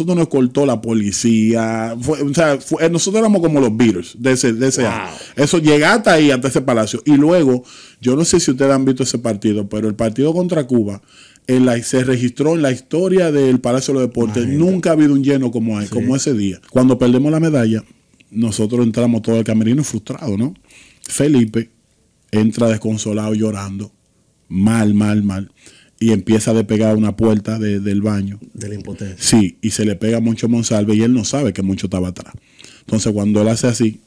nosotros nos cortó la policía. Eh, nosotros éramos como los Beatles de ese, Eso llega hasta ahí, hasta ese palacio. Y luego, yo no sé si ustedes han visto ese partido, pero el partido contra Cuba se registró en la historia del Palacio de los Deportes. Nunca ha habido un lleno como, ese día. Cuando perdemos la medalla, nosotros entramos todo el camerino frustrado, ¿no? Felipe entra desconsolado llorando. Mal, mal, mal y empieza a despegar una puerta del baño. Del la Sí, y se le pega a Moncho Monsalve y él no sabe que Moncho estaba atrás. Entonces cuando él hace así,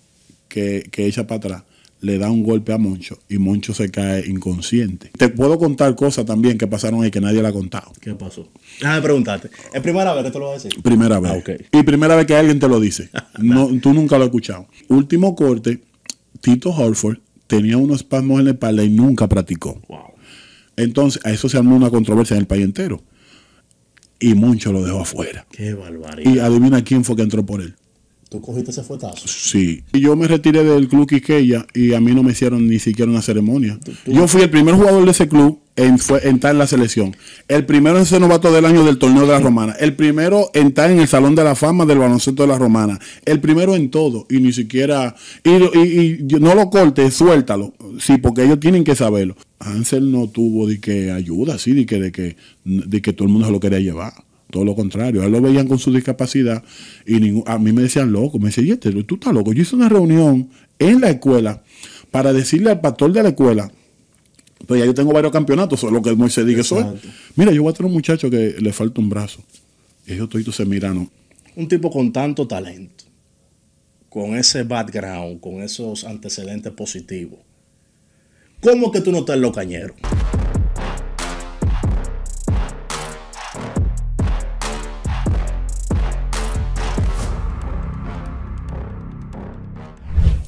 que, que echa para atrás, le da un golpe a Moncho y Moncho se cae inconsciente. Te puedo contar cosas también que pasaron y que nadie le ha contado. ¿Qué pasó? Déjame preguntarte. ¿Es primera vez que te lo voy a decir? Primera vez. Ah, okay. Y primera vez que alguien te lo dice. no, tú nunca lo has escuchado. Último corte, Tito Horford tenía unos espasmos en la espalda y nunca practicó. Wow. Entonces, a eso se armó una controversia en el país entero. Y mucho lo dejó afuera. Qué barbaridad. Y adivina quién fue que entró por él. ¿Tú cogiste ese fuetazo? Sí. Y yo me retiré del club Quiqueya y a mí no me hicieron ni siquiera una ceremonia. Yo fui el primer jugador de ese club en, fue, en, en la selección. El primero en ser novato del año del torneo de la Romana. El primero en estar en el Salón de la Fama del baloncesto de la Romana. El primero en todo. Y ni siquiera. Y, y, no lo cortes, suéltalo. Sí, porque ellos tienen que saberlo. Ansel no tuvo de que ayuda, sí, de que, de que, de que todo el mundo se lo quería llevar. Todo lo contrario, a él lo veían con su discapacidad y a mí me decían loco, me decían, tú estás loco. Yo hice una reunión en la escuela para decirle al pastor de la escuela pero pues ya yo tengo varios campeonatos, lo que Moisés dice soy. Mira, yo voy a tener un muchacho que le falta un brazo. Y ellos toditos se miran. Un tipo con tanto talento, con ese background, con esos antecedentes positivos. ¿Cómo que tú no estás en los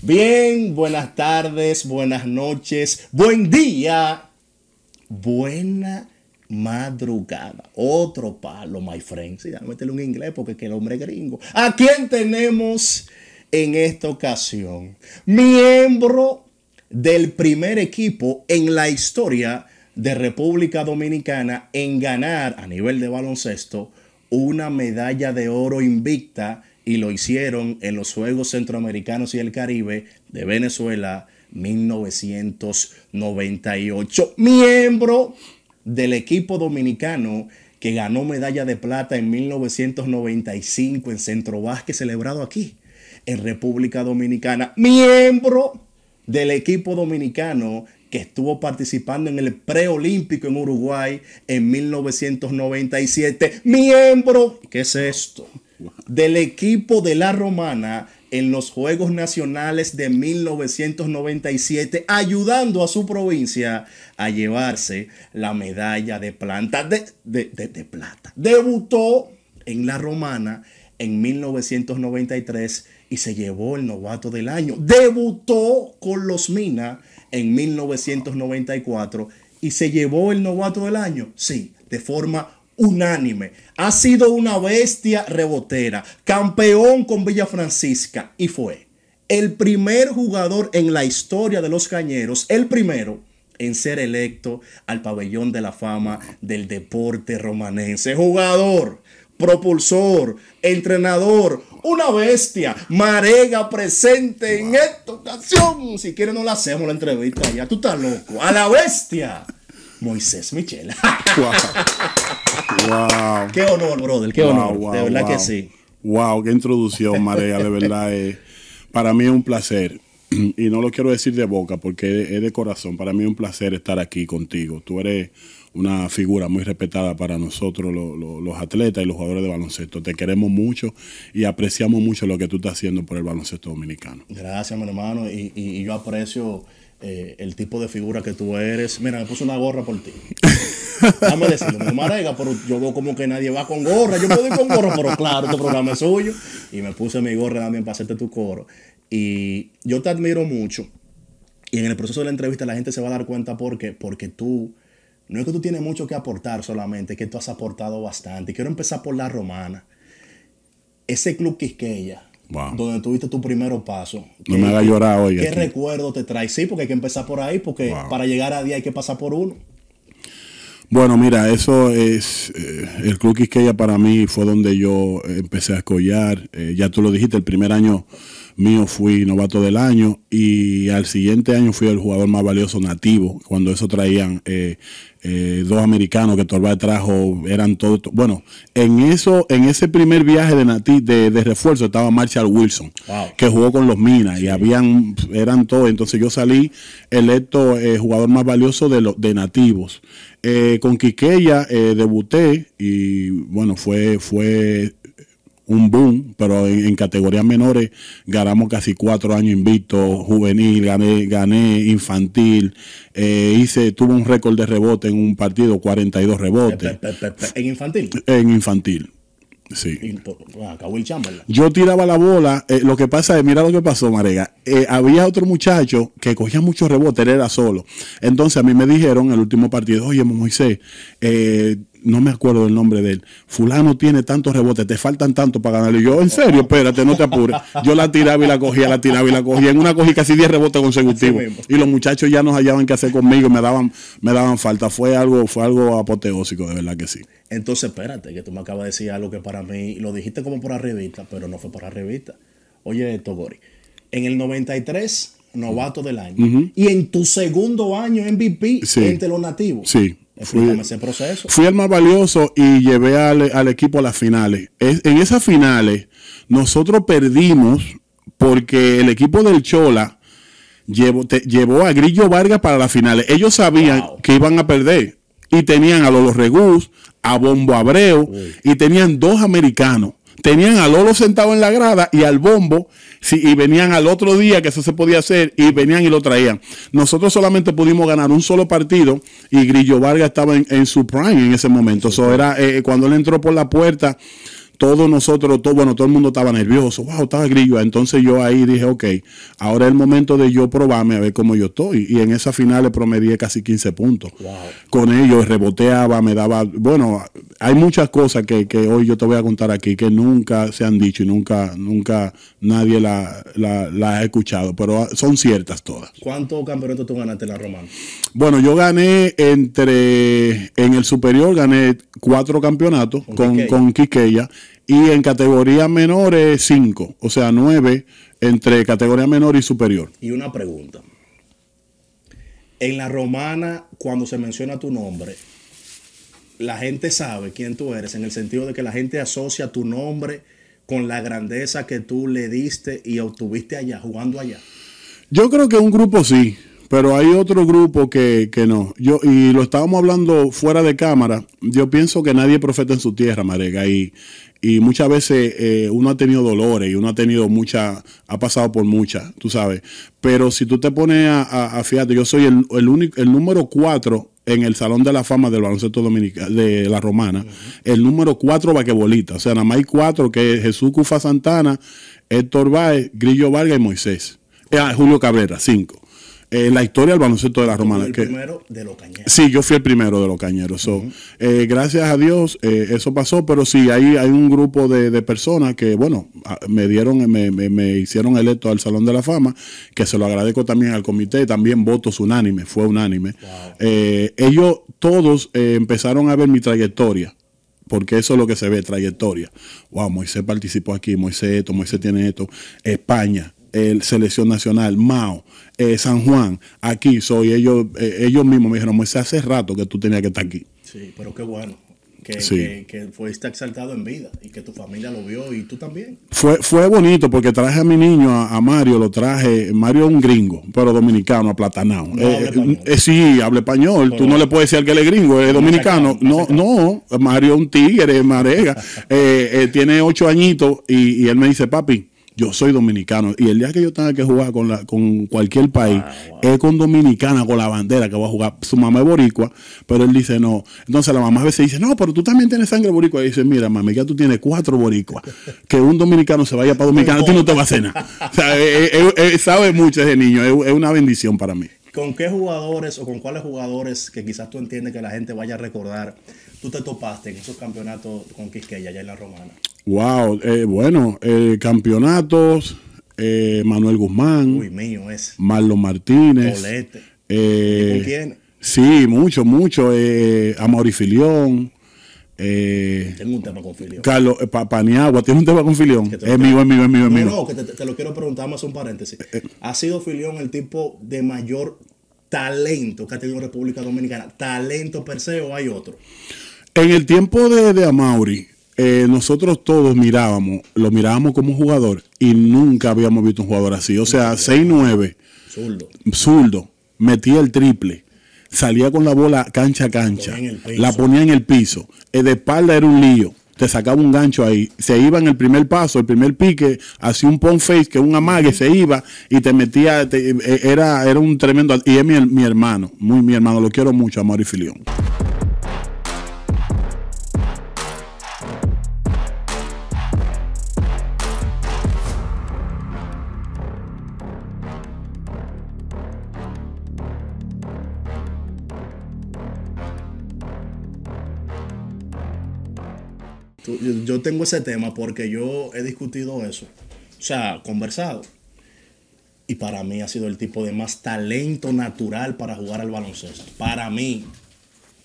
Bien, buenas tardes, buenas noches, buen día, buena madrugada. Otro palo, my friend. Sí, métele un inglés porque es que el hombre gringo. ¿A quién tenemos en esta ocasión? Miembro del primer equipo en la historia de República Dominicana en ganar a nivel de baloncesto una medalla de oro invicta y lo hicieron en los Juegos Centroamericanos y el Caribe de Venezuela 1998, miembro del equipo dominicano que ganó medalla de plata en 1995 en Centro Vázquez, celebrado aquí en República Dominicana, miembro del equipo dominicano que estuvo participando en el preolímpico en Uruguay en 1997, miembro, ¿qué es esto? del equipo de la Romana en los Juegos Nacionales de 1997, ayudando a su provincia a llevarse la medalla de, planta, de, plata. Debutó en la Romana en 1993 y se llevó el novato del año. Debutó con los Mina en 1994 y se llevó el novato del año. Sí, de forma unánime. Ha sido una bestia rebotera, campeón con Villa Francisca y fue el primer jugador en la historia de los Cañeros, el primero en ser electo al pabellón de la fama del deporte romanense. Jugador, propulsor, entrenador, una bestia, Marega presente en esta ocasión. Si quieren no la hacemos la entrevista ya, tú estás loco. A la bestia. Moisés Michela. wow. wow. Qué honor, brother, qué honor. de verdad que sí. Wow, qué introducción, Marea, de verdad. es... Eh. para mí es un placer. Y no lo quiero decir de boca porque es de corazón. Para mí es un placer estar aquí contigo. Tú eres una figura muy respetada para nosotros, los atletas y los jugadores de baloncesto. Te queremos mucho y apreciamos mucho lo que tú estás haciendo por el baloncesto dominicano. Gracias, mi hermano. y yo aprecio eh, el tipo de figura que tú eres. Mira, me puse una gorra por ti. Dame no me marega, pero yo veo como que nadie va con gorra. Yo puedo ir con gorra, pero claro, tu este programa es suyo. Y me puse mi gorra también para hacerte tu coro. Y yo te admiro mucho. Y en el proceso de la entrevista la gente se va a dar cuenta porque, porque tú, no es que tú tienes mucho que aportar solamente, es que tú has aportado bastante. Y quiero empezar por la romana. Ese club Quisqueya, donde tuviste tu primer paso No me haga llorar hoy. ¿Qué recuerdo te trae? Sí, porque hay que empezar por ahí, porque para llegar a día hay que pasar por uno. Bueno, mira, eso es. Eh, el Club Quisqueya para mí fue donde yo empecé a escollar. Eh, ya tú lo dijiste, el primer año mío fui novato del año y al siguiente año fui el jugador más valioso nativo, cuando eso traían eh, eh, dos americanos que Torbay trajo, eran todos, bueno, en eso, en ese primer viaje de de, refuerzo estaba Marshall Wilson, que jugó con los Minas y habían, eran todos, entonces yo salí electo eh, jugador más valioso de, de nativos. Eh, con Quiqueya debuté y bueno, fue, fue un boom, pero en, categorías menores ganamos casi cuatro años invicto, juvenil, gané, gané infantil, eh, hice, tuve un récord de rebote en un partido, 42 rebotes. ¿En infantil? En infantil. Sí. Yo tiraba la bola. Eh, lo que pasa es, mira lo que pasó, Marega. Eh, había otro muchacho que cogía muchos rebotes, él era solo. Entonces a mí me dijeron en el último partido, oye, Moisés, eh, no me acuerdo el nombre de él, fulano tiene tantos rebotes, te faltan tantos para ganarle. Y yo, en serio, espérate, no te apures. Yo la tiraba y la cogía, la tiraba y la cogía. En una cogí casi 10 rebotes consecutivos. Y los muchachos ya no hallaban qué hacer conmigo, me daban, me daban falta. Fue algo, fue algo apoteósico, de verdad que sí. Entonces, espérate, que tú me acabas de decir algo que para mí, lo dijiste como por la revista, pero no fue por la revista. Oye, Togori, en el 93, novato del año. Y en tu segundo año MVP entre los nativos. Sí. Fui, el más valioso y llevé al, equipo a las finales. en esas finales, nosotros perdimos porque el equipo del Chola llevó, llevó a Grillo Vargas para las finales. Ellos sabían que iban a perder y tenían a Lolo Regús, a Bombo Abreu y tenían dos americanos. Tenían a Lolo sentado en la grada y al Bombo Sí, y venían al otro día que eso se podía hacer y venían y lo traían. Nosotros solamente pudimos ganar un solo partido y Grillo Vargas estaba en, su prime en ese momento. Eso era eh, cuando él entró por la puerta todos nosotros, todo, bueno, todo el mundo estaba nervioso, wow, estaba grillo. Entonces yo ahí dije, ok, ahora es el momento de yo probarme a ver cómo yo estoy. Y en esa final le promedié casi 15 puntos. Wow. Con ellos reboteaba, me daba, bueno, hay muchas cosas que, que, hoy yo te voy a contar aquí que nunca se han dicho y nunca, nunca nadie la, ha escuchado, pero son ciertas todas. ¿Cuántos campeonatos tú ganaste la Romana? Bueno, yo gané entre, en el superior gané cuatro campeonatos con, con Con Quiqueya y en menor es 5, o sea 9 entre categoría menor y superior. Y una pregunta. En la romana, cuando se menciona tu nombre, la gente sabe quién tú eres, en el sentido de que la gente asocia tu nombre con la grandeza que tú le diste y obtuviste allá, jugando allá. Yo creo que un grupo sí, pero hay otro grupo que, no. Yo, y lo estábamos hablando fuera de cámara. Yo pienso que nadie profeta en su tierra, Marega. Y y muchas veces eh, uno ha tenido dolores y uno ha tenido mucha, ha pasado por muchas, tú sabes. Pero si tú te pones a, a, fíjate, yo soy el, único, el número cuatro en el Salón de la Fama del Baloncesto Dominicano de la Romana, el número cuatro vaquebolita. O sea, nada más hay cuatro que es Jesús Cufa Santana, Héctor Báez, Grillo Vargas y Moisés. Eh, ah, Julio Cabrera, cinco. Eh, la historia del baloncesto de la Romana. El primero de los cañeros. Sí, yo fui el primero de los cañeros. Eh, gracias a Dios eh, eso pasó, pero sí, ahí hay un grupo de, personas que, bueno, me dieron, me, hicieron electo al Salón de la Fama, que se lo agradezco también al comité, también votos unánimes, fue unánime. ellos todos empezaron a ver mi trayectoria porque eso es lo que se ve, trayectoria. Wow, Moisés participó aquí, Moisés esto, Moisés tiene esto, España, Selección Nacional, Mao, eh, San Juan, aquí soy. Ellos, eh, ellos mismos me dijeron, Moisés, pues, hace rato que tú tenías que estar aquí. Sí, pero qué bueno. Que, que, fuiste exaltado en vida y que tu familia lo vio y tú también. Fue, fue bonito porque traje a mi niño, a, Mario, lo traje. Mario es un gringo, pero dominicano, a platanao eh, sí, habla español. tú no le puedes decir que él es gringo, es dominicano. No, no, Mario es un tigre, es marega. tiene ocho añitos y él me dice, papi, yo soy dominicano. Y el día que yo tenga que jugar con, la, con cualquier país, ah, es con dominicana, con la bandera que va a jugar. Su mamá es boricua, pero él dice no. Entonces la mamá a veces dice, no, pero tú también tienes sangre boricua. Y dice, mira, mami, ya tú tienes cuatro boricuas. Que un dominicano se vaya para Dominicana, tú no te vas a cenar. Eh, eh, eh, sabe mucho ese niño, es, es una bendición para mí. ¿Con qué jugadores o con cuáles jugadores que quizás tú entiendes que la gente vaya a recordar, tú te topaste en esos campeonatos con Quisqueya, allá en la Romana? Wow, eh, bueno, eh, campeonatos, eh, Manuel Guzmán, Marlon Martínez, Sí, mucho, mucho. Eh, Amaury Filión. Tengo un tema con Filión. Carlos Paniagua, ¿tiene un tema con Filión? Es mío, es mío, es mío, es No, que te, lo quiero preguntar más un paréntesis. ¿Ha sido Filión el tipo de mayor talento que ha tenido República Dominicana? ¿Talento per se o hay otro? En el tiempo de, de Amaury, eh, nosotros todos mirábamos, lo mirábamos como jugador y nunca habíamos visto un jugador así. O sea, 6-9, zurdo. metía el triple, salía con la bola cancha a cancha, la ponía en el piso, eh, de espalda era un lío. Te sacaba un gancho ahí, se iba en el primer paso, el primer pique, hacía un pon face, que un amague, se iba y te metía, eh, era, era un tremendo. Y es mi, mi hermano, muy mi hermano, lo quiero mucho, Amor y Filión. yo tengo ese tema porque yo he discutido eso, o sea, conversado. Y para mí ha sido el tipo de más talento natural para jugar al baloncesto. Para mí.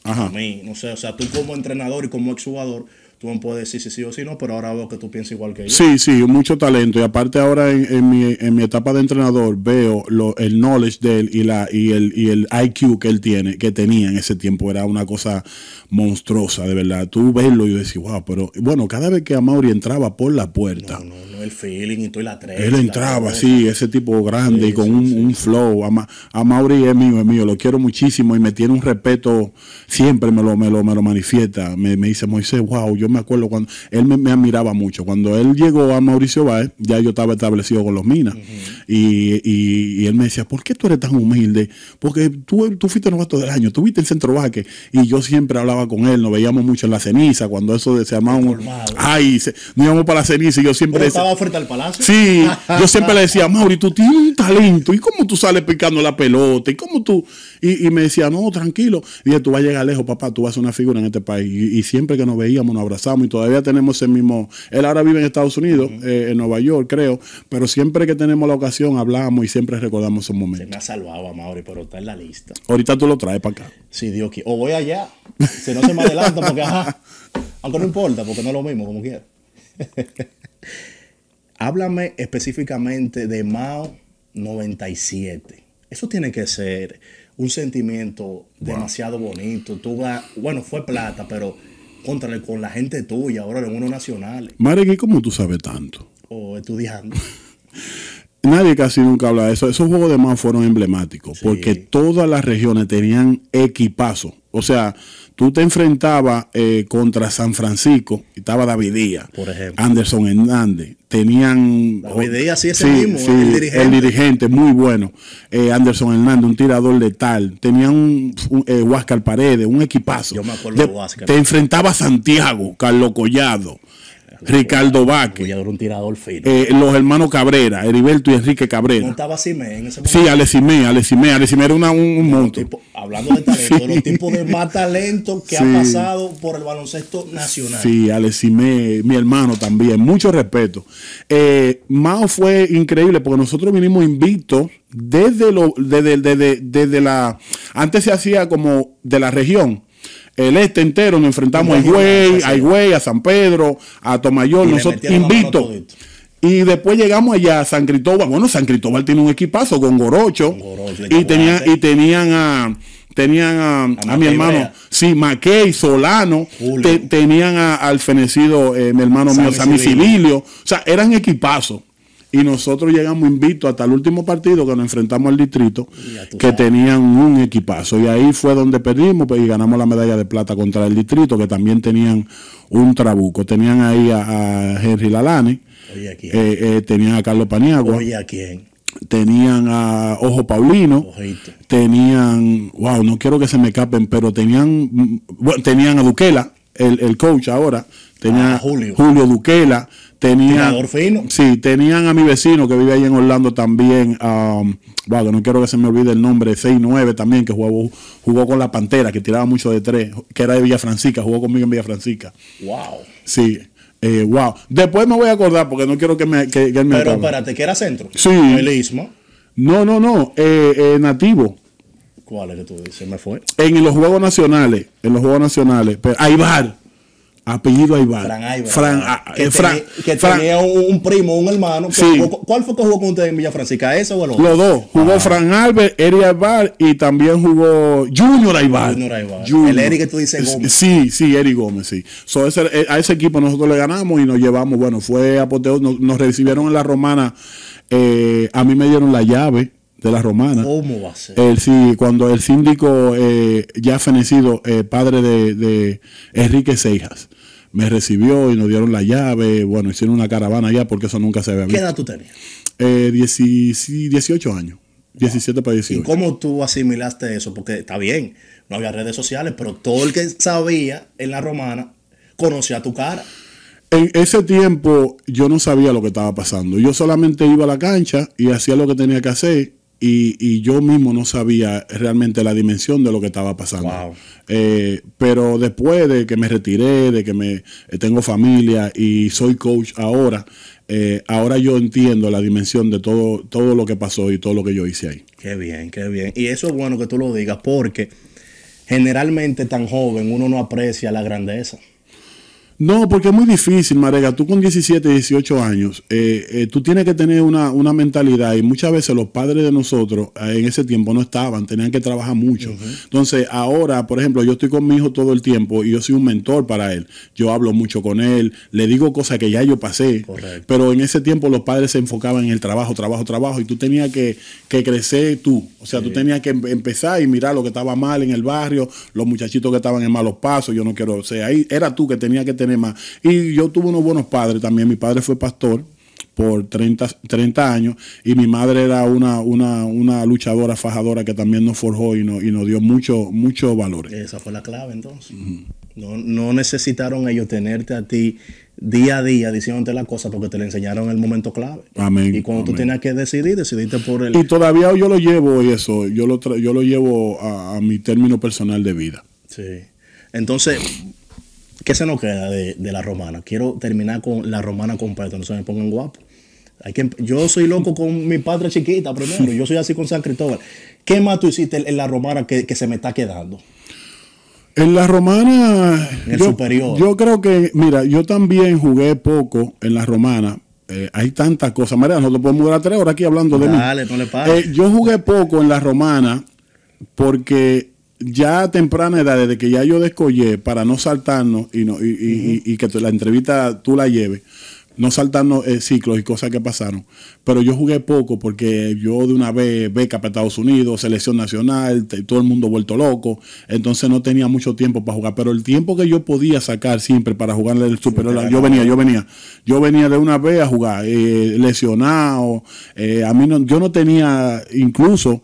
Ajá. Para mí. No sé, o sea, tú como entrenador y como exjugador, tú me puedes decir si sí o si no, pero ahora veo que tú piensas igual que yo. Sí, sí, mucho talento. Y aparte ahora en, mi, etapa de entrenador veo el knowledge de él y, la, y, el, y el IQ que él tiene, que tenía en ese tiempo. Era una cosa monstruosa, de verdad. Tú verlo y decís, wow, pero bueno, cada vez que Amaury entraba por la puerta el feeling y todo la tres Él entraba así, ese tipo grande y con un, flow. A, Ma, a, Mauri es mío, es mío, lo quiero muchísimo y me tiene un respeto, siempre me lo, me lo, me lo manifiesta. Me, dice Moisés, wow, yo me acuerdo cuando él me, admiraba mucho. Cuando él llegó a Mauricio Báez, ya yo estaba establecido con los Minas. y, él me decía, ¿por qué tú eres tan humilde? Porque tú, tú fuiste novato del año, tuviste el centro vaque y yo siempre hablaba con él, nos veíamos mucho en la ceniza, cuando eso se llamaba un... Ay, nos íbamos para la ceniza y yo siempre... estaba? oferta al palacio. Sí, yo siempre le decía, Mauri, tú tienes un talento. ¿Y como tú sales picando la pelota? ¿Y como tú? Y, me decía, no, tranquilo. Y dije, tú vas a llegar lejos, papá, tú vas a una figura en este país. Y, siempre que nos veíamos, nos abrazamos y todavía tenemos el mismo. Él ahora vive en Estados Unidos, eh, en Nueva York, creo. Pero siempre que tenemos la ocasión, hablamos y siempre recordamos esos momentos. Se me ha salvado a Mauri, pero está en la lista. Ahorita tú lo traes para acá. si Dios que. O voy allá. Si no se me adelanta, porque ajá. Aunque no importa, porque no es lo mismo, como quiera. háblame específicamente de Mao 97. Eso tiene que ser un sentimiento demasiado bonito. Tú bueno, fue plata, pero contra con la gente tuya, ahora en uno nacional. ¿y ¿cómo tú sabes tanto? O estudiando. Nadie casi nunca habla de eso. Esos juegos de Mao fueron emblemáticos porque todas las regiones tenían equipazo. O sea, tú te enfrentabas eh, contra San Francisco, estaba David Díaz, Por ejemplo. Anderson Hernández, tenían... David Díaz sí es el mismo, el dirigente. muy bueno. Eh, Anderson Hernández, un tirador letal. Tenían un, eh, Huáscar Paredes, un equipazo. Yo me acuerdo de, Huáscar. Te enfrentaba Santiago, Carlos Collado. Ricardo Vázquez. Eh, los hermanos Cabrera, Heriberto y Enrique Cabrera. ¿No estaba Cime en ese momento? Sí, Alecime, Alecime. Alecime era un, un hablando de talento, los tipos de más talento que ha pasado por el baloncesto nacional. Sí, Alecime, mi hermano también. Mucho respeto. Eh, Mao fue increíble porque nosotros vinimos invictos desde, lo, desde, desde, desde, desde la... Antes se hacía como de la región el este entero, nos enfrentamos a Higüey, a a San Pedro, a Tomayor, nosotros invito. Y después llegamos allá a San Cristóbal. Bueno, San Cristóbal tiene un equipazo con Gorocho. y, tenían, y tenían a tenían a, mi hermano, sí, Mackey, Solano, tenían al fenecido, eh, mi hermano mío, Sammy Civilio. O sea, eran equipazos y nosotros llegamos invito hasta el último partido que nos enfrentamos al distrito, que tenían un equipazo. Y ahí fue donde perdimos pues, y ganamos la medalla de plata contra el distrito, que también tenían un trabuco. Tenían ahí a, Henry Lalane, eh, eh, tenían a Carlos Paniagua. Tenían a Ojo Paulino, tenían, wow, no quiero que se me capen pero tenían, tenían a Duquela, el, coach ahora, tenía ah, Julio Duquela, Tenían, Sí, tenían a mi vecino que vive ahí en Orlando también. Um, no quiero que se me olvide el nombre, 6-9 también, que jugó, jugó con la Pantera, que tiraba mucho de tres, que era de Francisca, jugó conmigo en Villafranca ¡Wow! Sí. Eh, wow. Después me voy a acordar porque no quiero que me. Que, Pero espérate, que era centro. Sí. No, no, no. Eh, eh, nativo. ¿Cuál es que tú dices? Me fue. En los Juegos Nacionales. En los Juegos Nacionales. Pues, Aybar apellido Aybar. Fran Aybar. Fran, ah, que, Fran, tenía, Fran, un, primo, un hermano. Sí. ¿Cuál fue que jugó con usted en Villa Francisca? ¿Eso o el otro? Los dos. Jugó ah. Fran Albert, Eri Aybar y también jugó Junior Aybar. Junior Aybar. Junior. El Eri que tú dices Gómez. Sí, sí, Eri Gómez, sí. Eh, a ese equipo nosotros le ganamos y nos llevamos, bueno, fue apoteo, nos, nos recibieron en la romana. Eh, a mí me dieron la llave de la romana. ¿Cómo va a ser? El, sí, cuando el síndico eh, ya fenecido, eh, padre de, de, Enrique Seijas me recibió y nos dieron la llave. Bueno, hicieron una caravana allá porque eso nunca se había visto. ¿Qué edad tú tenías? Eh, 18 años. 17 para 18. ¿Y cómo tú asimilaste eso? Porque está bien, no había redes sociales, pero todo el que sabía en la romana conocía tu cara. En ese tiempo yo no sabía lo que estaba pasando. Yo solamente iba a la cancha y hacía lo que tenía que hacer y, yo mismo no sabía realmente la dimensión de lo que estaba pasando. Eh, pero después de que me retiré, de que me eh, tengo familia y soy coach ahora, eh, ahora yo entiendo la dimensión de todo, todo lo que pasó y todo lo que yo hice ahí. Qué bien, qué bien. Y eso es bueno que tú lo digas porque generalmente tan joven uno no aprecia la grandeza. No, porque es muy difícil, Marega. Tú con 17, 18 años, eh, eh, tú tienes que tener una, mentalidad y muchas veces los padres de nosotros eh, en ese tiempo no estaban, tenían que trabajar mucho. Entonces, ahora, por ejemplo, yo estoy con mi hijo todo el tiempo y yo soy un mentor para él. Yo hablo mucho con él, le digo cosas que ya yo pasé, pero en ese tiempo los padres se enfocaban en el trabajo, trabajo, trabajo y tú tenías que, que crecer tú. O sea, tú tenías que empezar y mirar lo que estaba mal en el barrio, los muchachitos que estaban en malos pasos, yo no quiero o sea, ahí. Era tú que tenías que tener más. Y yo tuve unos buenos padres también. Mi padre fue pastor por 30, 30 años y mi madre era una, una, una luchadora, fajadora que también nos forjó y, no, y nos dio muchos mucho valores. Esa fue la clave entonces. no, necesitaron ellos tenerte a ti día a día diciéndote la cosa porque te le enseñaron el momento clave. Amén. Y cuando tú tenías que decidir, decidiste por el... Y todavía yo lo llevo y eso, yo lo, yo lo llevo a, a mi término personal de vida. Sí. Entonces, ¿Qué se nos queda de, la romana? Quiero terminar con la romana completa, no se me pongan guapo. Hay que, yo soy loco con mi padre chiquita primero, yo soy así con San Cristóbal. ¿Qué más tú hiciste en la romana que, se me está quedando? En la romana. En el yo, superior. Yo creo que, mira, yo también jugué poco en la romana. Eh, hay tantas cosas. María, nosotros podemos durar tres horas aquí hablando de mí. Dale, no le pares. Eh, yo jugué poco en la romana porque ya a temprana edad, desde que ya yo descollé, para no saltarnos y, no, y, que la entrevista tú la lleves, no saltarnos eh, ciclos y cosas que pasaron. Pero yo jugué poco porque yo de una vez beca para Estados Unidos, selección nacional, todo el mundo vuelto loco. Entonces no tenía mucho tiempo para jugar. Pero el tiempo que yo podía sacar siempre para jugarle el superior, yo venía, yo venía. Yo venía de una vez a jugar, eh, lesionado. Eh, a mí no, yo no tenía incluso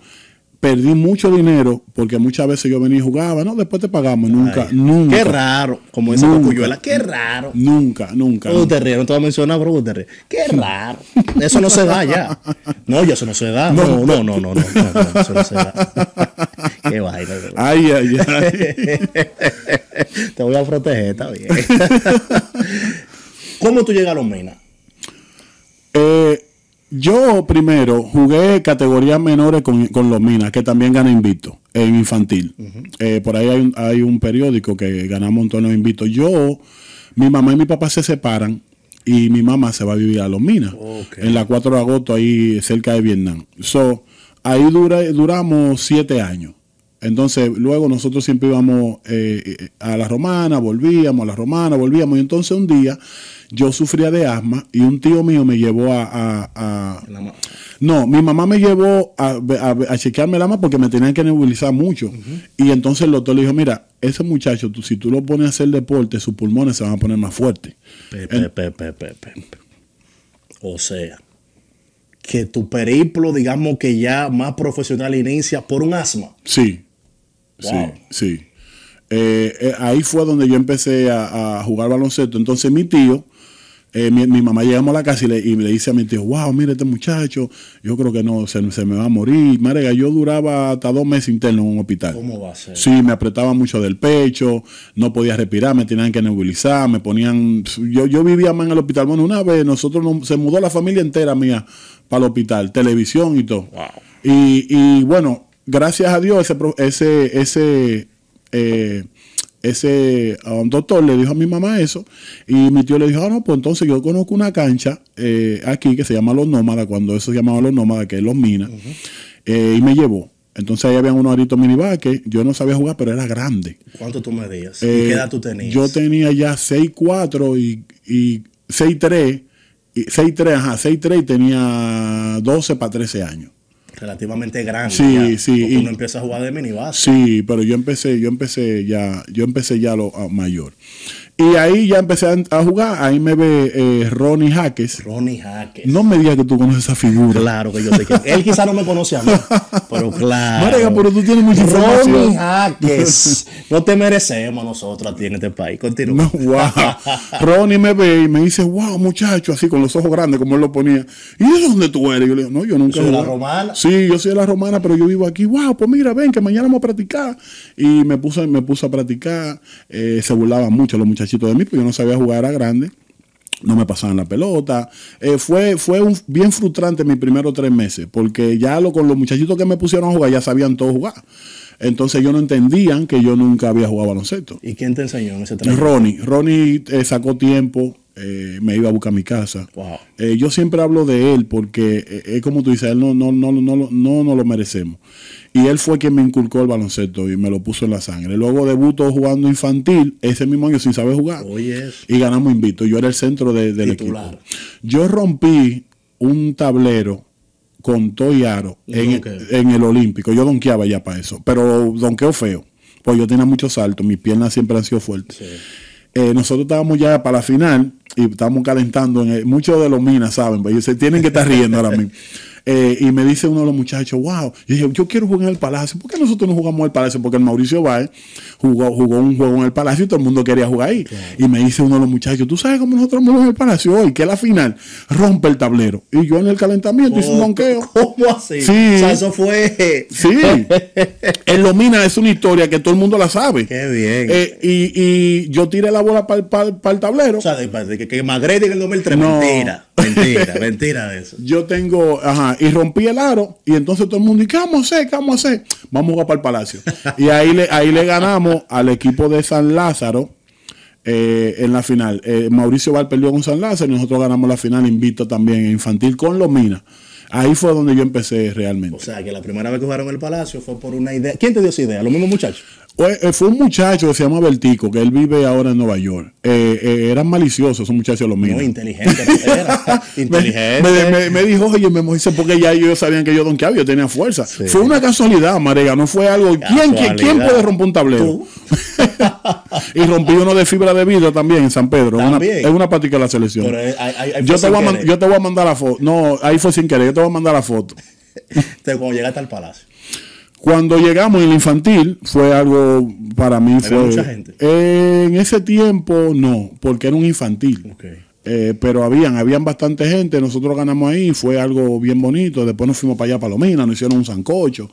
perdí mucho dinero porque muchas veces yo venía y jugaba, no, después te pagamos, nunca, nunca. Qué raro, como esa cocuyuela, qué raro. Nunca, nunca. Bruno no te voy a mencionar, bro, Qué raro. Eso no se da ya. No, ya eso no se da. No, no, no, no, no, no, eso no se da. Qué vaina. verdad. Ay, ay, ay. Te voy a proteger, está bien. ¿Cómo tú llegas a los minas? Eh, yo primero jugué categorías menores con, los Minas, que también gana invito en infantil. Eh, por ahí hay un, hay un, periódico que ganamos un de invito. Yo, mi mamá y mi papá se separan y mi mamá se va a vivir a los Minas, en la 4 de agosto, ahí cerca de Vietnam. So, ahí dura, duramos siete años. Entonces, luego nosotros siempre íbamos eh, eh, a la romana, volvíamos, a la romana, volvíamos. Y entonces un día yo sufría de asma y un tío mío me llevó a... no, mi mamá me llevó a, chequearme el asma porque me tenían que nebulizar mucho. Y entonces el doctor le dijo, mira, ese muchacho, si tú lo pones a hacer deporte, sus pulmones se van a poner más fuertes. o sea, que tu periplo, digamos que ya más profesional, inicia por un asma. Sí. Sí, sí. Eh, eh, ahí fue donde yo empecé a, jugar baloncesto. Entonces mi tío, eh, mi, mamá llegamos a la casa y le, y le, dice a mi tío, wow, mire este muchacho, yo creo que no, se, me va a morir. Marega, yo duraba hasta dos meses interno en un hospital. ¿Cómo va a ser? Sí, me apretaba mucho del pecho, no podía respirar, me tenían que nebulizar, me ponían... Yo, yo vivía más en el hospital. Bueno, una vez nosotros nos, se mudó la familia entera mía para el hospital, televisión y todo. Wow. y bueno, gracias a Dios, ese, ese, ese, eh, un um, doctor le dijo a mi mamá eso y mi tío le dijo, ah, no, pues entonces yo conozco una cancha eh, aquí que se llama Los Nómadas, cuando eso se llamaba Los Nómadas, que es Los Minas, eh, y me llevó. Entonces ahí había unos aritos que yo no sabía jugar, pero era grande. ¿Cuánto tú medías? ¿Y qué edad tú tenías? Yo tenía ya 6'4 y, y 6'3, y 6'3, ajá, 6'3 y tenía 12 para 13 años relativamente grande. Sí, sí. y, uno empieza a jugar de minibase. Sí, pero yo empecé, yo empecé ya, yo empecé ya lo mayor. Y ahí ya empecé a, jugar. Ahí me ve eh, Ronnie Jaques. Ronnie Jaques. No me digas que tú conoces esa figura. Claro que yo te quiero. Él quizá no me conoce a mí. Pero claro. Marega, pero tú tienes mucha información. Ronnie Jaques. No te merecemos nosotros a ti en este país. Continúa. wow. Ronnie me ve y me dice, wow, muchacho, así con los ojos grandes, como él lo ponía. ¿Y de dónde tú eres? Yo le digo, no, yo nunca. soy de la romana. Sí, yo soy de la romana, pero yo vivo aquí. Wow, pues mira, ven, que mañana vamos a practicar. Y me puse, me puse a practicar. Eh, se burlaban mucho los muchachos de mí, porque yo no sabía jugar a grande, no me pasaban la pelota. Eh, fue fue un, bien frustrante mis primeros tres meses, porque ya lo, con los muchachitos que me pusieron a jugar ya sabían todo jugar. Entonces yo no entendían que yo nunca había jugado baloncesto. ¿Y quién te enseñó en ese tren? Ronnie. Ronnie eh, sacó tiempo, eh, me iba a buscar mi casa. yo siempre hablo de él porque es como tú dices, él no, no, no, no, no, no, no lo merecemos y él fue quien me inculcó el baloncesto y me lo puso en la sangre. Luego debutó jugando infantil ese mismo año sin saber jugar. Y ganamos invito. Yo era el centro de, del equipo. Yo rompí un tablero con Toyaro en, en, el Olímpico. Yo donqueaba ya para eso, pero donqueo feo. Pues yo tenía mucho salto, mis piernas siempre han sido fuertes. Eh, nosotros estábamos ya para la final y estábamos calentando. En muchos de los minas saben, pero pues, se tienen que estar riendo ahora mismo. Eh, y me dice uno de los muchachos, wow, yo quiero jugar en el Palacio. ¿Por qué nosotros no jugamos el Palacio? Porque el Mauricio Valle jugó, jugó un juego en el Palacio y todo el mundo quería jugar ahí. Y me dice uno de los muchachos, ¿tú sabes cómo nosotros jugamos en el Palacio hoy? Que la final. Rompe el tablero. Y yo en el calentamiento hice un banqueo. ¿Cómo así? eso fue. Sí. el Lomina es una historia que todo el mundo la sabe. Qué bien. Eh, y, yo tiré la bola para el tablero. O sea, de, que, que en el 2003. mentira mentira, mentira de eso. Yo tengo, ajá, y rompí el aro y entonces todo el mundo, ¿y qué vamos a hacer? ¿Qué vamos a hacer? Vamos a jugar para el Palacio. y ahí le, ahí le ganamos al equipo de San Lázaro. Eh, en la final. Eh, Mauricio Val perdió con San Lázaro y nosotros ganamos la final invito también en infantil con los Ahí fue donde yo empecé realmente. O sea, que la primera vez que jugaron el Palacio fue por una idea. ¿Quién te dio esa idea? ¿Los mismos muchachos? Eh, fue un muchacho que se llama Beltico que él vive ahora en Nueva York. Eh, eh eran maliciosos esos muchachos los míos. Muy inteligente, era. inteligente. Me, dijo, oye, me dice, porque ya ellos sabían que yo don yo tenía fuerza. Fue una casualidad, Marega, no fue algo. ¿Quién, puede romper un tablero? y rompí uno de fibra de vidrio también en San Pedro. es una patica de la selección. Eh, yo, te voy a mandar la foto. No, ahí fue sin querer. Yo te voy a mandar la foto. cuando llegaste al palacio. Cuando llegamos en el infantil, fue algo para mí. Fue, mucha gente? en ese tiempo no, porque era un infantil. Eh, pero habían, habían bastante gente, nosotros ganamos ahí, fue algo bien bonito. Después nos fuimos para allá a Palomina, nos hicieron un sancocho.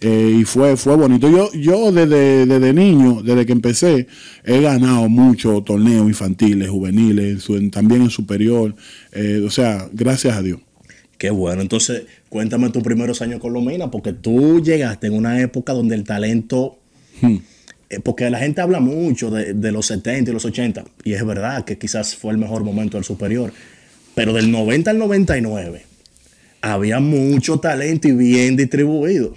Eh, y fue, fue bonito. Yo, yo desde, desde niño, desde que empecé, he ganado muchos torneos infantiles, juveniles, también en superior. Eh, o sea, gracias a Dios. Qué bueno. Entonces, Cuéntame tus primeros años con Lomina, porque tú llegaste en una época donde el talento... Hmm. Eh, porque la gente habla mucho de, los 70 y los 80, y es verdad que quizás fue el mejor momento del superior, pero del 90 al 99 había mucho talento y bien distribuido.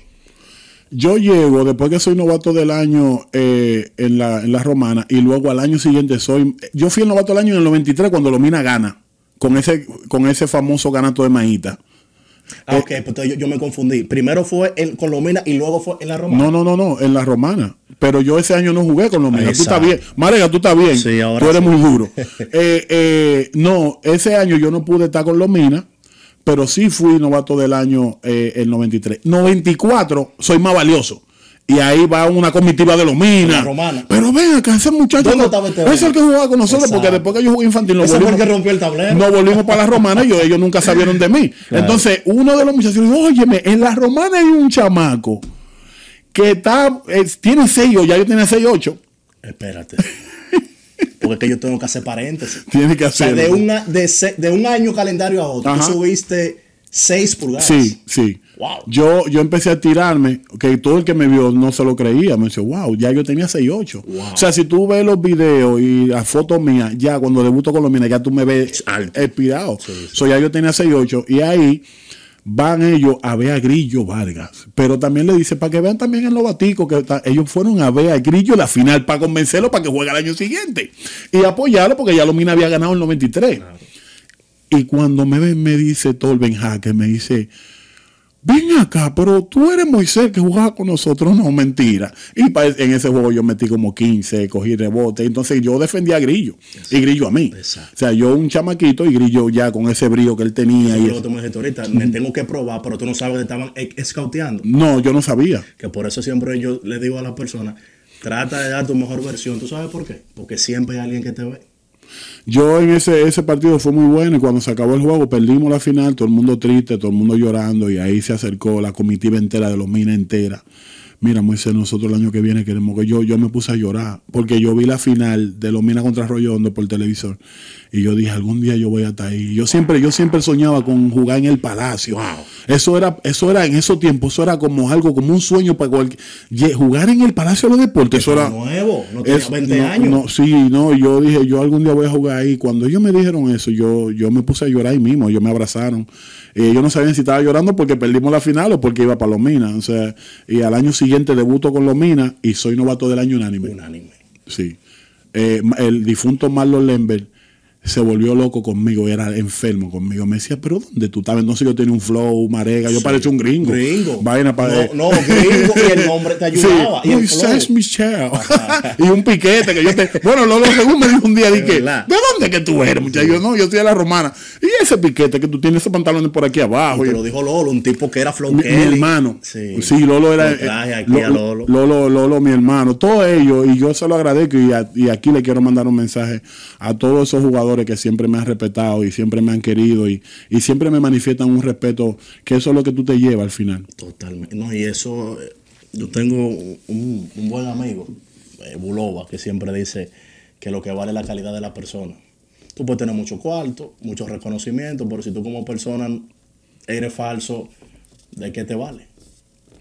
Yo llego, después que soy novato del año eh, en, la, en, romana, y luego al año siguiente soy. Yo fui el novato del año en el 93 cuando Lomina gana, con ese, con ese famoso ganato de Maíta. Ah, ok, pues yo, me confundí. Primero fue en, con Lomina y luego fue en la Romana. No, no, no, no, en la Romana. Pero yo ese año no jugué con los minas. Tú estás bien. Marega, tú estás bien. Sí, ahora tú eres muy duro. Eh, eh, no, ese año yo no pude estar con minas, pero sí fui novato del año eh, el 93. 94, soy más valioso y ahí va una comitiva de los minas. Pero venga que ese muchacho ese este es el que jugaba con nosotros, porque después que yo jugué infantil, no volvimos, que rompió el tablero. no volvimos para la romana y ellos nunca sabieron de mí. Entonces, uno de los muchachos dijo, óyeme, en la romana hay un chamaco que está, eh, tiene 6 ya yo tenía seis ocho Espérate. Porque es que yo tengo que hacer paréntesis. Tiene que hacer. de, un año calendario a otro, tú subiste seis pulgadas. Sí, sí. Yo, yo empecé a tirarme, que todo el que me vio no se lo creía. Me dice, wow, ya yo tenía 6'8. 8 O sea, si tú ves los videos y las fotos mías, ya cuando debuto con los minas, ya tú me ves expirado. soy ya yo tenía 6'8 y ahí van ellos a ver a Grillo Vargas. Pero también le dice, para que vean también en los baticos, que ellos fueron a ver a Grillo la final para convencerlo para que juegue el año siguiente. Y apoyarlo porque ya los minas había ganado el 93. Y cuando me ven, me dice Tolben Hacker, me dice ven acá, pero tú eres Moisés que jugaba con nosotros. No, mentira. Y en ese juego yo metí como 15, cogí rebote. Entonces yo defendía a Grillo. Y Grillo a mí. O sea, yo un chamaquito y Grillo ya con ese brillo que él tenía. Yo y te me ahorita, me tengo que probar, pero tú no sabes que estaban e, escauteando. No, yo no sabía. Que por eso siempre yo le digo a las personas, trata de dar tu mejor versión. ¿Tú sabes por qué? Porque siempre hay alguien que te ve. Yo en ese, ese partido fue muy bueno y cuando se acabó el juego perdimos la final, todo el mundo triste, todo el mundo llorando y ahí se acercó la comitiva entera de los minas entera mira Moisés, nosotros el año que viene queremos que yo, yo me puse a llorar, porque yo vi la final de los Lomina contra Rollondo por televisor, y yo dije, algún día yo voy a estar ahí. Yo siempre, yo siempre soñaba con jugar en el Palacio. Eso era, eso era en esos tiempos, eso era como algo, como un sueño para cualquier, jugar en el Palacio de los Deportes. Eso era nuevo, no tenía 20 años. No, sí, no, yo dije, yo algún día voy a jugar ahí. Cuando ellos me dijeron eso, yo, yo me puse a llorar ahí mismo, ellos me abrazaron. y eh, ellos no sabían si estaba llorando porque perdimos la final o porque iba los minas O sea, y al año siguiente siguiente debuto con los Minas y soy novato del año unánime. Unánime. Sí. Eh, el difunto Marlon Lembert se volvió loco conmigo, era enfermo conmigo. Me decía, pero ¿dónde tú estabas? sé yo tenía un flow, marega, yo sí. parecía un gringo. Gringo. Vaina para. No, no, gringo y el nombre te ayudaba. Y un piquete que yo te. Bueno, Lolo según me dijo un día, dije, ¿de dónde que tú eres, muchacho? Yo no, yo soy de la romana. Y ese piquete que tú tienes, esos pantalones por aquí abajo. y... lo dijo Lolo, un tipo que era flow. Mi, hermano. Sí. sí. Lolo era. Eh, Lolo, Lolo. mi hermano. Todo ellos, y yo se lo agradezco. y aquí le quiero mandar un mensaje a todos esos jugadores que siempre me han respetado y siempre me han querido y, siempre me manifiestan un respeto, que eso es lo que tú te llevas al final. Totalmente. No, y eso, eh, yo tengo un, buen amigo, eh, Buloba, que siempre dice que lo que vale es la calidad de la persona. Tú puedes tener mucho cuarto, mucho reconocimiento, pero si tú como persona eres falso, ¿de qué te vale?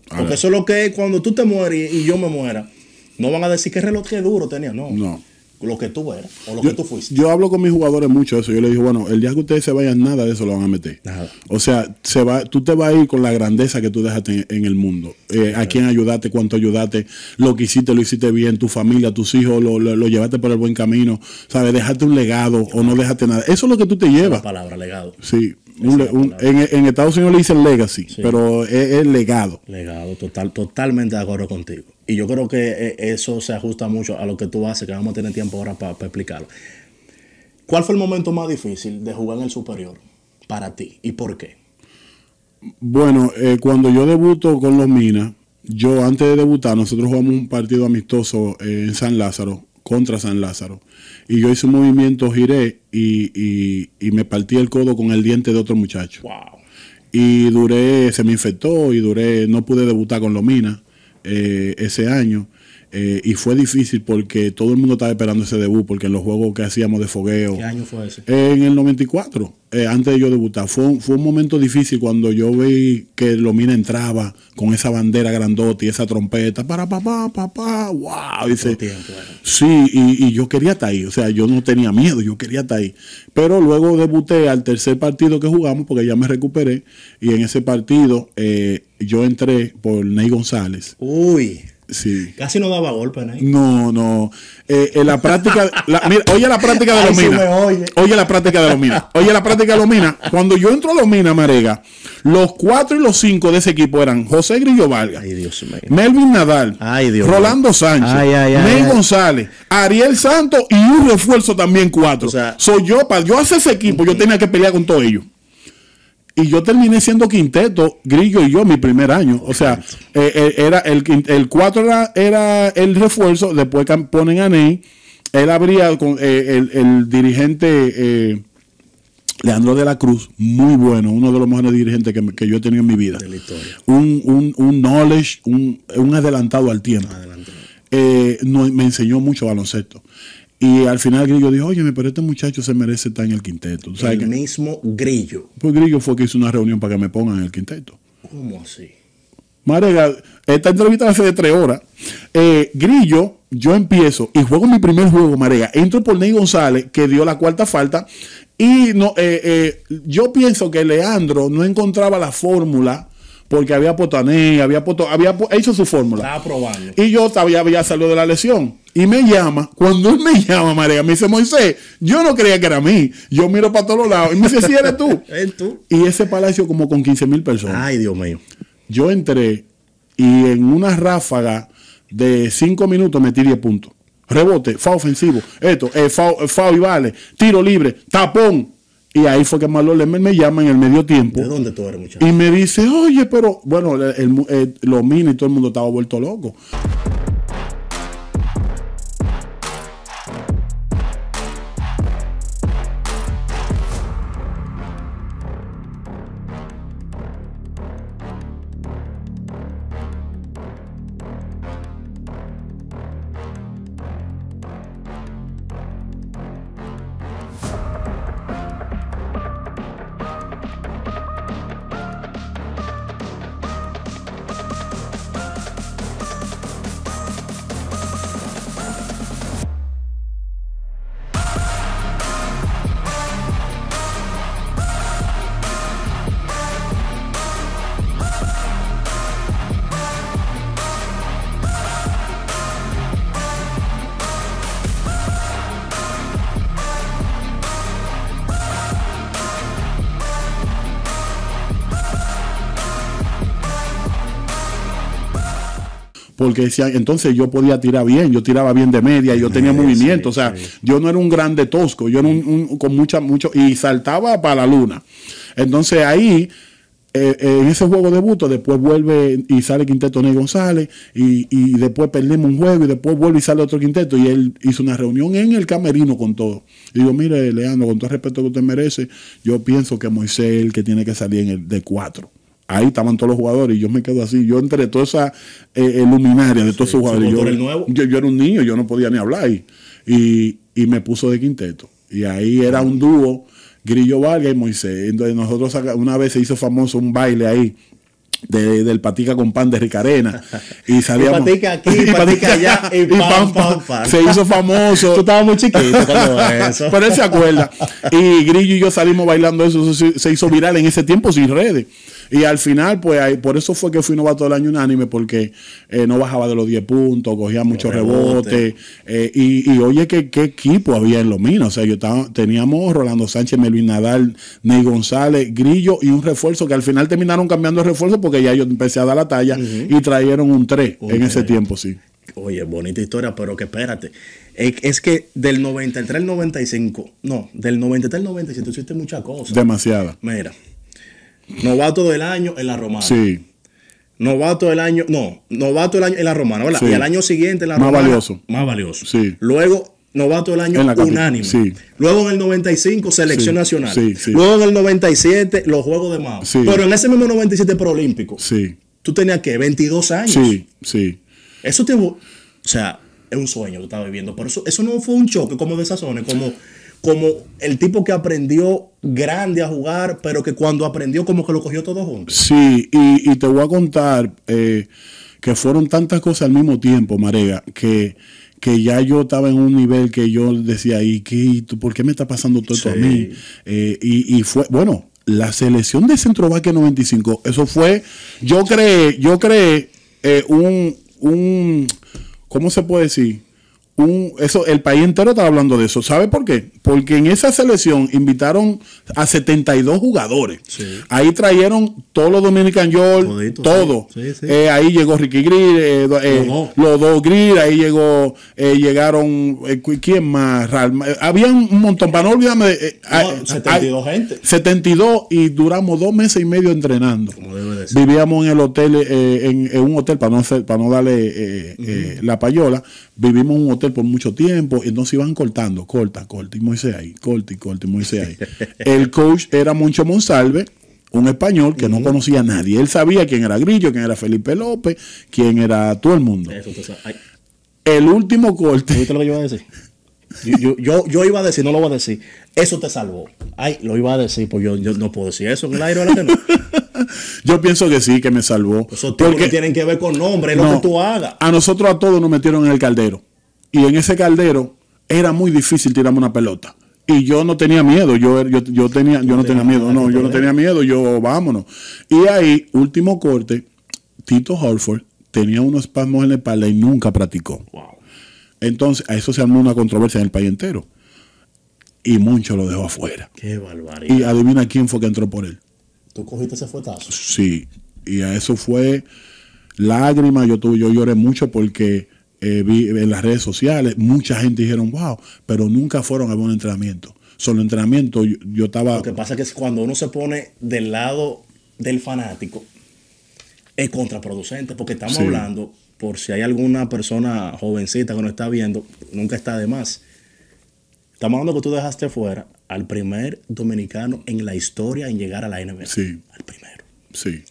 Porque eso es lo que cuando tú te mueres y, yo me muera. No van a decir qué reloj que duro tenía, no. No lo que tú eres o lo que tú fuiste. Yo hablo con mis jugadores mucho de eso. Yo les digo, bueno, el día que ustedes se vayan, nada de eso lo van a meter. O sea, se va, tú te vas a ir con la grandeza que tú dejaste en, el mundo. Eh, a quién ayudaste, cuánto ayudaste, lo que hiciste, lo hiciste bien, tu familia, tus hijos, lo, lo, llevaste por el buen camino. ¿Sabes? Dejaste un legado o no dejaste nada. Eso es lo que tú te llevas. palabra, legado. Sí. E- en, Estados Unidos le dicen legacy, pero es, legado. Legado, total, totalmente de acuerdo contigo. Y yo creo que eh, eso se ajusta mucho a lo que tú haces, que vamos a tener tiempo ahora para explicarlo. ¿Cuál fue el momento más difícil de jugar en el superior para ti y por qué? Bueno, eh, cuando yo debuto con los Minas, yo antes de debutar, nosotros jugamos un partido amistoso eh, en San Lázaro, contra San Lázaro y yo hice un movimiento, giré y, me partí el codo con el diente de otro muchacho. Wow. Y duré, se me infectó y duré, no pude debutar con Lomina eh, ese año. Eh, y fue difícil porque todo el mundo estaba esperando ese debut, porque en los juegos que hacíamos de fogueo. ¿Qué año fue ese? En el 94. Eh, antes de yo debutar. Fue un, momento difícil cuando yo vi que Lomina entraba con esa bandera grandota y esa trompeta, para papá, papá, wow. Dice, sí, y, y, yo quería estar ahí, o sea, yo no tenía miedo, yo quería estar ahí. Pero luego debuté al tercer partido que jugamos, porque ya me recuperé, y en ese partido eh, yo entré por Ney González. Uy. Casi no daba golpe No, no. en eh, eh, la práctica, mira, oye la práctica de los minas oye. la práctica de mina Oye la práctica de Cuando yo entro a minas, Marega, los cuatro y los cinco de ese equipo eran José Grillo Vargas Melvin Nadal, Rolando Sánchez, Ney González, Ariel Santos y un refuerzo también cuatro. Soy yo, para yo ese equipo, yo tenía que pelear con todos ellos. Y yo terminé siendo quinteto, Grillo y yo, mi primer año. O sea, eh, eh, era el, el 4 era, el refuerzo, después ponen a Ney. Él abría con eh, el, dirigente Leandro de la Cruz, muy bueno, uno de los mejores dirigentes que, yo he tenido en mi vida. Un, un, un knowledge, un, adelantado al tiempo. me enseñó mucho baloncesto. Y al final Grillo dijo, oye, pero este muchacho se merece estar en el quinteto. el mismo Grillo. Pues Grillo fue que hizo una reunión para que me pongan en el quinteto. ¿Cómo así? Marega, esta entrevista hace de tres horas. Eh, Grillo, yo empiezo y juego mi primer juego, Marega. Entro por Ney González, que dio la cuarta falta. Y no, eh, eh, yo pienso que Leandro no encontraba la fórmula porque había potané, había había hecho su fórmula. Estaba probando. Y yo todavía había salido de la lesión. Y me llama, cuando él me llama, María, me dice Moisés, yo no creía que era mí. Yo miro para todos lados. Y me dice, si eres tú. tú. Y ese palacio como con 15 mil personas. Ay, Dios mío. Yo entré y en una ráfaga de cinco minutos metí 10 puntos. Rebote, fa ofensivo, esto, eh, fao eh, fa y vale, tiro libre, tapón, y ahí fue que Marlon Lemmer me llama en el medio tiempo. ¿De dónde tú eres, muchacho? Y me dice, oye, pero bueno, el, eh, mini y todo el mundo estaba vuelto loco. porque decía, entonces yo podía tirar bien, yo tiraba bien de media, yo tenía movimiento, o sea, yo no era un grande tosco, yo era un, con mucha, mucho, y saltaba para la luna. Entonces ahí, eh, eh, en ese juego de buto, después vuelve y sale Quinteto Ney González, y, después perdimos un juego, y después vuelve y sale otro quinteto, y él hizo una reunión en el camerino con todo. Y digo, mire, Leandro, con todo el respeto que usted merece, yo pienso que Moisés es el que tiene que salir en el de cuatro Ahí estaban todos los jugadores y yo me quedo así. Yo entre todas esa eh, eh de todos esos jugadores, yo, yo, era un niño, yo no podía ni hablar. Y, y, me puso de quinteto. Y ahí era un dúo, Grillo Vargas y Moisés. Entonces nosotros una vez se hizo famoso un baile ahí del patica con pan de Ricarena. Y salíamos. patica aquí, patica allá, y Se hizo famoso. Tú estaba muy chiquito Pero él se acuerda. Y Grillo y yo salimos bailando eso. Se hizo viral en ese tiempo sin redes. Y al final, pues ahí por eso fue que fui novato el año unánime, porque eh, no bajaba de los 10 puntos, cogía muchos rebotes. Eh, y, oye, ¿qué, ¿qué, equipo había en los minos? O sea, yo estaba, teníamos Rolando Sánchez, Melvin Nadal, Ney González, Grillo y un refuerzo que al final terminaron cambiando el refuerzo porque ya yo empecé a dar la talla y trajeron un 3 en ese tiempo, sí. Oye, bonita historia, pero que espérate. Es que del 93 al 95, no, del 93 al 97 hiciste muchas cosas. Demasiada. Mira, Novato del año en la romana. Sí. Novato del año, no, novato del año en la romana, Y al año siguiente en la romana. Más valioso. Más valioso. Sí. Luego, novato del año unánime. Sí. Luego en el 95, selección nacional. Sí, Luego en el 97, los Juegos de Sí. Pero en ese mismo 97 proolímpico. Sí. Tú tenías que 22 años. Sí, sí. Eso te. O sea, es un sueño que estaba viviendo. Pero eso, eso no fue un choque como de esas como como el tipo que aprendió grande a jugar, pero que cuando aprendió como que lo cogió todo junto. Sí, y, te voy a contar eh, que fueron tantas cosas al mismo tiempo, marea que, que ya yo estaba en un nivel que yo decía, ¿y qué, por qué me está pasando todo esto a mí? Eh, y, fue, bueno, la selección de Centro y 95, eso fue, yo creé, yo creé eh, un, un, ¿cómo se puede decir? eso, el país entero estaba hablando de eso. ¿Sabe por qué? Porque en esa selección invitaron a 72 jugadores. Ahí trajeron todos los Dominican York, todo. Eh, ahí llegó Ricky Grill, eh, eh, los dos Grill, ahí llegó, llegaron, ¿quién más? había un montón, para no olvidarme. 72 gente. 72 y duramos dos meses y medio entrenando. Vivíamos en el hotel, en, un hotel, para no, para no darle la payola, vivimos en un hotel por mucho tiempo, y nos iban cortando, corta, corta, y Moisés ahí, corta y corta, y Moisés ahí. El coach era Moncho Monsalve, un español que no conocía a nadie. Él sabía quién era Grillo, quién era Felipe López, quién era todo el mundo. el último corte. lo yo iba a decir? Yo, iba a decir, no lo voy a decir. Eso te salvó. Ay, lo iba a decir, pues yo, no puedo decir eso en el aire. yo pienso que sí, que me salvó. porque tienen que ver con nombre, lo que tú hagas. A nosotros a todos nos metieron en el caldero y en ese caldero era muy difícil tirarme una pelota. Y yo no tenía miedo, yo, er, yo, tenía, yo no, tenía, miedo, no, yo no tenía miedo, yo vámonos. Y ahí, último corte, Tito Horford tenía unos espasmos en la espalda y nunca practicó. Entonces, a eso se armó una controversia en el país entero. Y mucho lo dejó afuera. Qué barbaridad. Y adivina quién fue que entró por él. ¿Tú cogiste ese fuetazo? Sí. Y a eso fue lágrima. Yo, yo lloré mucho porque eh, en las redes sociales, mucha gente dijeron, wow, pero nunca fueron a buen entrenamiento. Solo entrenamiento, yo, estaba... Lo que pasa es que cuando uno se pone del lado del fanático, es contraproducente, porque estamos hablando, por si hay alguna persona jovencita que no está viendo, nunca está de más. Estamos hablando que tú dejaste fuera al primer dominicano en la historia en llegar a la NBA. Sí. Al primero. Sí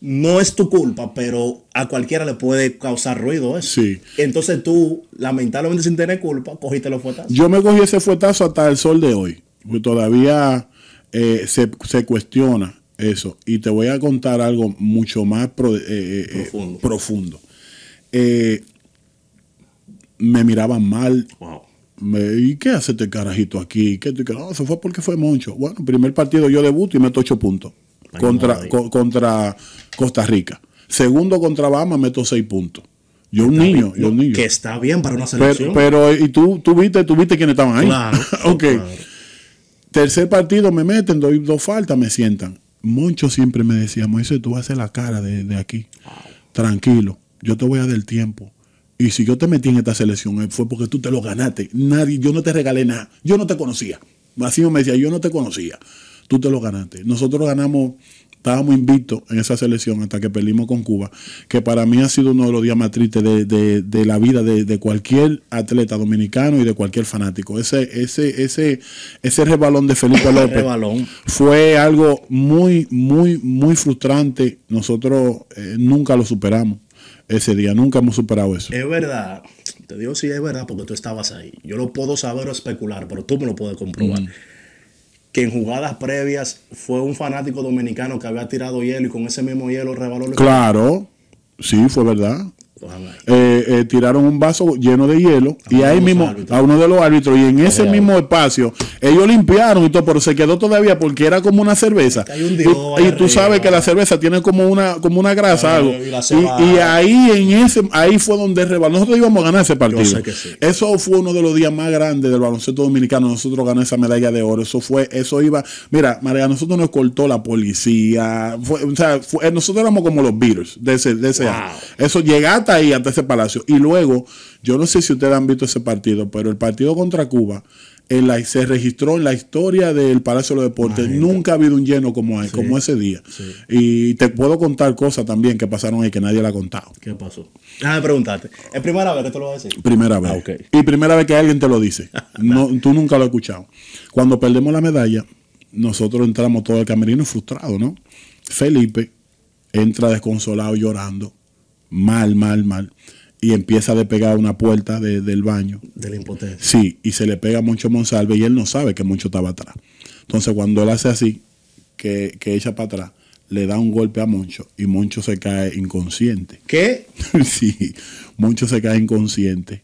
no es tu culpa, pero a cualquiera le puede causar ruido eso. Sí. Entonces tú, lamentablemente sin tener culpa, cogiste los fuetazos. Yo me cogí ese fuetazo hasta el sol de hoy. todavía eh, se, cuestiona eso. Y te voy a contar algo mucho más eh, eh, profundo. me miraban mal. ¿Y qué hace este carajito aquí? ¿Qué, No, eso fue porque fue Moncho. Bueno, primer partido yo debuto y meto ocho puntos contra, contra Costa Rica. Segundo contra Bahamas meto seis puntos. Yo un niño, yo un niño. Que está bien para una selección. Pero, y tú, tú viste, tú viste quiénes estaban ahí. ok. Tercer partido me meten, doy dos faltas, me sientan. Moncho siempre me decía, eso tú vas a la cara de, aquí. Tranquilo, yo te voy a dar el tiempo. Y si yo te metí en esta selección eh, fue porque tú te lo ganaste. Nadie, yo no te regalé nada. Yo no te conocía. Así me decía, yo no te conocía tú te lo ganaste. Nosotros ganamos, estábamos invictos en esa selección hasta que perdimos con Cuba, que para mí ha sido uno de los días más tristes de, la vida de, cualquier atleta dominicano y de cualquier fanático. Ese, ese, ese, ese rebalón de Felipe López fue algo muy, muy, muy frustrante. Nosotros eh, nunca lo superamos ese día. Nunca hemos superado eso. Es verdad. Te digo si sí, es verdad porque tú estabas ahí. Yo lo puedo saber o especular, pero tú me lo puedes comprobar. Mm que en jugadas previas fue un fanático dominicano que había tirado hielo y con ese mismo hielo rebaló. El claro, sí, fue verdad. Eh, eh, tiraron un vaso lleno de hielo ah, y ahí mismo a uno de los árbitros y en ese mismo espacio ellos limpiaron y todo, pero se quedó todavía porque era como una cerveza. y, tú sabes que la cerveza tiene como una como una grasa eh, algo. Y, ahí en ese ahí fue donde Nosotros íbamos a ganar ese partido. Eso fue uno de los días más grandes del baloncesto dominicano. Nosotros ganamos esa medalla de oro. Eso fue eso iba. Mira, María, nosotros nos cortó la policía. o sea, nosotros éramos como los virus de ese de ese año. Eso llegaste ahí, ante ese palacio. Y luego, yo no sé si ustedes han visto ese partido, pero el partido contra Cuba en se registró en la historia del Palacio de los Deportes. Nunca ha habido un lleno como, ese día. Y te puedo contar cosas también que pasaron ahí que nadie la ha contado. ¿Qué pasó? Ah, preguntarte. ¿Es primera vez que te lo voy a decir? Primera vez. Ah, y primera vez que alguien te lo dice. no, tú nunca lo has escuchado. Cuando perdemos la medalla, nosotros entramos todo el camerino frustrado, ¿no? Felipe entra desconsolado llorando mal, mal, mal. Y empieza a despegar una puerta del baño. De la Sí, y se le pega a Moncho Monsalve y él no sabe que Moncho estaba atrás. Entonces, cuando él hace así, que, que echa para atrás, le da un golpe a Moncho y Moncho se cae inconsciente. ¿Qué? sí, Moncho se cae inconsciente.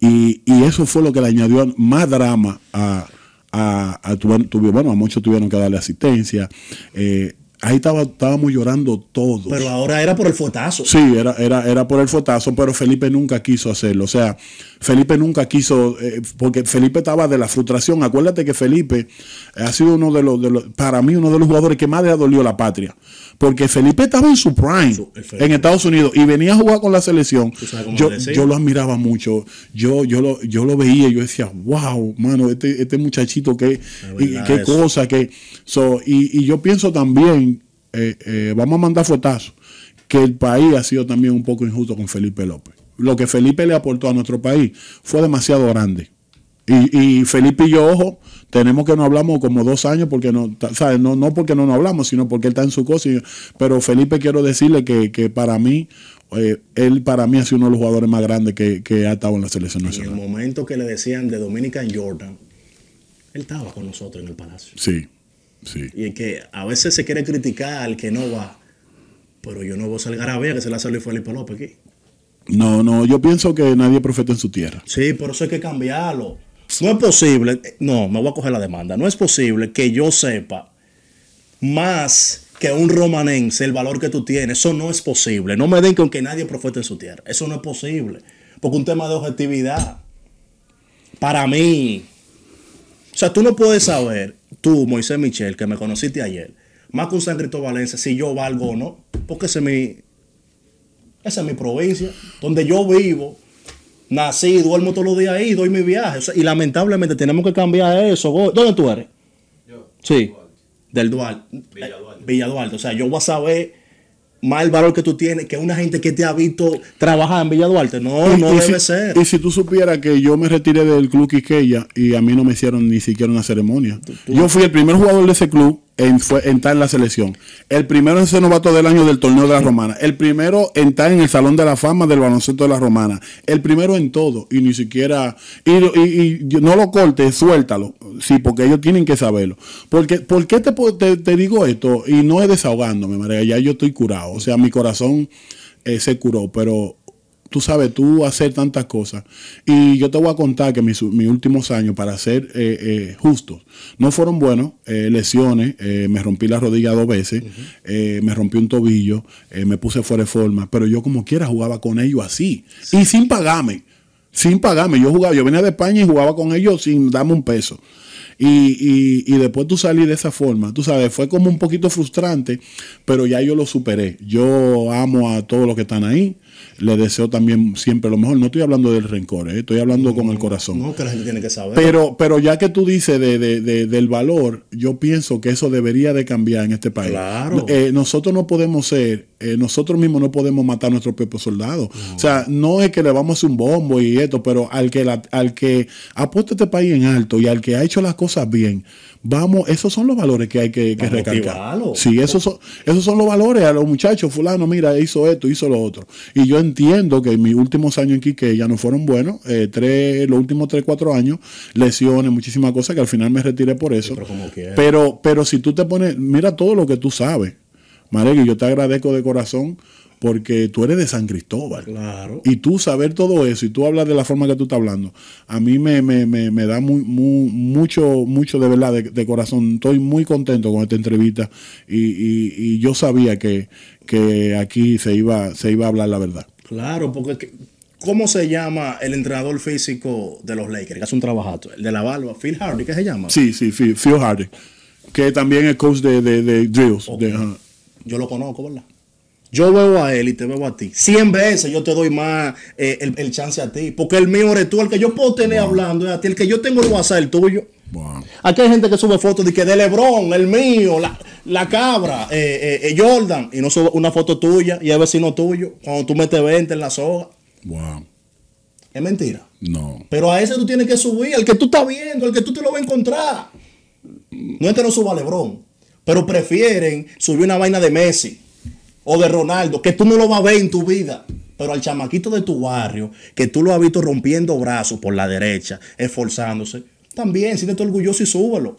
Y, eso fue lo que le añadió más drama a, a, bueno, a Moncho tuvieron que darle asistencia. Eh, Ahí estaba, estábamos llorando todos. Pero ahora era por el fotazo. Sí, era, era, era por el fotazo, pero Felipe nunca quiso hacerlo. O sea, Felipe nunca quiso, eh, porque Felipe estaba de la frustración. Acuérdate que Felipe ha sido uno de los, de los, para mí, uno de los jugadores que más le ha dolido la patria porque Felipe estaba en su prime en Estados Unidos y venía a jugar con la selección. Yo, lo admiraba mucho, yo, yo, lo, yo lo veía y yo decía, wow, mano, este, este muchachito, qué, qué cosa, so, y, yo pienso también, eh, eh, vamos a mandar fotazos, que el país ha sido también un poco injusto con Felipe López. Lo que Felipe le aportó a nuestro país fue demasiado grande y, Felipe y yo, ojo, tenemos que no hablamos como dos años porque no, no, porque no nos hablamos, sino porque él está en su cosa. pero Felipe quiero decirle que, para mí, eh, él para mí ha sido uno de los jugadores más grandes que, que ha estado en la selección nacional. En el momento que le decían de Dominican Jordan, él estaba con nosotros en el Palacio. Sí, sí. Y que a veces se quiere criticar al que no va, pero yo no voy a salir a ver que se la salió Felipe López aquí. No, no, yo pienso que nadie profeta en su tierra. Sí, por eso hay que cambiarlo. No es posible, no, me voy a coger la demanda, no es posible que yo sepa más que un romanense el valor que tú tienes. Eso no es posible. No me den con que nadie profeta en su tierra. Eso no es posible. Porque un tema de objetividad. Para mí. O sea, tú no puedes saber, tú, Moisés Michel, que me conociste ayer, más que un sangrito Valencia, si yo valgo o no. Porque esa es mi provincia, donde yo vivo, Nací, duermo todos los días ahí, doy mi viaje. y lamentablemente tenemos que cambiar eso. ¿Dónde tú eres? Yo. Sí. Del Duarte. Villa Duarte. O sea, yo voy a saber más el valor que tú tienes que una gente que te ha visto trabajar en Villa Duarte. No, no debe ser. Y si tú supieras que yo me retiré del club Quiqueya y a mí no me hicieron ni siquiera una ceremonia. Yo fui el primer jugador de ese club en fue, entrar en la selección, el primero en novato del año del torneo de la Romana, el primero en en el Salón de la Fama del baloncesto de la Romana, el primero en todo y ni siquiera, y, y, no lo cortes, suéltalo, sí, porque ellos tienen que saberlo. Porque, ¿Por qué te, te, digo esto? Y no es desahogándome, María, ya yo estoy curado, o sea, mi corazón eh, se curó, pero tú sabes, tú hacer tantas cosas. Y yo te voy a contar que mis, últimos años, para ser eh, eh, justos, no fueron buenos. Eh, lesiones, me rompí la rodilla dos veces, me rompí un tobillo, me puse fuera de forma, pero yo como quiera jugaba con ellos así y sin pagarme. Sin pagarme, yo jugaba, yo venía de España y jugaba con ellos sin darme un peso. Y, y, y, después tú salí de esa forma, tú sabes, fue como un poquito frustrante, pero ya yo lo superé. Yo amo a todos los que están ahí, le deseo también siempre lo mejor. No estoy hablando del rencor, eh, estoy hablando con el corazón. No, que la gente tiene que saber. Pero, pero ya que tú dices del valor, yo pienso que eso debería de cambiar en este país. Eh, nosotros no podemos ser, eh, nosotros mismos no podemos matar a nuestros propios soldados. O sea, no es que le vamos a un bombo y esto, pero al que, la, al que este país en alto y al que ha hecho las cosas bien, Vamos, esos son los valores que hay que, recalcar. Sí, esos son, esos son los valores a los muchachos. Fulano, mira, hizo esto, hizo lo otro. Y yo entiendo que mis últimos años en Quique ya no fueron buenos. Eh, tres, los últimos tres, cuatro años, lesiones, muchísimas cosas que al final me retiré por eso. pero, pero, si tú te pones, mira todo lo que tú sabes. y yo te agradezco de corazón porque tú eres de San Cristóbal. Claro. Y tú saber todo eso y tú hablar de la forma que tú estás hablando, a mí me, da muy, mucho, mucho de verdad, de, corazón. Estoy muy contento con esta entrevista y, y, yo sabía que, que, aquí se iba, se iba a hablar la verdad. Claro, porque ¿Cómo se llama el entrenador físico de los Lakers? Que hace un trabajato. El de la barba, Phil Hardy, ¿qué se llama? Sí, sí, Phil, Hardy. Que también es coach de, de, drills. Yo lo conozco, ¿verdad? Yo veo a él y te veo a ti. 100 veces yo te doy más eh, el, chance a ti. Porque el mío eres tú, el que yo puedo tener hablando es a ti. El que yo tengo el WhatsApp, el tuyo. Aquí hay gente que sube fotos de que de Lebron, el mío, la, la cabra, eh, eh, Jordan, y no sube una foto tuya y es vecino tuyo, cuando tú metes 20 en la soga. Wow. Es mentira. No. Pero a ese tú tienes que subir, el que tú estás viendo, el que tú te lo vas a encontrar. No es que no suba Lebron, pero prefieren subir una vaina de Messi o de Ronaldo, que tú no lo vas a ver en tu vida. Pero al chamaquito de tu barrio, que tú lo has visto rompiendo brazos por la derecha, esforzándose, también siéntete orgulloso y súbelo.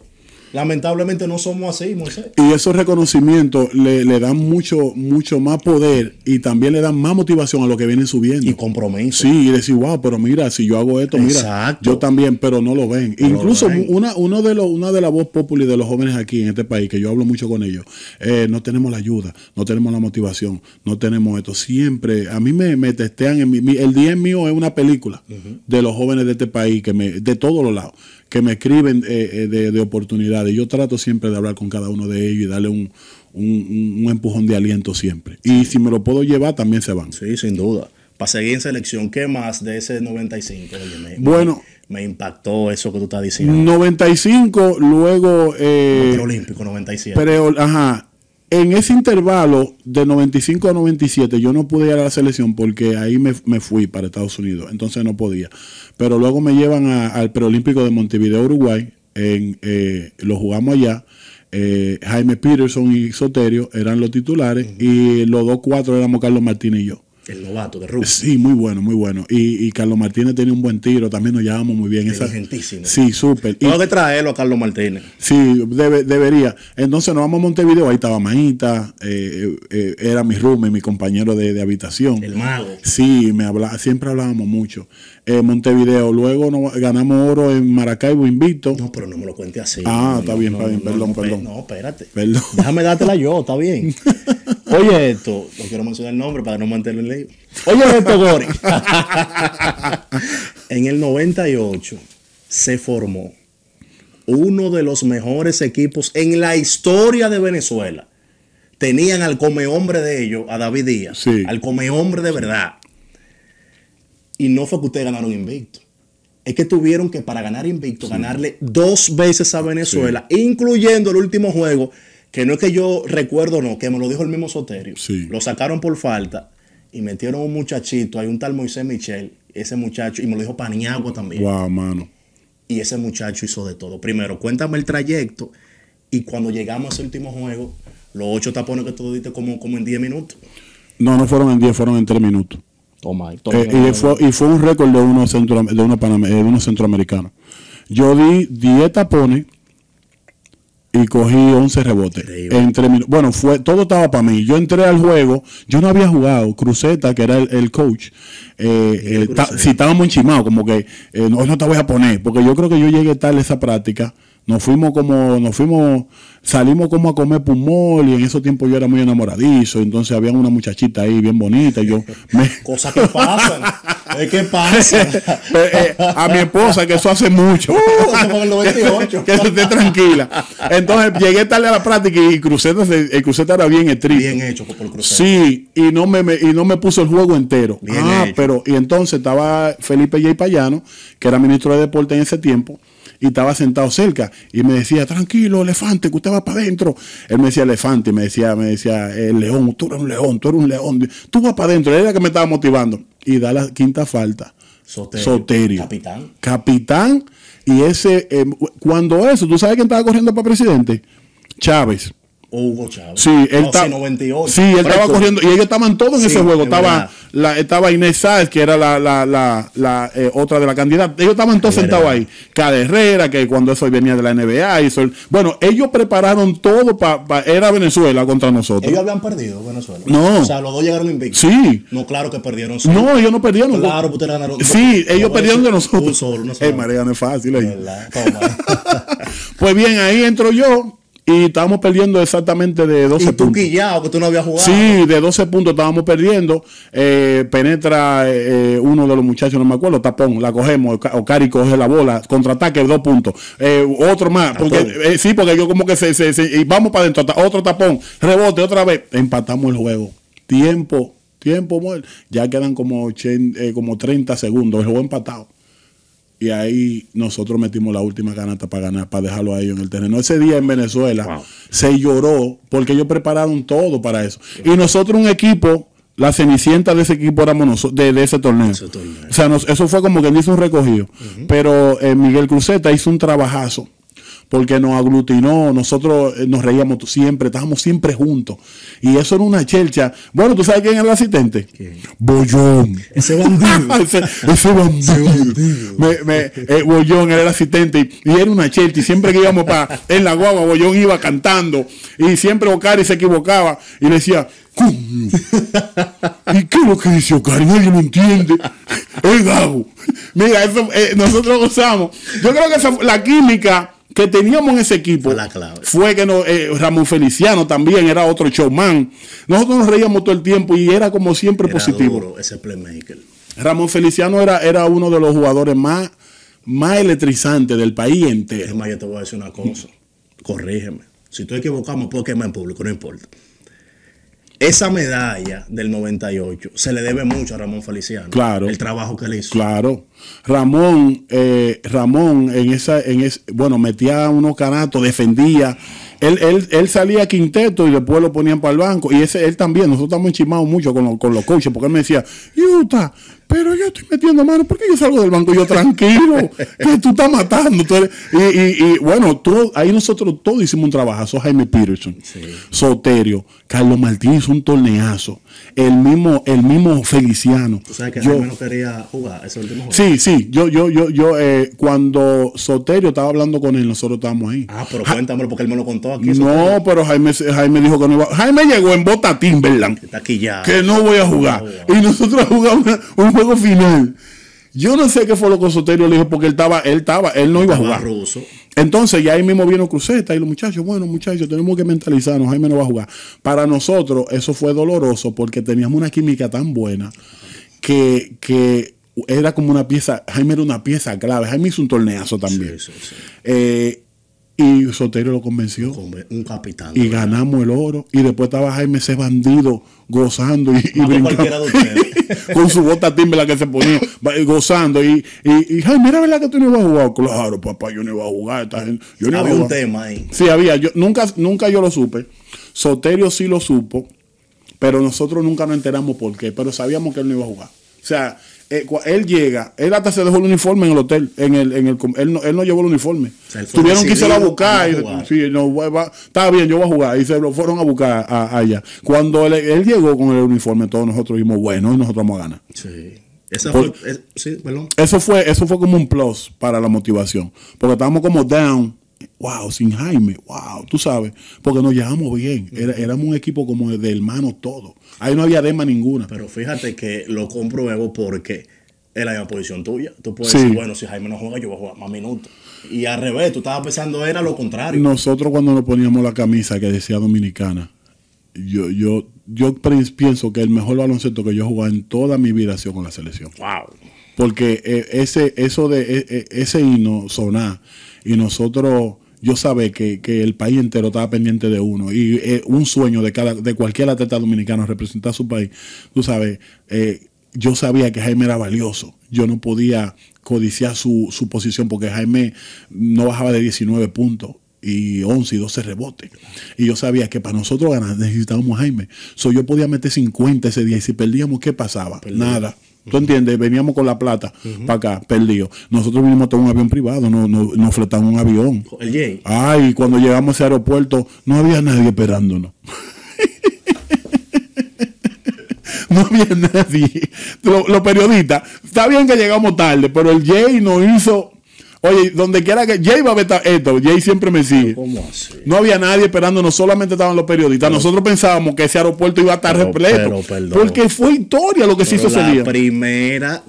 Lamentablemente no somos así, Moisés. Y esos reconocimientos le, dan mucho, mucho más poder y también le dan más motivación a lo que viene subiendo. Y compromiso. Sí, y decir, wow, pero mira, si yo hago esto, mira, yo también, pero no lo ven. Incluso Una, de los, una de las voz populi de los jóvenes aquí en este país, que yo hablo mucho con ellos, eh, no tenemos la ayuda, no tenemos la motivación, no tenemos esto. Siempre, a mí me, me testean, en el día mío es una película de los jóvenes de este país, que me, de todos los lados que me escriben eh, eh, de, de, oportunidades. Yo trato siempre de hablar con cada uno de ellos y darle un, un, empujón de aliento siempre. Y si me lo puedo llevar, también se van. Sí, sin duda. Para seguir en selección, ¿qué más de ese 95? bueno. Me, impactó eso que tú estás diciendo. 95, luego... Eh, Olímpico, 97. Pero, ajá en ese intervalo de 95 a 97 yo no pude ir a la selección porque ahí me, fui para Estados Unidos, entonces no podía. Pero luego me llevan al preolímpico de Montevideo, Uruguay, en, eh, lo jugamos allá. Eh, Jaime Peterson y Soterio eran los titulares y los dos cuatro éramos Carlos Martínez y yo. El novato de Rubio. Sí, muy bueno, muy bueno. Y, y Carlos Martínez tiene un buen tiro, también nos llevamos muy bien. Esa... Sí, súper. Tengo que traerlo a Carlos Martínez. Sí, debería. Entonces nos vamos a Montevideo, ahí estaba Maíta, eh, eh, era mi roommate, mi compañero de, habitación. El mago. Sí, me hablaba, siempre hablábamos mucho. Eh, Montevideo, luego ganamos oro en Maracaibo, invito. No, pero no me lo cuente así. Ah, está bien, está bien, perdón, perdón. No, espérate. Perdón. Déjame dártela yo, está bien. Oye esto, no quiero mencionar el nombre para no mantenerlo en ley. Oye esto, Gori. en el 98 se formó uno de los mejores equipos en la historia de Venezuela. Tenían al comehombre de ellos, a David Díaz, al comehombre de verdad. Y no fue que ustedes ganaron invicto. Es que tuvieron que para ganar invicto, ganarle dos veces a Venezuela, incluyendo el último juego que no es que yo recuerdo, no, que me lo dijo el mismo Soterio. Sí. Lo sacaron por falta y metieron un muchachito, hay un tal Moisés Michel, ese muchacho, y me lo dijo Paniagua también. Wow, mano. Y ese muchacho hizo de todo. Primero, cuéntame el trayecto y cuando llegamos a ese último juego, los ocho tapones que tú diste como, como en diez minutos. No, no fueron en diez. fueron en tres minutos. Toma, eh, toma. y, fue, un récord de uno, de, uno eh, de uno centroamericano. Yo di 10 tapones y cogí 11 rebotes. Entre, bueno, fue, todo estaba para mí. Yo entré al juego, yo no había jugado. Cruzeta, que era el, coach, eh, eh si estábamos enchimados, como que eh, no, no te voy a poner, porque yo creo que yo llegué tarde a esa práctica. Nos fuimos como, nos fuimos, salimos como a comer pumol y en esos tiempos yo era muy enamoradizo, entonces había una muchachita ahí bien bonita yo Cosas que pasan. ¿Es ¿Qué pasa? Eh, a mi esposa, que eso hace mucho. Uh, que, que esté tranquila. Entonces llegué tarde a la práctica y el cruceta era bien estricto. Bien hecho por el Sí, y no me, y no me puso el juego entero. ah, pero, y entonces estaba Felipe J. Payano, que era ministro de deporte en ese tiempo y estaba sentado cerca y me decía, tranquilo, elefante, que usted va para adentro. Él me decía elefante me decía, me decía, el eh, león, tú eres un león, tú eres un león, tú vas para adentro. Era que me estaba motivando. Y da la quinta falta. Soterio. Capitán. Capitán. Y ese, eh, cuando eso, ¿tú sabes quién estaba corriendo para presidente? Chávez. Hugo Chávez. Sí, él estaba. él estaba corriendo. Y ellos estaban todos en ese juego. Estaba, la, estaba Inés Sáez, que era la, eh, otra de la candidata. Ellos estaban todos sentados ahí. Cada Herrera, que cuando eso venía de la NBA. bueno, ellos prepararon todo para. era Venezuela contra nosotros. Ellos habían perdido Venezuela. No. O sea, los dos llegaron invictos. Sí. No, claro que perdieron. Solo. No, ellos no perdieron. Claro, ustedes ganaron. Sí, ellos perdieron de nosotros. Un solo, no eh, es fácil eh. Pues bien, ahí entro yo y estábamos perdiendo exactamente de 12 puntos ¿Y tú que tú no habías jugado. Sí, de 12 puntos estábamos perdiendo. Eh, penetra eh, uno de los muchachos, no me acuerdo, tapón, la cogemos, Ocari coge la bola, contraataque, dos puntos. Eh, otro más, sí, porque yo como que se, se, y vamos para adentro, otro tapón, rebote otra vez, empatamos el juego. Tiempo, tiempo muerto. Ya quedan como, 80, como 30 segundos, el juego empatado y ahí nosotros metimos la última ganata para ganar, para dejarlo a ellos en el terreno. Ese día en Venezuela se lloró porque ellos prepararon todo para eso. Y nosotros un equipo, la cenicienta de ese equipo éramos nosotros, de, ese torneo. O sea, eso fue como que él hizo un recogido. Pero eh, Miguel Cruzeta hizo un trabajazo porque nos aglutinó, nosotros eh, nos reíamos siempre, estábamos siempre juntos. Y eso era una chelcha. Bueno, ¿tú sabes quién era el asistente? Bollón. Ese bandido. ese, bandido. Eh, Bollón era el asistente y, era una chelcha. Y siempre que íbamos para en la guagua, Bollón iba cantando. Y siempre Ocari se equivocaba y le decía, ¿Y qué es lo que dice Ocari? Nadie lo entiende. ¡Eh, Gago! Mira, eso, eh, nosotros gozamos. Yo creo que esa, la química que teníamos en ese equipo fue, que no, eh, Ramón Feliciano también era otro showman. Nosotros nos reíamos todo el tiempo y era como siempre positivo. ese playmaker. Ramón Feliciano era, era uno de los jugadores más, más electrizantes del país entero. Es yo te voy a decir una cosa. Corrígeme. Si equivocado equivocamos, puedo quemar en público, no importa esa medalla del 98 se le debe mucho a Ramón Feliciano. Claro. El trabajo que le hizo. Claro. Ramón, eh, Ramón, en esa, en ese, bueno, metía unos canatos, defendía. Él, él, él, salía quinteto y después lo ponían para el banco. Y ese, él también, nosotros estamos enchimados mucho con, lo, con los coaches, porque él me decía, Utah, pero yo estoy metiendo mano porque yo salgo del banco yo tranquilo, que tú estás matando. y, y, bueno, ahí nosotros todos hicimos un trabajazo, Jaime Peterson, Soterio, Carlos Martínez, hizo un torneazo, el mismo, el mismo Feliciano. sabes que yo, Jaime no quería jugar ese último juego? Sí, sí, yo, yo, yo, yo, eh, cuando Soterio estaba hablando con él, nosotros estábamos ahí. Ah, pero cuéntamelo porque él me lo contó aquí. No, pero Jaime, Jaime dijo que no iba. Jaime llegó en Bota Timberland. Que No voy a jugar. Y nosotros jugamos un juego final. Yo no sé qué fue lo que Sotero le dijo, porque él estaba, él estaba, él no iba a jugar. Entonces ya ahí mismo vino Cruzeta y los muchachos, bueno, muchachos, tenemos que mentalizarnos, Jaime no va a jugar. Para nosotros eso fue doloroso porque teníamos una química tan buena que, era como una pieza, Jaime era una pieza clave, Jaime hizo un torneazo también. Eh, y Sotero lo convenció. Un capitán. Y ganamos el oro. Y después estaba Jaime ese bandido gozando con su bota la que se ponía, gozando. Y, y, ay, mira, ¿verdad que tú no ibas a jugar? Claro, papá, yo no iba a jugar. Esta gente, yo no había un tema ahí. Sí, había. Yo, nunca, nunca yo lo supe. Soterio sí lo supo, pero nosotros nunca nos enteramos por qué. Pero sabíamos que él no iba a jugar. O sea, eh, él llega, él hasta se dejó el uniforme en el hotel, en el, en el él, no, llevó el uniforme. Tuvieron que irse a buscar, no, va, está bien, yo voy a jugar, y se lo fueron a buscar allá. Cuando él, llegó con el uniforme, todos nosotros dijimos, bueno, y nosotros vamos a ganar. Sí. Esa eso fue, eso fue como un plus para la motivación, porque estábamos como down wow, sin Jaime, wow, tú sabes, porque nos llevamos bien, éramos un equipo como de hermanos todos, ahí no había dema ninguna. Pero fíjate que lo compruebo porque era la posición tuya, tú puedes decir, bueno, si Jaime no juega, yo voy a jugar más minutos. Y al revés, tú estabas pensando era lo contrario. Nosotros cuando nos poníamos la camisa que decía dominicana, yo, yo, yo pienso que el mejor baloncesto que yo jugaba en toda mi vida ha sido con la selección. Wow. Porque eh, ese, eso de e, e, ese himno sonar y nosotros yo sabía que, que, el país entero estaba pendiente de uno y eh, un sueño de cada de cualquier atleta dominicano representar su país, tú sabes, eh, yo sabía que Jaime era valioso, yo no podía codiciar su, posición porque Jaime no bajaba de 19 puntos y 11 y 12 rebotes. Y yo sabía que para nosotros ganar necesitábamos a Jaime. So yo podía meter 50 ese día y si perdíamos, ¿qué pasaba? Nada. ¿Tú entiendes? Veníamos con la plata para acá, perdido. Nosotros vinimos a un avión privado, nos, nos, un avión. ¿El Jay Ay, cuando llegamos a ese aeropuerto, no había nadie esperándonos. no había nadie. Los periodistas, está bien que llegamos tarde, pero el Jay nos hizo Oye, donde quiera que Jay va a ver esto, Jay siempre me sigue. Ah, ¿Cómo así? No había nadie esperándonos, solamente estaban los periodistas. Nosotros pensábamos que ese aeropuerto iba a estar repleto. Pero, porque fue historia lo que se hizo ese día. La primera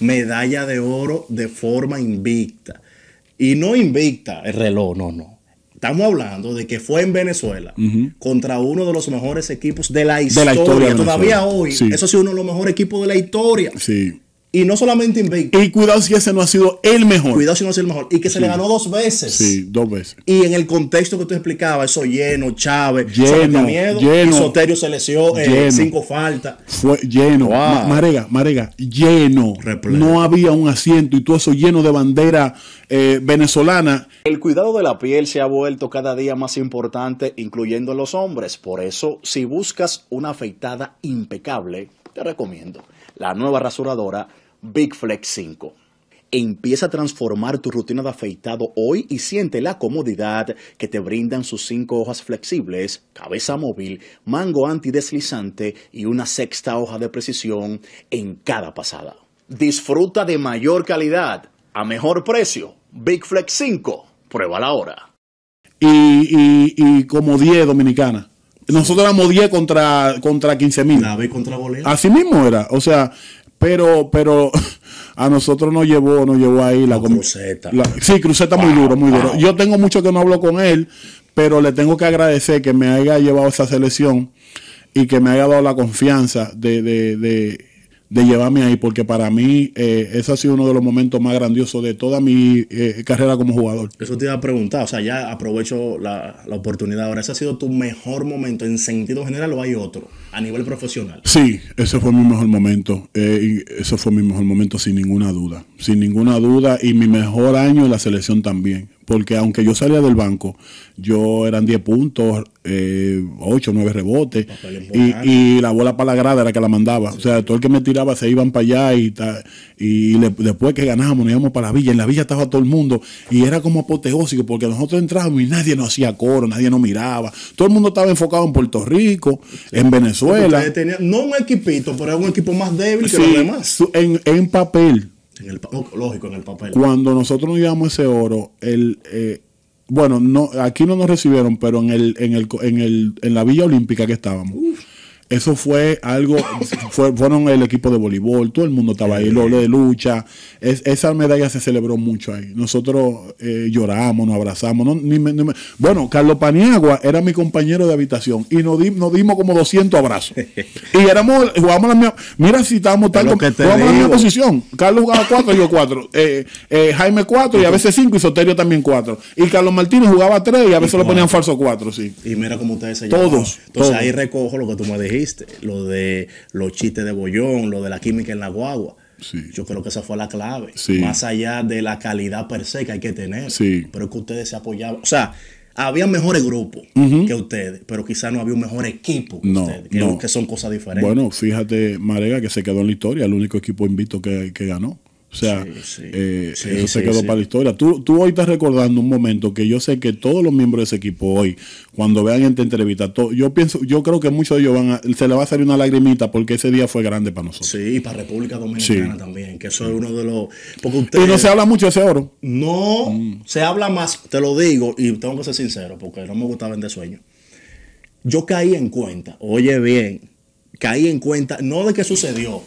medalla de oro de forma invicta. Y no invicta el reloj, no, no. Estamos hablando de que fue en Venezuela contra uno de los mejores equipos de la historia. De la historia Todavía hoy, eso ha uno de los mejores equipos de la historia. Sí. Y no solamente invicto. Y cuidado si ese no ha sido el mejor. Cuidado si no ha sido el mejor. Y que se le ganó dos veces. Sí, dos veces. Y en el contexto que tú explicabas, eso lleno, Chávez, lleno, miedo, Soterio se lesionó en eh, cinco faltas. Fue lleno. Marega, Marega, lleno. No había un asiento y todo eso lleno de bandera eh, venezolana. El cuidado de la piel se ha vuelto cada día más importante, incluyendo los hombres. Por eso, si buscas una afeitada impecable, te recomiendo la nueva rasuradora Big Flex 5. Empieza a transformar tu rutina de afeitado hoy y siente la comodidad que te brindan sus cinco hojas flexibles, cabeza móvil, mango antideslizante y una sexta hoja de precisión en cada pasada. Disfruta de mayor calidad a mejor precio. Big Flex 5, pruébala ahora. Y, y, como 10 dominicana. Nosotros éramos 10 contra, contra 15 mil. Nave contra Así mismo era. O sea, pero, pero a nosotros nos llevó, nos llevó ahí la, la cruceta. sí, cruceta muy duro, muy duro. Yo tengo mucho que no hablo con él, pero le tengo que agradecer que me haya llevado esa selección y que me haya dado la confianza de, de de llevarme ahí, porque para mí eh, ese ha sido uno de los momentos más grandiosos de toda mi eh, carrera como jugador. Eso te iba a preguntar, o sea, ya aprovecho la, oportunidad ahora. ¿Ese ha sido tu mejor momento en sentido general o hay otro a nivel profesional? Sí, ese fue mi mejor momento. Eh, y ese fue mi mejor momento sin ninguna duda sin ninguna duda, y mi mejor año en la selección también. Porque aunque yo salía del banco, yo eran 10 puntos, eh, 8, 9 rebotes, y, la bola para la grada era que la mandaba. O sea, todo el que me tiraba se iban para allá y, después que ganábamos nos íbamos para la villa. En la villa estaba todo el mundo y era como apoteósico porque nosotros entrábamos y nadie nos hacía coro, nadie nos miraba. Todo el mundo estaba enfocado en Puerto Rico, en Venezuela. no un equipito, pero era un equipo más débil que los demás. En, en papel el, oh, lógico, en el papel. Cuando nosotros nos llevamos ese oro, el, eh, bueno, no, aquí no nos recibieron, pero en el, en el, en el, en la Villa Olímpica que estábamos. Eso fue algo, fueron el equipo de voleibol, todo el mundo estaba ahí, lo de lucha. esa medalla se celebró mucho ahí. Nosotros eh, lloramos, nos abrazamos. Bueno, Carlos Paniagua era mi compañero de habitación y nos, dimos como 200 abrazos. y éramos, la misma, mira si estábamos tanto jugamos la misma posición. Carlos jugaba 4, yo cuatro eh, eh, Jaime cuatro y a veces cinco y Soterio también cuatro Y Carlos Martínez jugaba tres y a veces lo ponían falso cuatro sí. Y mira como ustedes se Todos. Entonces ahí recojo lo que tú me dijiste lo de los chistes de Bollón, lo de la química en la guagua. Sí. Yo creo que esa fue la clave. Más allá de la calidad per se que hay que tener. Pero es que ustedes se apoyaban. O sea, había mejores grupos que ustedes, pero quizás no había un mejor equipo que ustedes, que, son cosas diferentes. Bueno, fíjate, Marega, que se quedó en la historia, el único equipo invito que ganó. O sea, eh, eso se quedó para la historia. Tú, hoy estás recordando un momento que yo sé que todos los miembros de ese equipo hoy, cuando vean esta entrevista, yo pienso, yo creo que muchos de ellos se le va a salir una lagrimita porque ese día fue grande para nosotros. Sí, y para República Dominicana también, que eso es uno de los. y no se habla mucho de ese oro. No, mm. se habla más, te lo digo, y tengo que ser sincero, porque no me gusta vender sueños. Yo caí en cuenta, oye bien, caí en cuenta, no de qué sucedió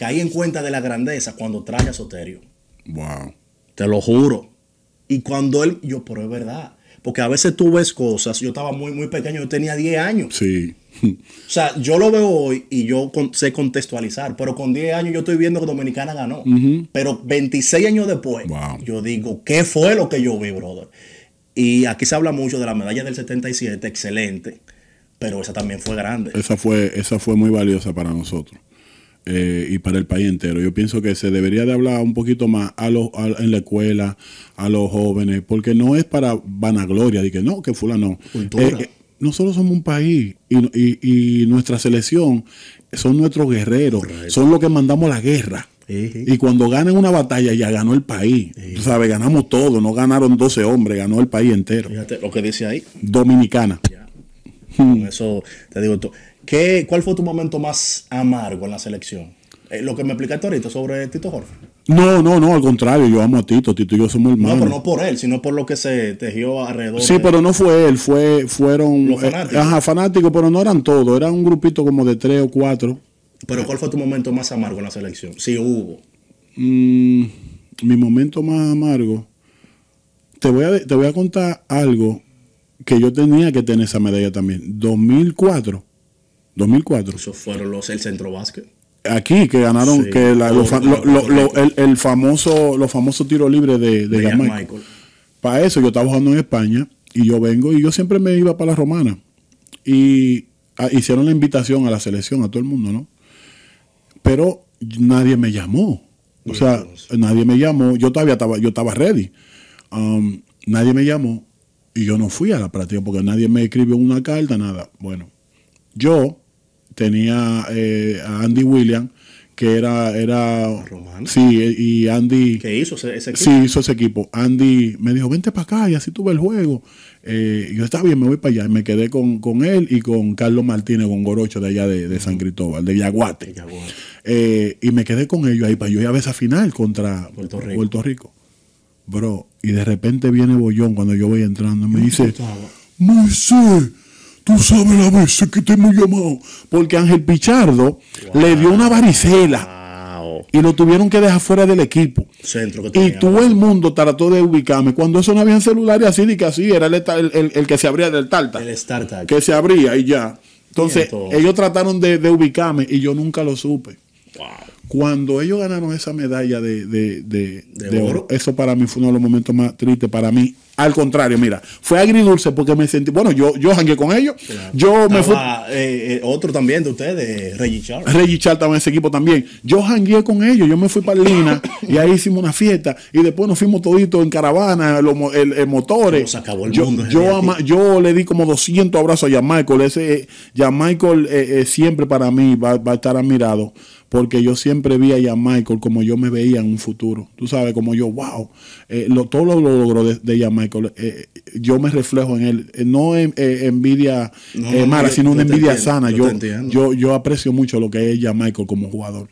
Caí en cuenta de la grandeza cuando trae a Soterio. Wow. Te lo juro. Y cuando él, yo, pero es verdad. Porque a veces tú ves cosas, yo estaba muy, muy pequeño, yo tenía 10 años. Sí. O sea, yo lo veo hoy y yo sé contextualizar, pero con 10 años yo estoy viendo que Dominicana ganó. Pero 26 años después, yo digo, ¿qué fue lo que yo vi, brother? Y aquí se habla mucho de la medalla del 77, excelente, pero esa también fue grande. Esa fue, esa fue muy valiosa para nosotros. Eh, y para el país entero. Yo pienso que se debería de hablar un poquito más a los, en la escuela, a los jóvenes, porque no es para vanagloria, de que no, que fulano. Eh, eh, nosotros somos un país y, y, nuestra selección son nuestros guerreros, son los que mandamos la guerra. Y cuando ganan una batalla, ya ganó el país. Tú sabes, ganamos todo, no ganaron 12 hombres, ganó el país entero. lo que dice ahí. Dominicana. eso te digo, ¿Cuál fue tu momento más amargo en la selección? Eh, lo que me explicaste ahorita sobre Tito Jorge. No, no, no, al contrario, yo amo a Tito, Tito y yo somos hermanos. No, pero no por él, sino por lo que se tejió alrededor. Sí, pero no fue él, fue, fueron... Los eh, fanáticos. ajá, fanáticos, pero no eran todos, era un grupito como de tres o cuatro. Pero ¿cuál fue tu momento más amargo en la selección? Si sí, hubo. Mm, mi momento más amargo. Te voy, te voy a contar algo que yo tenía que tener esa medalla también. 2004 2004. eso fueron los, el centro básquet. Aquí, que ganaron que el, famoso, los famosos tiros libres de, de, Michael. Para eso yo estaba jugando en España y yo vengo y yo siempre me iba para la romana. Y ah, hicieron la invitación a la selección, a todo el mundo, ¿no? Pero nadie me llamó. O sea, nadie me llamó. Yo todavía estaba, yo estaba ready. Um, nadie me llamó y yo no fui a la práctica porque nadie me escribió una carta, nada. Bueno, yo tenía eh, a Andy Williams, que era. era Romano. Sí, eh, y Andy. ¿Qué hizo ese, equipo? Sí, hizo ese equipo. Andy me dijo: vente para acá y así tuve el juego. Eh, yo, estaba bien, me voy para allá. Y me quedé con, él y con Carlos Martínez, con Gorocho de allá de, San Cristóbal, de Yaguate. y me quedé con ellos ahí para yo ir a esa final contra Puerto Rico. Bro, y de repente viene Bollón cuando yo voy entrando y me dice: Moisés tú sabes la vez que te hemos llamado. Porque Ángel Pichardo le dio una varicela. Y lo tuvieron que dejar fuera del equipo. Centro y todo el mundo trató de ubicarme. Cuando eso no había celulares así, ni que así, era el, que se abría del Tarta. El startup. Que se abría y ya. Entonces, ellos trataron de, de, ubicarme y yo nunca lo supe. Wow. Cuando ellos ganaron esa medalla de, de, oro, eso para mí fue uno de los momentos más tristes para mí. Al contrario, mira, fue agridulce porque me sentí. Bueno, yo, yo jangué con ellos. Yo me fui. Eh, eh, otro también de ustedes, Reggie Charles. Reggie Charles estaba en ese equipo también. Yo jangué con ellos. Yo me fui para Lina y ahí hicimos una fiesta. Y después nos fuimos toditos en caravana, los el, motores. Se acabó el yo, mundo. Yo, yo, le di como 200 abrazos a Jan Michael. Ese, eh, Michael siempre para mí va a estar admirado porque yo siempre vi a Michael como yo me veía en un futuro. Tú sabes, como yo, wow, eh, todo lo, logro de, Michael. Eh, eh, yo me reflejo en él. no en, envidia mala, sino una envidia sana. Yo, yo, yo, aprecio mucho lo que es Jan Michael como jugador.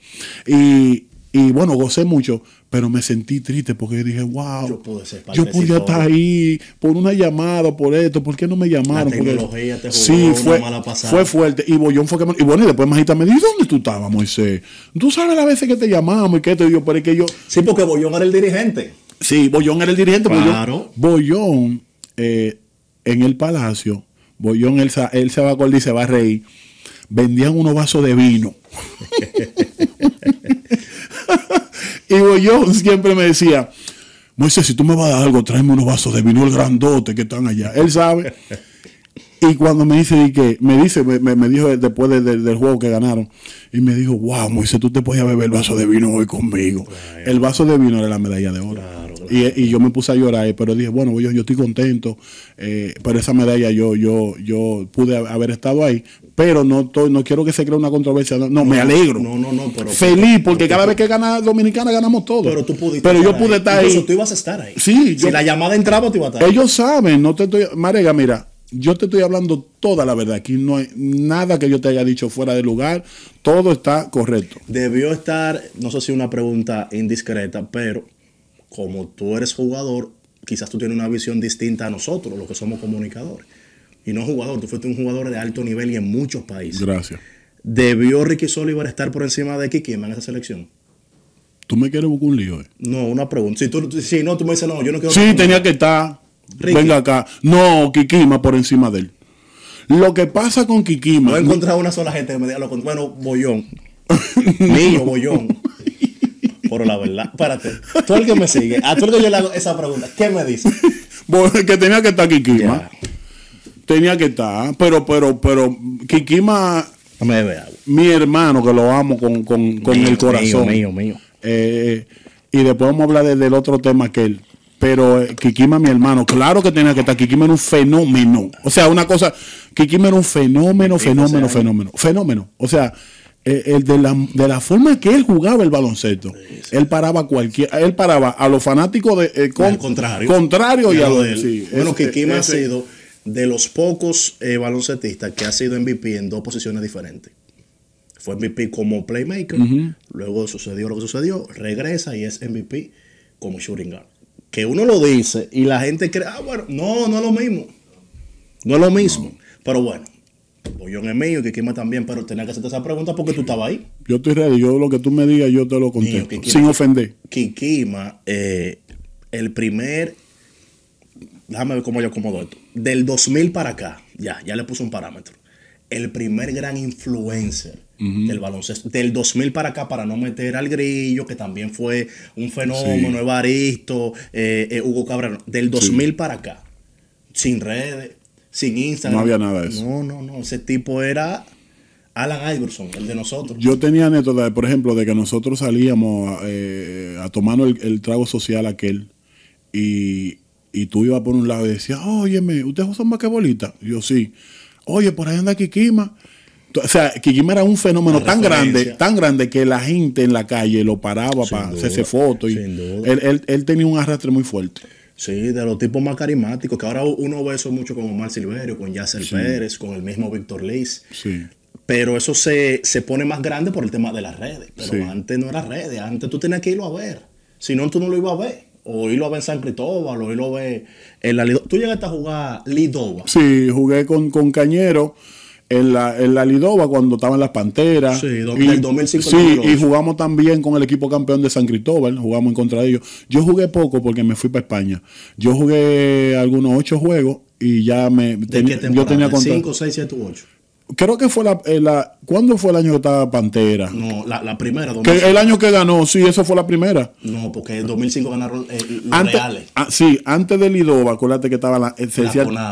Y y bueno, gocé mucho, pero me sentí triste porque dije, wow, yo, pude estar ahí por una llamada, por esto, ¿por qué no me llamaron? La tecnología te sí, fue, mala pasada. fue fuerte. Y Bollón fue que Y bueno, y después Majita me dijo, ¿dónde tú estabas, Moisés? Tú sabes las veces que te llamamos y que te digo, pero es que yo... Sí, porque Bollón era el dirigente. Sí, Bollón era el dirigente. Claro. Bollón, eh, en el palacio, Bollón, él, se va a acordar y se va a reír, vendían unos vasos de vino. Y yo siempre me decía, Moisés, si tú me vas a dar algo, tráeme unos vasos de vino el grandote que están allá. Él sabe. Y cuando me dice, qué? me dice, me, dijo después del juego que ganaron, y me dijo, wow, Moisés, tú te podías beber el vaso de vino hoy conmigo. El vaso de vino era la medalla de oro. Y, yo me puse a llorar, eh, pero dije, bueno, yo, yo estoy contento, eh, por esa medalla yo, yo, yo pude haber estado ahí, pero no, no quiero que se cree una controversia. No, me alegro. Feliz, porque cada vez que gana Dominicana ganamos todo Pero yo pude estar Incluso ahí. tú ibas a estar ahí. si la llamada entraba, tú iba a estar Ellos saben, no te estoy. Marega, mira, yo te estoy hablando toda la verdad. Aquí no hay nada que yo te haya dicho fuera de lugar. Todo está correcto. Debió estar, no sé si una pregunta indiscreta, pero como tú eres jugador, quizás tú tienes una visión distinta a nosotros, los que somos comunicadores. Y no jugador, tú fuiste un jugador de alto nivel y en muchos países. Gracias. ¿Debió Ricky Solívar estar por encima de Kikima en esa selección? ¿Tú me quieres buscar un lío? Eh. No, una pregunta. Si, tú, si no, tú me dices, no, yo no quiero... Sí, tenía que estar. Venga acá. No, Kikima por encima de él. Lo que pasa con Kikima... No he encontrado una sola gente que me diga lo contrario. Bueno, Bollón. Niño, Bollón. Pero la verdad, espérate, tú el que me sigue, a tú el que yo le hago esa pregunta, ¿qué me dice que tenía que estar Kikima. Tenía que estar, ¿eh? pero, pero, pero, Kikima, mi hermano, que lo amo con, el corazón. Mío, mío, eh, y después vamos a hablar del otro tema que él. Pero eh, Kikima, mi hermano, claro que tenía que estar. Kikima era un fenómeno. O sea, una cosa, Kikima era un fenómeno, fenómeno, fenómeno, fenómeno. O sea, eh, el de, la, de la forma que él jugaba el baloncesto. Él paraba cualquier, él paraba a los fanáticos de eh, contrario, contrario y a lo bueno, que ha sido de los pocos eh, baloncetistas que ha sido MVP en dos posiciones diferentes. Fue MVP como playmaker, luego sucedió lo que sucedió, regresa y es MVP como shooting guard. Que uno lo dice y la gente cree, ah, bueno, no, no es lo mismo. No es lo mismo. Pero bueno, yo en mío, que también, pero tenía que hacerte esa pregunta porque tú estabas ahí. Yo estoy ready, yo lo que tú me digas, yo te lo contesto, sin ofender. Kikima, eh, el primer, déjame ver cómo yo acomodo esto, del 2000 para acá, ya, ya le puse un parámetro, el primer gran influencer del baloncesto. Del 2000 para acá, para no meter al grillo, que también fue un fenómeno, Evaristo, eh, eh, Hugo Cabrera, Del 2000 para acá, sin redes, sin Instagram. No había nada de eso. No, no, no. Ese tipo era Alan Iverson, el de nosotros. Yo tenía anécdotas, por ejemplo, de que nosotros salíamos eh, a tomar el, trago social aquel y, y tú ibas por un lado y decías, óyeme, ¿ustedes son bolitas? Yo sí. Oye, por ahí anda Kikima. O sea, Kikima era un fenómeno tan grande, tan grande que la gente en la calle lo paraba para hacerse fotos. Él, él, él tenía un arrastre muy fuerte. Sí, de los tipos más carismáticos, que ahora uno ve eso mucho con Omar Silverio, con Yasser Pérez, con el mismo Víctor Liz. Sí. Pero eso se, pone más grande por el tema de las redes. Pero antes no era redes, antes tú tenías que irlo a ver. Si no, tú no lo ibas a ver. O irlo a ver en San Cristóbal, o irlo a ver en la Lidova. ¿Tú llegaste a jugar Lidova? Sí, jugué con, con Cañero en la, en la Lidova cuando estaba en las Panteras. Sí, y, y jugamos también con el equipo campeón de San Cristóbal, jugamos en contra de ellos. Yo jugué poco porque me fui para España. Yo jugué algunos ocho juegos y ya me... Yo tenía 5, 6, 7, Creo que fue la, eh, la, ¿Cuándo fue el año que estaba Pantera? No, la, primera. el año que ganó, sí, eso fue la primera. No, porque en 2005 ganaron eh, los antes, Reales. Ah, sí, antes de Lidova, acuérdate que estaba la. Eh,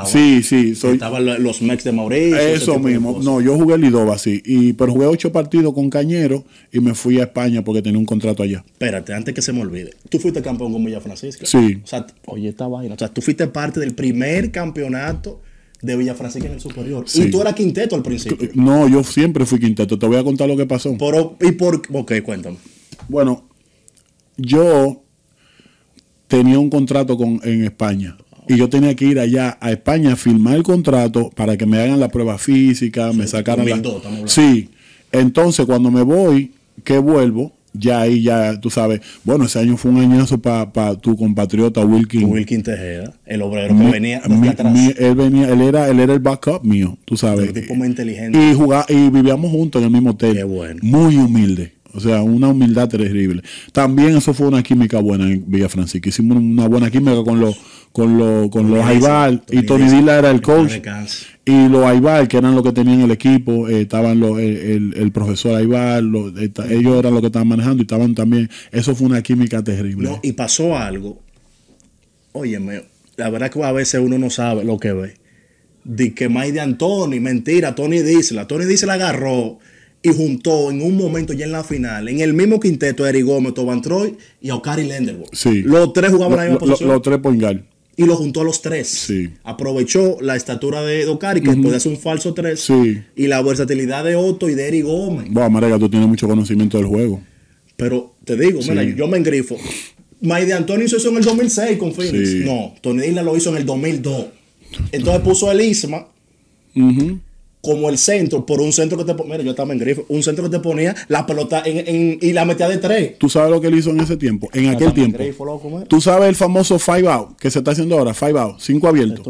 sí, sí. estaban los Mex de Mauricio. Eso mismo. No, yo jugué Lidova, sí. Y, pero jugué ocho partidos con Cañero y me fui a España porque tenía un contrato allá. Espérate, antes que se me olvide. Tú fuiste campeón con Villa Francisca. Sí. O sea, oye, esta vaina. O sea, tú fuiste parte del primer campeonato de Villafranca en el superior. Y tú eras quinteto al principio. Eh, no, yo siempre fui quinteto. Te voy a contar lo que pasó. ¿y por Ok, cuéntame. Bueno, yo tenía un contrato en España. Y yo tenía que ir allá a España a firmar el contrato para que me hagan la prueba física, me sacaran la... Sí. Entonces, cuando me voy, que vuelvo, ya ahí, ya tú sabes, bueno, ese año fue un añazo para tu compatriota Wilkin. Wilkin Tejeda, el obrero que venía mi, atrás. él venía, él era, él era el backup mío, tú sabes. un tipo muy inteligente. Y, jugaba, y vivíamos juntos en el mismo hotel. Muy humilde. O sea, una humildad terrible. También eso fue una química buena en Villa Francisco. Hicimos una buena química con los con los con y Tony Dila era el coach y los Aibar, que eran los que tenían el equipo, eh, estaban el, profesor Aibar, ellos eran los que estaban manejando y estaban también. Eso fue una química terrible. No, y pasó algo. Óyeme, la verdad que a veces uno no sabe lo que ve. de que más de Anthony, mentira, Tony la Tony la agarró y juntó en un momento ya en la final, en el mismo quinteto, Eric Gómez, Toban Troy y Okari Lenderwood. Sí. Los tres jugaban en la misma posición. Los tres Pongal y lo juntó a los tres. Sí. Aprovechó la estatura de Docari, que después hacer un falso tres, y la versatilidad de Otto y de Eric Gómez. Bueno, Marega, tú tienes mucho conocimiento del juego. Pero te digo, yo me engrifo. Maide Antonio hizo eso en el 2006 con Phoenix. No, Tony Dilla lo hizo en el 2002. Entonces puso el Isma. Ajá como el centro, por un centro que te ponía, mira, yo estaba en grifo, un centro que te ponía la pelota en, y la metía de tres. ¿Tú sabes lo que él hizo en ese tiempo? En ah, aquel tiempo. Tú sabes el famoso five out que se está haciendo ahora, five out, cinco abiertos.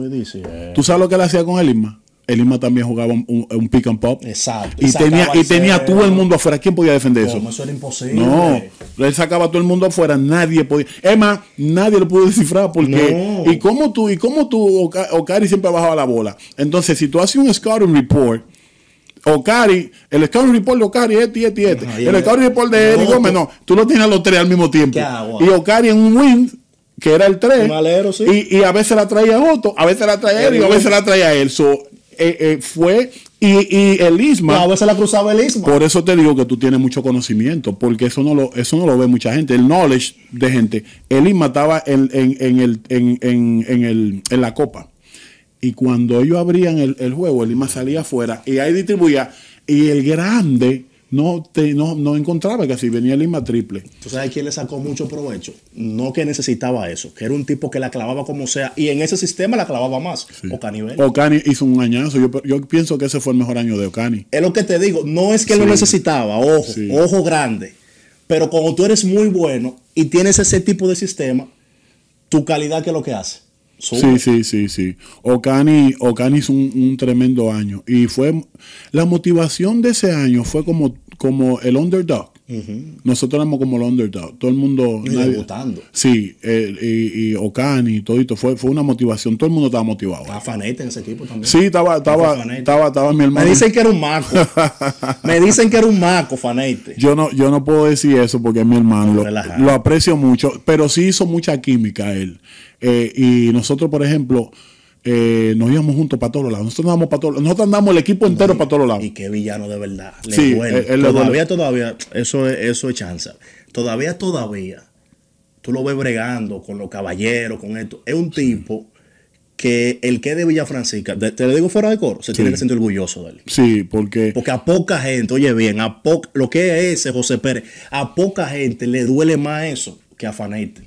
Tú sabes lo que él hacía con el ima el Ima también jugaba un, pick and pop. Exacto. Y, tenía, y tenía todo el mundo afuera. ¿Quién podía defender eso? Eso era imposible. No, él sacaba todo el mundo afuera. Nadie podía. Es nadie lo pudo descifrar porque. ¿Y cómo tú, y cómo tú, Okari siempre bajaba la bola? Entonces, si tú haces un scouting report. Ocari, el scouting report de Ocari, este este este. el scouting report de Eric Gómez, no. Tú no tienes los tres al mismo tiempo. Y Ocari en un win que era el 3. Y, a veces la traía otro, a veces la traía él y a veces la traía él. Eh, eh, fue y, el ISMA. la cruzaba Por eso te digo que tú tienes mucho conocimiento, porque eso no lo, eso no lo ve mucha gente. El knowledge de gente. El ISMA estaba en, el, en la copa. Y cuando ellos abrían el, el juego, el ISMA salía afuera y ahí distribuía. Y el grande no, te, no, no encontraba casi, venía Lima triple. ¿Tú sabes quien le sacó mucho provecho? No que necesitaba eso, que era un tipo que la clavaba como sea y en ese sistema la clavaba más. Ocani, hizo un añazo, yo, pienso que ese fue el mejor año de Ocani. Es lo que te digo, no es que lo necesitaba, ojo, ojo grande, pero como tú eres muy bueno y tienes ese tipo de sistema, tu calidad que es lo que hace. Sí, sí, sí, sí. Okani, Okani hizo un, un, tremendo año. Y fue. La motivación de ese año fue como, como el underdog. Nosotros éramos como el underdog. Todo el mundo. Y Sí, el, y, y, Okani, todo esto. Fue, fue una motivación. Todo el mundo estaba motivado. Estaba Fanete en ese equipo también. Sí, estaba, mi hermano. Me dicen que era un maco. Me dicen que era un maco, Fanete. Yo no, yo no puedo decir eso porque es mi hermano. lo, lo aprecio mucho. Pero sí hizo mucha química él. Eh, y nosotros, por ejemplo, eh, nos íbamos juntos para todos lados. Nosotros andamos para todos lados. Nosotros andamos el equipo entero para todos lados. Y qué villano de verdad. Le duele. todavía, todavía, eso es, eso es chanza. Todavía, todavía, tú lo ves bregando con los caballeros, con esto. Es un tipo que el que es de Villa te lo digo fuera de coro, se tiene que sentir orgulloso de él. Sí, porque... Porque a poca gente, oye bien, a poca, lo que es ese José Pérez, a poca gente le duele más eso que a Fanete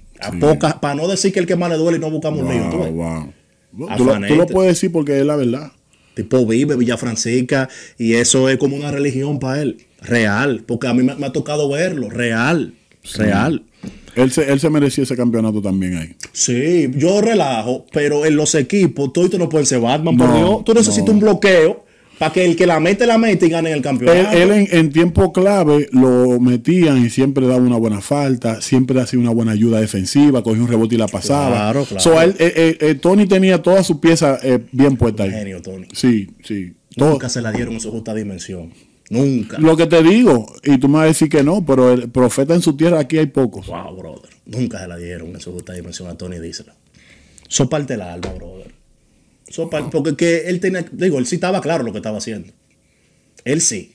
para no decir que el que más le duele y no buscamos wow, lío. Tú, lo, puedes decir porque es la verdad. Tipo vive Villa Francisca y eso es como una religión para él. Real, porque a mí me, ha tocado verlo, real, real. Él se, él se, merecía ese campeonato también ahí. Sí, yo relajo, pero en los equipos, tú, y tú no puedes ser Batman, por Tú necesitas un bloqueo para que el que la mete, la mete y gane el campeonato. Él, en, tiempo clave lo metían y siempre daba una buena falta, siempre hacía una buena ayuda defensiva, cogía un rebote y la pasaba. Claro, claro. Eh, eh, eh, Tony tenía todas sus piezas bien puestas ahí. Genio, Tony. Sí, sí. Nunca se la dieron en su justa dimensión. Nunca. Lo que te digo, y tú me vas a decir que no, pero el profeta en su tierra aquí hay pocos. Wow, brother. Nunca se la dieron en su justa dimensión a Tony Dísela. so parte del alma, brother porque que él tenía, digo, él sí estaba claro lo que estaba haciendo. Él sí.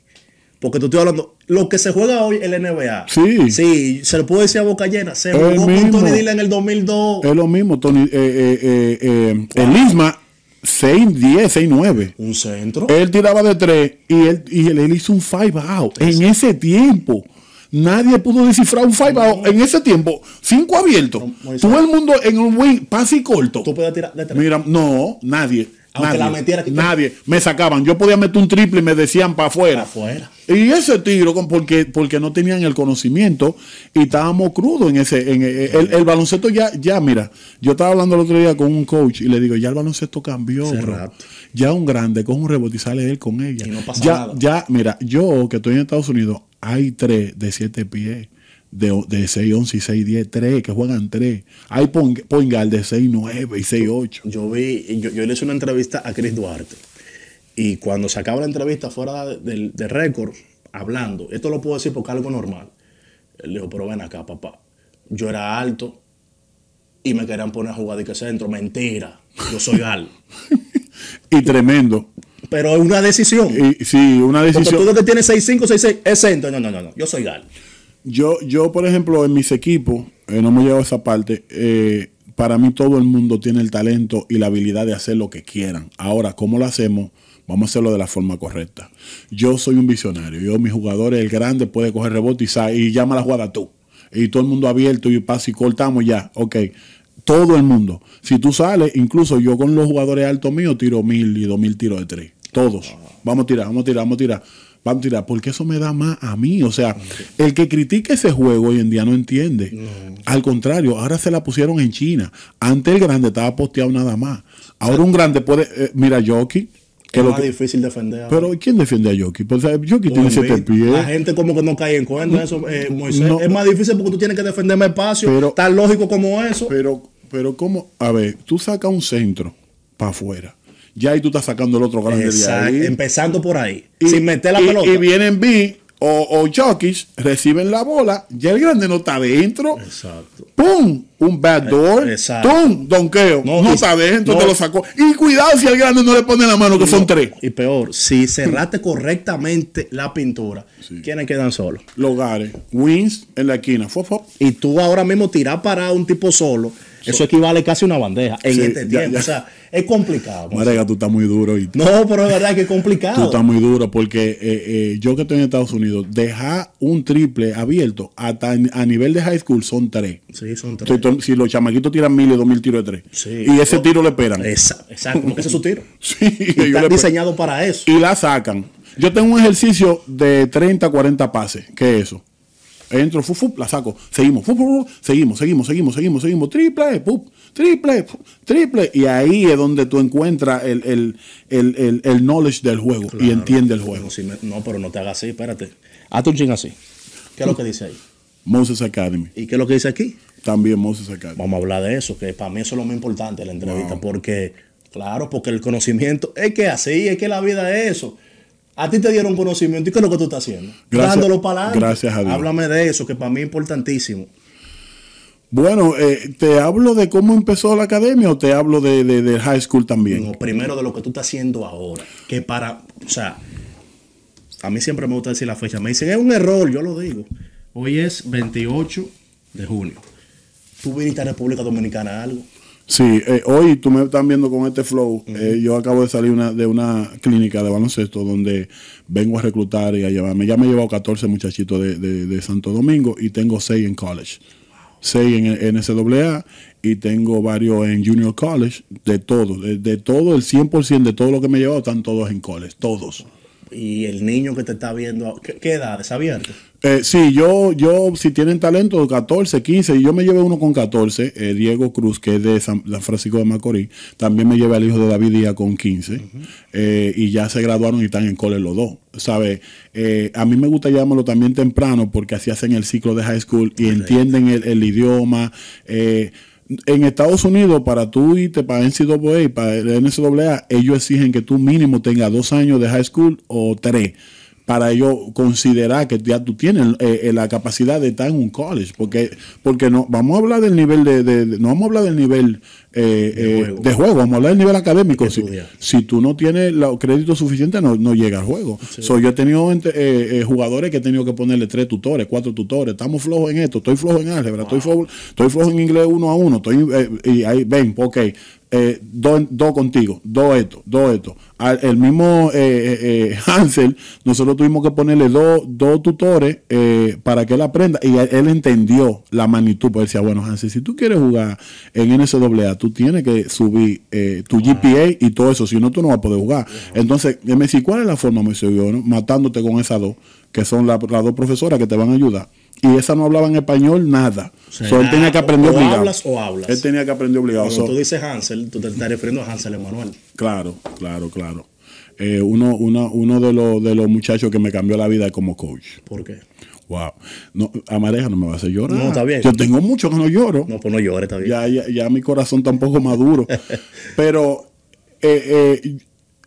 Porque tú estás hablando, lo que se juega hoy en la NBA. Sí. Sí, se lo puede decir a boca llena. Se jugó con Tony Dill en el 2002. Es lo mismo, Tony. Eh, eh, eh, el Isma, 6-10, 6-9. Un centro. Él tiraba de 3 y él, y él, hizo un 5 out. En ese tiempo. Nadie pudo descifrar un five out en ese tiempo. Cinco abiertos. Todo el mundo en un win pase y corto. Tú puedes tirar Mira, no, nadie nadie, Nadie. Me sacaban. Yo podía meter un triple y me decían para afuera. Y ese tiro, porque, porque no tenían el conocimiento y estábamos crudos en ese. En eh, el, baloncesto ya, ya, mira, yo estaba hablando el otro día con un coach y le digo, ya el baloncesto cambió, Ya un grande con un rebote sale él con ella. ya, ya, mira, yo que estoy en Estados Unidos, hay tres de siete pies de, de 6, 11 y 6, 10, 3, que juegan 3. Hay Pongal de 6, 9 y 6, 8. Yo vi, yo, le hice una entrevista a Chris Duarte. Y cuando sacaba la entrevista fuera de récord, hablando, esto lo puedo decir porque es algo normal. Le dijo, pero ven acá, papá. Yo era alto y me querían poner a jugar de que centro. Mentira. Yo soy alto. y tremendo. Pero es una decisión. Y, sí, una decisión. Porque tú que tienes 6'5, 6'6, es centro. No, no, no, no. Yo soy gal. Yo, yo, por ejemplo, en mis equipos, eh, no me llevo a esa parte, eh, para mí todo el mundo tiene el talento y la habilidad de hacer lo que quieran. Ahora, ¿cómo lo hacemos? Vamos a hacerlo de la forma correcta. Yo soy un visionario. Yo, mis jugadores, el grande puede coger rebote y, y llama la jugada tú. Y todo el mundo abierto y pasa y cortamos ya. Ok todo el mundo. Si tú sales, incluso yo con los jugadores altos míos tiro mil y dos mil tiros de tres. Todos. Vamos a tirar, vamos a tirar, vamos a tirar tirar, porque eso me da más a mí. O sea, el que critique ese juego hoy en día no entiende. Al contrario, ahora se la pusieron en China. Antes el grande estaba posteado nada más. Ahora un grande puede, eh, mira, Yoki. que es más difícil defender. Pero ¿quién defiende a Yoki? Yoki pues, tiene siete pies. La gente como que no cae en cuenta eso, eh, es más difícil porque tú tienes que defenderme espacio, tan lógico como eso. Pero, pero como, a ver, tú sacas un centro para afuera ya ahí tú estás sacando el otro grande ahí. Empezando por ahí, y, sin meter la pelota. Y vienen B o, o Jockeys, reciben la bola, ya el grande no está adentro. Exacto. ¡Pum! Un backdoor. Eh, ¡Pum! Donqueo. No, no está adentro, te lo sacó. Y cuidado si el grande no le pone la mano, que son tres. Y peor, si cerraste correctamente la pintura, Quienes ¿quiénes quedan solos? Logares. Wins en la esquina. Fofo. Y tú ahora mismo tiras para un tipo solo eso equivale casi a una bandeja. En este tiempo O sea, es complicado. Marega, tú estás muy duro. no, pero es verdad que es complicado. Tú estás muy duro porque eh, eh, yo que estoy en Estados Unidos, dejar un triple abierto hasta a nivel de high school son tres. Sí, son tres. si los chamaquitos tiran mil y dos mil tiros de tres. Sí, y ese tiro le esperan. Exacto, ese es su tiro. sí, y está diseñado para eso. Y la sacan. Yo tengo un ejercicio de 30, 40 pases, qué es eso. Entro, la saco. Seguimos, seguimos, seguimos, seguimos, seguimos, seguimos. Triple, triple, triple. Y ahí es donde tú encuentras el, knowledge del juego y entiendes el juego. no, pero no te hagas así, espérate. Hazte un ching así. ¿Qué es lo que dice ahí? Moses Academy. ¿Y qué es lo que dice aquí? También Moses Academy. Vamos a hablar de eso, que para mí eso es lo más importante la entrevista, porque, claro, porque el conocimiento es que así, es que la vida es eso. A ti te dieron conocimiento. ¿Y qué es lo que tú estás haciendo? Dándolo Gracias a Dios. Háblame de eso, que para mí es importantísimo. Bueno, eh, ¿te hablo de cómo empezó la academia o te hablo de, high school también? primero de lo que tú estás haciendo ahora. Que para, o sea, a mí siempre me gusta decir la fecha. Me dicen, es un error, yo lo digo. Hoy es 28 de junio. ¿Tú viniste a República Dominicana algo? Sí, eh, hoy tú me estás viendo con este flow. Eh, yo acabo de salir una, de una clínica de baloncesto donde vengo a reclutar y a llevarme. Ya me he llevado 14 muchachitos de, Santo Domingo y tengo 6 en college. 6 en, en y tengo varios en Junior College, de todo, de, todo, el 100% de todo lo que me he llevado están todos en college, todos. Y el niño que te está viendo, ¿qué, edad es, abierto? Eh, sí, yo, yo, si tienen talento, 14, 15, y yo me llevé uno con 14, eh, Diego Cruz, que es de San, Francisco de Macorís, también me llevé al hijo de David Díaz con 15, eh, y ya se graduaron y están en cole los dos. ¿Sabe? a mí me gusta llamarlo también temprano porque así hacen el ciclo de high school y entienden el, idioma. en Estados Unidos, para tú irte para NCAA, para el NCAA, ellos exigen que tú mínimo tengas dos años de high school o tres para ellos considerar que ya tú tienes eh, eh, la capacidad de estar en un college, porque porque no vamos a hablar del nivel de, no vamos a hablar del nivel eh, de, juego. vamos a hablar del nivel académico. Si, si, tú no tienes los créditos suficientes no, no llega al juego. yo he tenido jugadores que he tenido que ponerle tres tutores, cuatro tutores, estamos flojos en esto, estoy flojo en álgebra, estoy, flojo, estoy en inglés uno a uno, estoy y ahí ven, ok, eh, dos contigo, dos esto, dos esto. el mismo eh, eh, Hansel, nosotros tuvimos que ponerle dos tutores para que él aprenda y él, entendió la magnitud. Pues decía, bueno, Hansel, si tú quieres jugar en NCAA, tú tienes que subir tu GPA y todo eso, si no, tú no vas a poder jugar. Entonces, me ¿cuál es la forma? Me decía matándote con esas dos, que son las dos profesoras que te van a ayudar y esa no hablaba en español nada. O él tenía que aprender obligado. hablas o hablas. Él tenía que aprender obligado. Cuando tú dices Hansel, tú te estás refiriendo a Hansel Emanuel. Claro, claro, claro. Eh, uno uno, uno de, los, de los muchachos que me cambió la vida como coach. ¿Por qué? Wow. No, Amareja no me va a hacer llorar. No, está bien. Yo tengo mucho que no lloro. No, pues no llores, está bien. Ya, ya, ya mi corazón tampoco maduro. Pero eh, eh,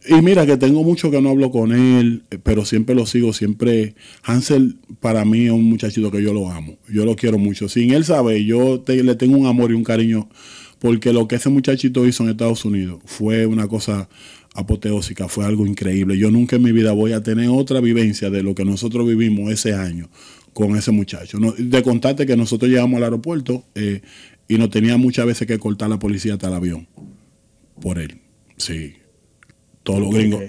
y mira que tengo mucho que no hablo con él, pero siempre lo sigo, siempre. Hansel para mí es un muchachito que yo lo amo, yo lo quiero mucho. Sin él sabe, yo le tengo un amor y un cariño, porque lo que ese muchachito hizo en Estados Unidos fue una cosa apoteósica, fue algo increíble. Yo nunca en mi vida voy a tener otra vivencia de lo que nosotros vivimos ese año con ese muchacho. No, de contarte que nosotros llegamos al aeropuerto eh, y nos tenía muchas veces que cortar la policía hasta el avión por él. Sí, todos los gringos.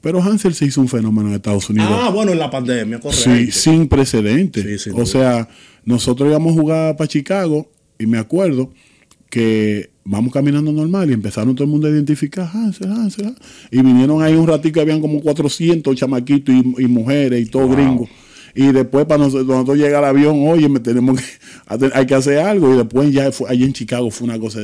Pero Hansel se hizo un fenómeno en Estados Unidos. Ah, bueno, en la pandemia, correcto. Sí, sin precedentes. o sea, nosotros íbamos a jugar para Chicago y me acuerdo que vamos caminando normal y empezaron todo el mundo a identificar Hansel, Hansel. Y vinieron ahí un ratito que habían como 400 chamaquitos y, mujeres y todo gringos gringo. Y después para nosotros, nosotros llega el avión, oye, me tenemos que, hay que hacer algo. Y después ya fue, allí en Chicago fue una cosa,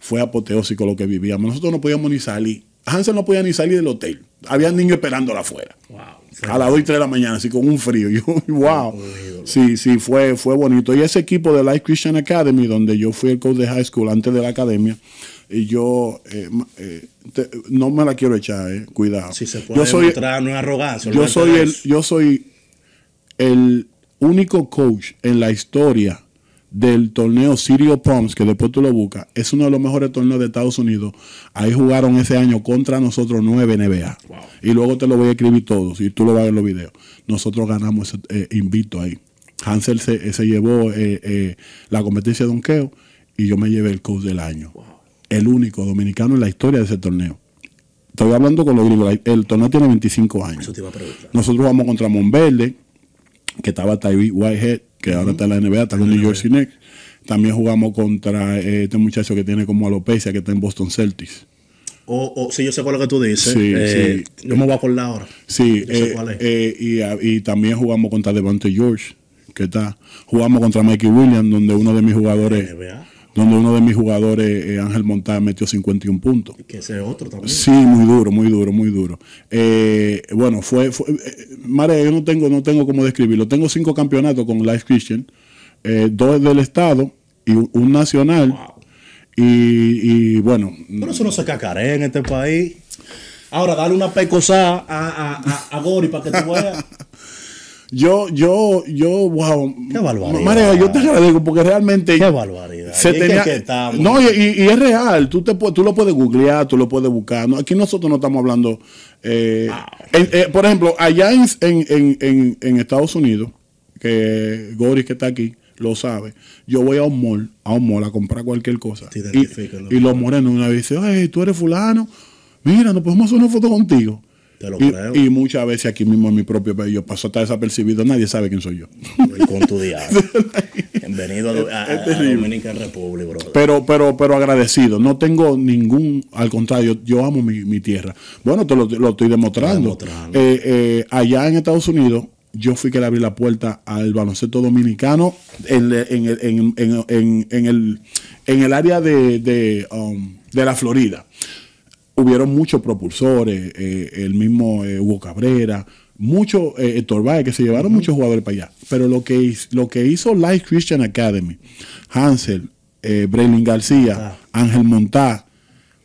fue apoteósico lo que vivíamos. Nosotros no podíamos ni salir Hansel no podía ni salir del hotel. Había niños esperándola afuera. a las 2 y 3 de la mañana, así con un frío. wow. Sí, sí, fue, fue bonito. Y ese equipo de Life Christian Academy, donde yo fui el coach de high school antes de la academia, y yo eh, eh, no me la quiero echar, eh, cuidado. Si se puede yo soy, no es arrogancia. Yo soy, el, yo soy el único coach en la historia del torneo Sirio Pumps que después tú lo buscas, es uno de los mejores torneos de Estados Unidos. Ahí jugaron ese año contra nosotros nueve NBA. Y luego te lo voy a escribir todos y tú lo vas a ver en los videos. Nosotros ganamos ese, eh, invito ahí. Hansel se, eh, llevó eh, la competencia de Keo y yo me llevé el coach del año. El único dominicano en la historia de ese torneo. Estoy hablando con los gringos. El torneo tiene 25 años. Nosotros vamos contra Monverde, que estaba Tyree Whitehead, que ahora está en la NBA, está con New York Knicks. También jugamos contra eh, este muchacho que tiene como alopecia, que está en Boston Celtics. O, si yo sé cuál es lo que tú dices. Sí, eh, sí. Yo me voy a acordar ahora. Sí, eh, y, también jugamos contra Devante George, que está. Jugamos contra Mikey Williams, donde uno de mis jugadores donde uno de mis jugadores, eh, Ángel Montaña, metió 51 puntos. Que ese otro también. Sí, muy duro, muy duro, muy duro. Eh, bueno, fue, eh, Mare, yo no tengo, no tengo cómo describirlo. Tengo cinco campeonatos con Life Christian, dos del Estado y un, nacional. Y, bueno. Pero eso no se cacaré en este país. Ahora, dale una pecosada a, a, a, Gori para que te veas. yo, yo, yo, wow. yo te agradezco porque realmente. Se ¿Y tenía, no, y, es real. Tú, te, tú lo puedes googlear, tú lo puedes buscar. No, aquí nosotros no estamos hablando. Eh, ah, eh, por ejemplo, allá en, en, en, Estados Unidos, que Goris que está aquí lo sabe. Yo voy a un mall, a un mall a comprar cualquier cosa. Y, los morenos una vez dicen, tú eres fulano, mira, nos podemos hacer una foto contigo y, muchas veces aquí mismo en mi propio país yo paso hasta desapercibido, nadie sabe quién soy yo. ...con tu Bienvenido a, a, Dominican Pero, pero, pero agradecido. No tengo ningún, al contrario, yo, amo mi, tierra. Bueno, te lo, estoy demostrando. Eh, eh, allá en Estados Unidos, yo fui que le abrí la puerta al baloncesto dominicano en, en, en, en el, área de, de um, la Florida hubieron muchos propulsores, eh, el mismo eh, Hugo Cabrera, muchos eh, que se llevaron muchos jugadores para allá. Pero lo que, hizo Life Christian Academy, Hansel, eh, García, ah. Ángel Montá,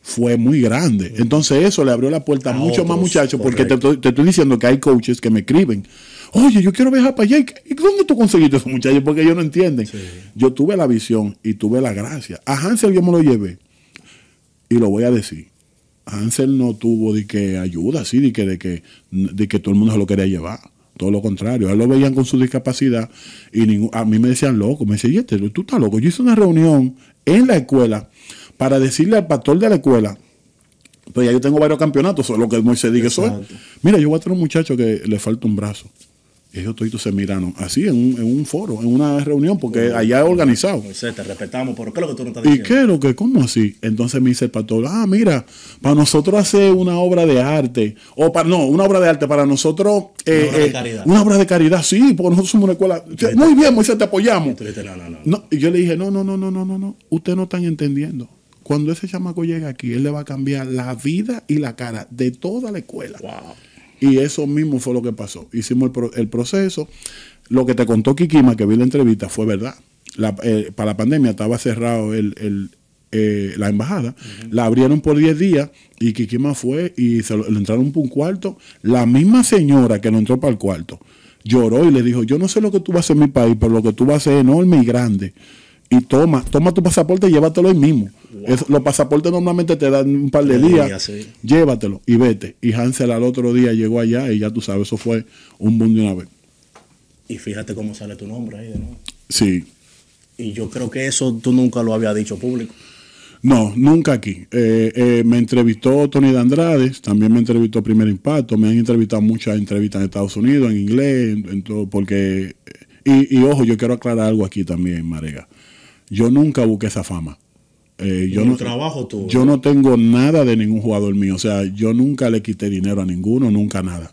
fue muy grande. Entonces eso le abrió la puerta a, muchos más muchachos, porque te, estoy diciendo que hay coaches que me escriben. Oye, yo quiero viajar para allá. ¿Y dónde tú conseguiste esos muchachos? Porque ellos no entienden. Yo tuve la visión y tuve la gracia. A Hansel yo me lo llevé. Y lo voy a decir Ansel no tuvo de que ayuda, sí, de que, de que, de que todo el mundo se lo quería llevar. Todo lo contrario, él lo veían con su discapacidad y a mí me decían loco, me decían, tú estás loco. Yo hice una reunión en la escuela para decirle al pastor de la escuela, pero pues ya yo tengo varios campeonatos, lo que Moisés se diga soy. Mira, yo voy a tener un muchacho que le falta un brazo ellos todos se miraron así en un, en un foro, en una reunión, porque allá es organizado. Moisés, te respetamos, pero ¿qué es lo que tú no estás diciendo? ¿Y qué es lo que? ¿Cómo así? Entonces me dice el pastor, ah, mira, para nosotros hacer una obra de arte, o para, no, una obra de arte, para nosotros. Eh, una obra de eh, caridad. Una obra de caridad, sí, porque nosotros somos una escuela. Muy bien, Moisés, te apoyamos. No, y yo le dije, no, no, no, no, no, no, no, ustedes no están entendiendo cuando ese chamaco llega aquí, él le va a cambiar la vida y la cara de toda la escuela. Wow. Y eso mismo fue lo que pasó. Hicimos el, el proceso. Lo que te contó Kikima, que vi la entrevista, fue verdad. Eh, para la pandemia estaba cerrado eh, la embajada. La abrieron por 10 días y Kikima fue y le entraron por un cuarto. La misma señora que no entró para el cuarto lloró y le dijo, yo no sé lo que tú vas a hacer en mi país, pero lo que tú vas a hacer es enorme y grande y toma, toma tu pasaporte y llévatelo ahí mismo. los pasaportes normalmente te dan un par de días, llévatelo y vete. Y Hansel al otro día llegó allá y ya tú sabes, eso fue un boom de una vez. Y fíjate cómo sale tu nombre ahí de nuevo. Sí. Y yo creo que eso tú nunca lo había dicho público. No, nunca aquí. Eh, eh, me entrevistó Tony de Andrades, también me entrevistó Primer Impacto, me han entrevistado muchas entrevistas en Estados Unidos, en inglés, en, todo, porque... y, ojo, yo quiero aclarar algo aquí también, Marega. Yo nunca busqué esa fama. Eh, yo, no, trabajo todo, yo no tengo nada de ningún jugador mío. O sea, yo nunca le quité dinero a ninguno, nunca nada.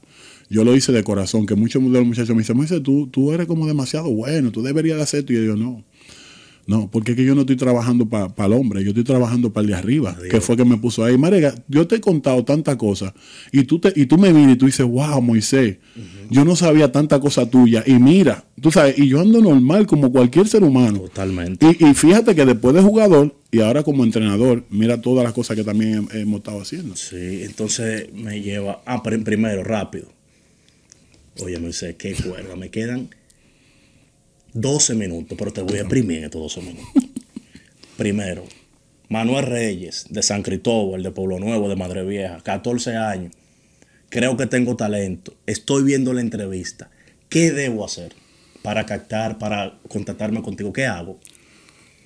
Yo lo hice de corazón, que muchos de los muchachos me dicen, tú, tú eres como demasiado bueno, tú deberías de hacer esto. Y yo digo, no. No, porque es que yo no estoy trabajando para el hombre, yo estoy trabajando para el de arriba, que fue que me puso ahí. Marega, yo te he contado tantas cosas y tú, te, y tú me vienes y tú dices, wow, Moisés, yo no sabía tanta cosa tuya. Y mira, tú sabes, y yo ando normal como cualquier ser humano. Totalmente. Y, y fíjate que después de jugador y ahora como entrenador, mira todas las cosas que también hemos estado haciendo. Sí, entonces me lleva, ah, primero, rápido. Oye, Moisés, qué cuerda, me quedan 12 minutos, pero te voy a imprimir estos 12 minutos. Primero, Manuel Reyes, de San Cristóbal, de Pueblo Nuevo, de Madre Vieja, 14 años. Creo que tengo talento. Estoy viendo la entrevista. ¿Qué debo hacer para captar, para contactarme contigo? ¿Qué hago?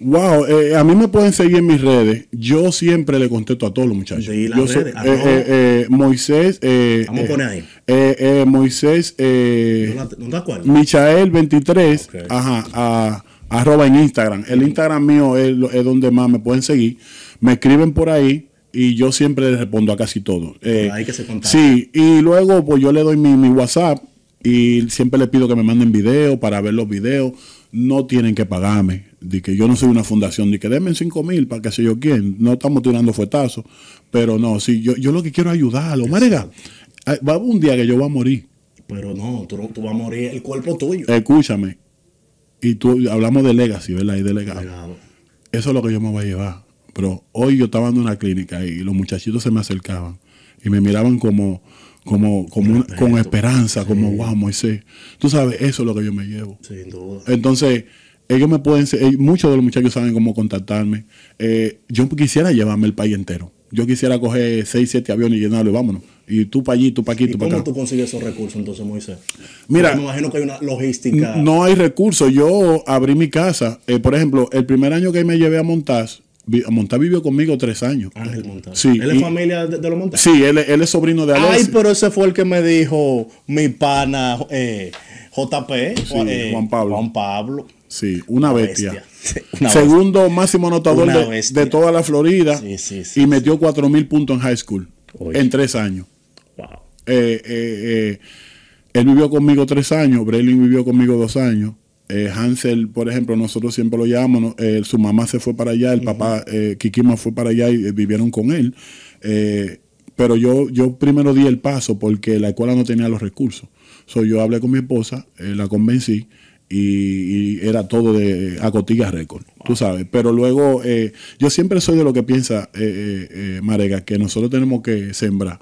Wow, eh, a mí me pueden seguir en mis redes. Yo siempre le contesto a todos los muchachos. Sí, las redes, eh, eh, soy, eh, Moisés. Vamos a poner ahí. Moisés. ¿Dónde te Michael23. Ajá. arroba en Instagram. El Instagram mío es, donde más me pueden seguir. Me escriben por ahí y yo siempre les respondo a casi todo. hay que se contacta. Sí, y luego pues yo le doy mi, mi WhatsApp y siempre le pido que me manden videos para ver los videos no tienen que pagarme, de que yo no soy una fundación, de que denme 5 mil para que se yo quién, no estamos tirando fuetazos, pero no, si yo, yo lo que quiero es ayudarlo, Marega, eh, va un día que yo voy a morir. Pero no, tú, vas a morir el cuerpo tuyo. Escúchame, y tú hablamos de legacy, ¿verdad? Y de legado. Eso es lo que yo me voy a llevar. Pero hoy yo estaba en una clínica y los muchachitos se me acercaban y me miraban como, como, con esperanza, como wow, Moisés. Tú sabes, eso es lo que yo me llevo. Sin duda. Entonces, ellos me pueden, eh, muchos de los muchachos saben cómo contactarme. Eh, yo quisiera llevarme el país entero. Yo quisiera coger 6, 7 aviones y llenarlo y vámonos. Y tú para allí, tú para aquí, tú para acá. ¿Cómo tú consigues esos recursos entonces, Moisés? Mira. me imagino que hay una logística. No hay recursos. Yo abrí mi casa. Eh, por ejemplo, el primer año que me llevé a Montaz, Montá vivió conmigo tres años. Ah, Ángel Sí, ¿Él es familia de, los Montá? Sí, él, es sobrino de Alex. Ay, pero ese fue el que me dijo mi pana eh, JP, Juan eh, Pablo. Juan Pablo. Sí, una, bestia. Segundo máximo anotador de, toda la Florida. y metió cuatro mil puntos en high school en tres años. Wow. Eh, él vivió conmigo tres años, Brelin vivió conmigo dos años. Eh, Hansel, por ejemplo, nosotros siempre lo llamamos, eh, su mamá se fue para allá, el papá eh, Kikima fue para allá y vivieron con él. pero yo, yo primero di el paso porque la escuela no tenía los recursos. Soy yo hablé con mi esposa, la convencí y, era todo de acotillas récord, tú sabes. Pero luego, yo siempre soy de lo que piensa Marega, que nosotros tenemos que sembrar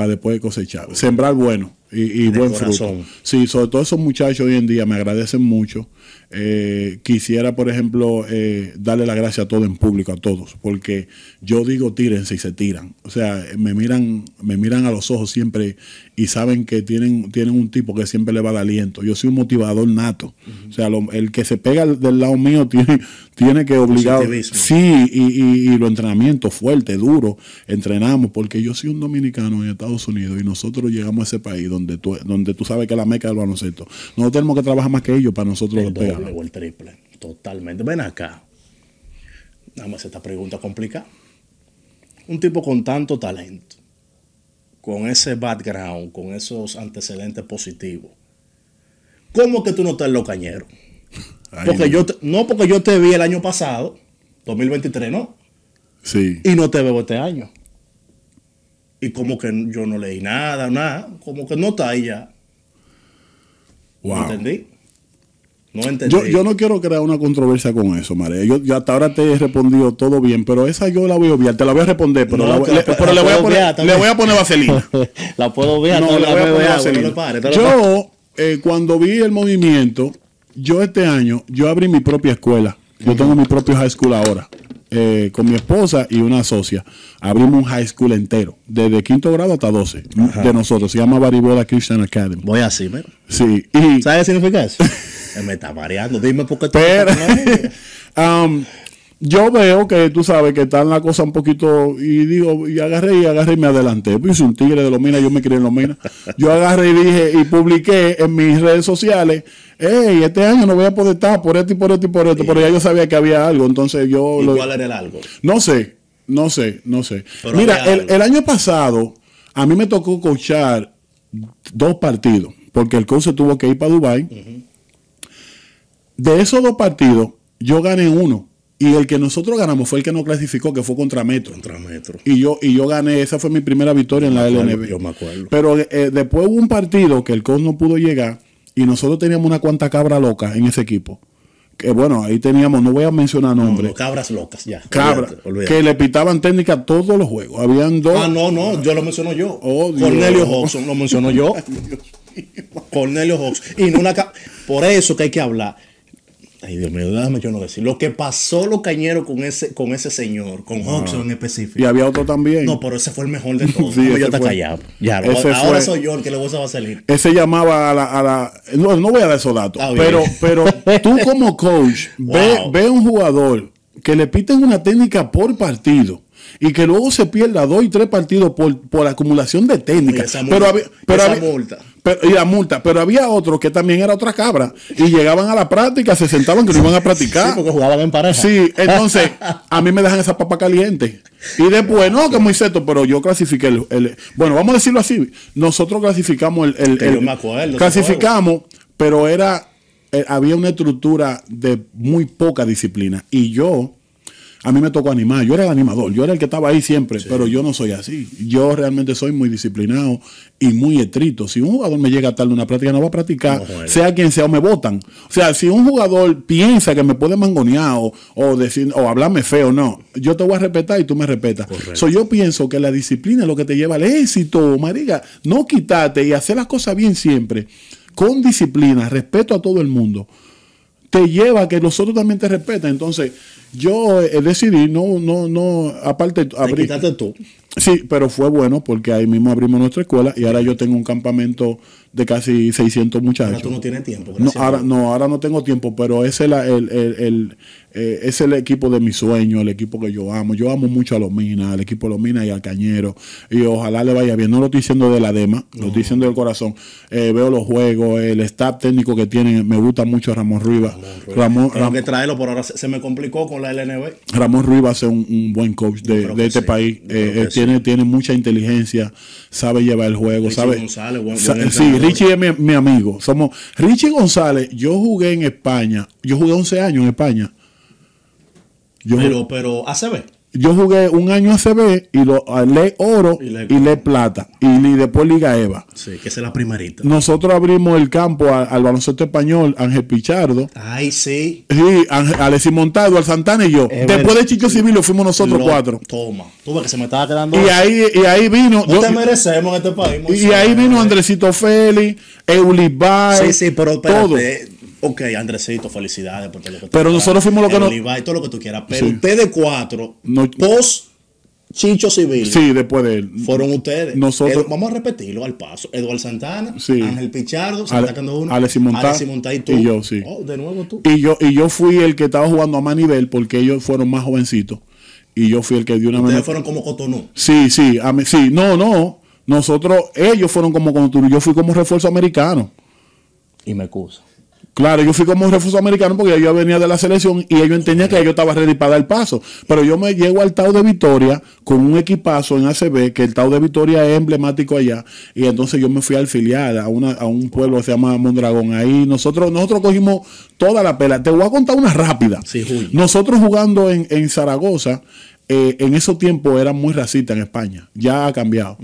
para después cosechar. Sembrar bueno y, buen fruto. Sí, sobre todo esos muchachos hoy en día me agradecen mucho. Eh, quisiera, por ejemplo, eh, darle la gracia a todo en público, a todos, porque yo digo tírense y se tiran. O sea, me miran, me miran a los ojos siempre y saben que tienen, tienen un tipo que siempre le va de aliento. Yo soy un motivador nato. O sea, el que se pega del lado mío tiene, tiene que obligar. Sí, y, y, y los entrenamientos fuertes, duros, entrenamos, porque yo soy un dominicano en Estados Unidos y nosotros llegamos a ese país donde tú, donde tú sabes que la meca es el baloncesto. No tenemos que trabajar más que ellos para nosotros. totalmente. Ven acá. Nada más esta pregunta complicada. Un tipo con tanto talento con ese background, con esos antecedentes positivos, ¿cómo que tú no estás locañero? los Porque yo no, porque yo te vi el año pasado, 2023, no. Sí. Y no te veo este año. Y como que yo no leí nada, nada, como que no está ahí ya. Wow. ¿Entendí? Yo, yo, no quiero crear una controversia con eso, María. Yo, hasta ahora te he respondido todo bien, pero esa yo la voy a obviar. Te la voy a responder, pero, le, voy a poner, vaselina. la puedo obviar. No, la voy a poner yo, eh, cuando vi el movimiento, yo este año, yo abrí mi propia escuela. Yo tengo mi propio high school ahora. Eh, con mi esposa y una socia, abrimos un high school entero, desde quinto grado hasta doce de nosotros. Se llama Baribola Christian Academy. Voy así, Sí. ¿Sabes qué significa eso? Me está mareando. Dime por qué um, yo veo que tú sabes que está en la cosa un poquito. Y digo, y agarré y agarré y me adelanté. Yo soy un tigre de minas. yo me crié en los minas. Yo agarré y dije y publiqué en mis redes sociales. Hey, este año no voy a poder estar por esto y por esto y por esto. Pero ya yo sabía que había algo. Entonces yo. ¿Y era el algo? No sé, no sé, no sé. Mira, el, año pasado a mí me tocó coachar dos partidos porque el coach se tuvo que ir para Dubai de esos dos partidos, yo gané uno. Y el que nosotros ganamos fue el que no clasificó, que fue contra Metro. Contra Metro. Y yo, y yo gané, esa fue mi primera victoria en la LNB. Yo me acuerdo. Pero eh, después hubo un partido que el CON no pudo llegar y nosotros teníamos una cuanta cabra loca en ese equipo. Que bueno, ahí teníamos, no voy a mencionar nombres. cabras locas, ya. Cabras. Que le pitaban técnica a todos los juegos. Habían dos. Ah, no, no, yo lo menciono yo. Oh, Cornelio Hobson lo menciono yo. Cornelio Hobson. Y en una Por eso que hay que hablar Ay, Dios mío, déjame yo no decir. Lo que pasó lo cañero con ese, con ese señor, con Hobson en específico. Y había otro también. No, pero ese fue el mejor de todos. sí, ya está callado. Ya, ahora soy yo el que le voy a salir. Ese llamaba a la, a la. no, voy a dar esos datos. Ah, pero, pero tú como coach, ve, ve un jugador que le piten una técnica por partido y que luego se pierda dos y tres partidos por, por acumulación de técnicas. Pero, había, pero, había, y la multa, pero había otros que también era otra cabra y llegaban a la práctica, se sentaban que no iban a practicar. Sí, porque jugaban en pareja. Sí, entonces a mí me dejan esa papa caliente. Y después, no, que muy seto, pero yo clasifiqué el, bueno, vamos a decirlo así, nosotros clasificamos el, el, clasificamos, pero era eh, había una estructura de muy poca disciplina y yo a mí me tocó animar, yo era el animador, yo era el que estaba ahí siempre, pero yo no soy así. Yo realmente soy muy disciplinado y muy estricto. Si un jugador me llega tarde una práctica, no va a practicar, sea quien sea, o me votan. O sea, si un jugador piensa que me puede mangonear o, decir, o hablarme feo, no, yo te voy a respetar y tú me respetas. yo pienso que la disciplina es lo que te lleva al éxito, marica. No quitarte y hacer las cosas bien siempre, con disciplina, respeto a todo el mundo te lleva a que nosotros también te respeten. Entonces, yo eh, eh, decidí, no, no, no, aparte abrí. tú. Sí, pero fue bueno porque ahí mismo abrimos nuestra escuela y ahora yo tengo un campamento de casi 600 muchachos. Ahora tú no tienes tiempo. No ahora, no, ahora no tengo tiempo, pero ese es el, el, eh, es el equipo de mi sueño el equipo que yo amo. Yo amo mucho a los Minas al equipo Minas y al Cañero. Y ojalá le vaya bien. No lo estoy diciendo de la dema, lo estoy diciendo del corazón. Eh, veo los juegos, el staff técnico que tienen. Me gusta mucho Ramón Rivas. Ramón, traerlo, por ahora se, me complicó con la LNB. Ramón Rivas es un, buen coach de, este país. Eh, tiene, tiene mucha inteligencia, sabe llevar el juego. Richie sabe, González, sí, Richie es mi, mi amigo. Somos Richie González. Yo jugué en España. Yo jugué 11 años en España pero, pero ACB. Yo jugué un año ACB y lo le oro y le, plata. Y, después Liga Eva. Sí, que es la primerita. Nosotros abrimos el campo al baloncesto español, Ángel Pichardo. Ay, sí. Sí, Alexis Montado, al Santana y yo. después de Chicho Civil lo fuimos nosotros cuatro. Toma. Tú que se me estaba quedando. Y ahí, y ahí vino. No te merecemos en este país. Y, ahí vino Andresito Félix, Eulibar Sí, sí, pero Ok, Andresito, felicidades por todo lo que Pero nosotros fuimos lo que nos. tú quieras. Pero ustedes cuatro, pos post Chicho Civil. Sí, después de él. Fueron ustedes. Nosotros. vamos a repetirlo al paso. Eduardo Santana, sí. Ángel Pichardo, Santa uno. Alex y tú. Y yo, sí. Oh, de nuevo tú. Y yo, fui el que estaba jugando a más nivel porque ellos fueron más jovencitos. Y yo fui el que dio una Ustedes fueron como Cotonú. Sí, sí, sí. No, no. Nosotros, ellos fueron como Cotonou. Yo fui como refuerzo americano. Y me excusa. Claro, yo fui como un refuso americano porque yo venía de la selección y ellos entendían que yo estaba ready para dar el paso. Pero yo me llego al Tau de Victoria con un equipazo en ACB, que el Tau de Victoria es emblemático allá. Y entonces yo me fui al filial, a, un pueblo que se llama Mondragón. Ahí nosotros, nosotros cogimos toda la pela. Te voy a contar una rápida. nosotros jugando en, Zaragoza, eh, en esos tiempos era muy racista en España. Ya ha cambiado.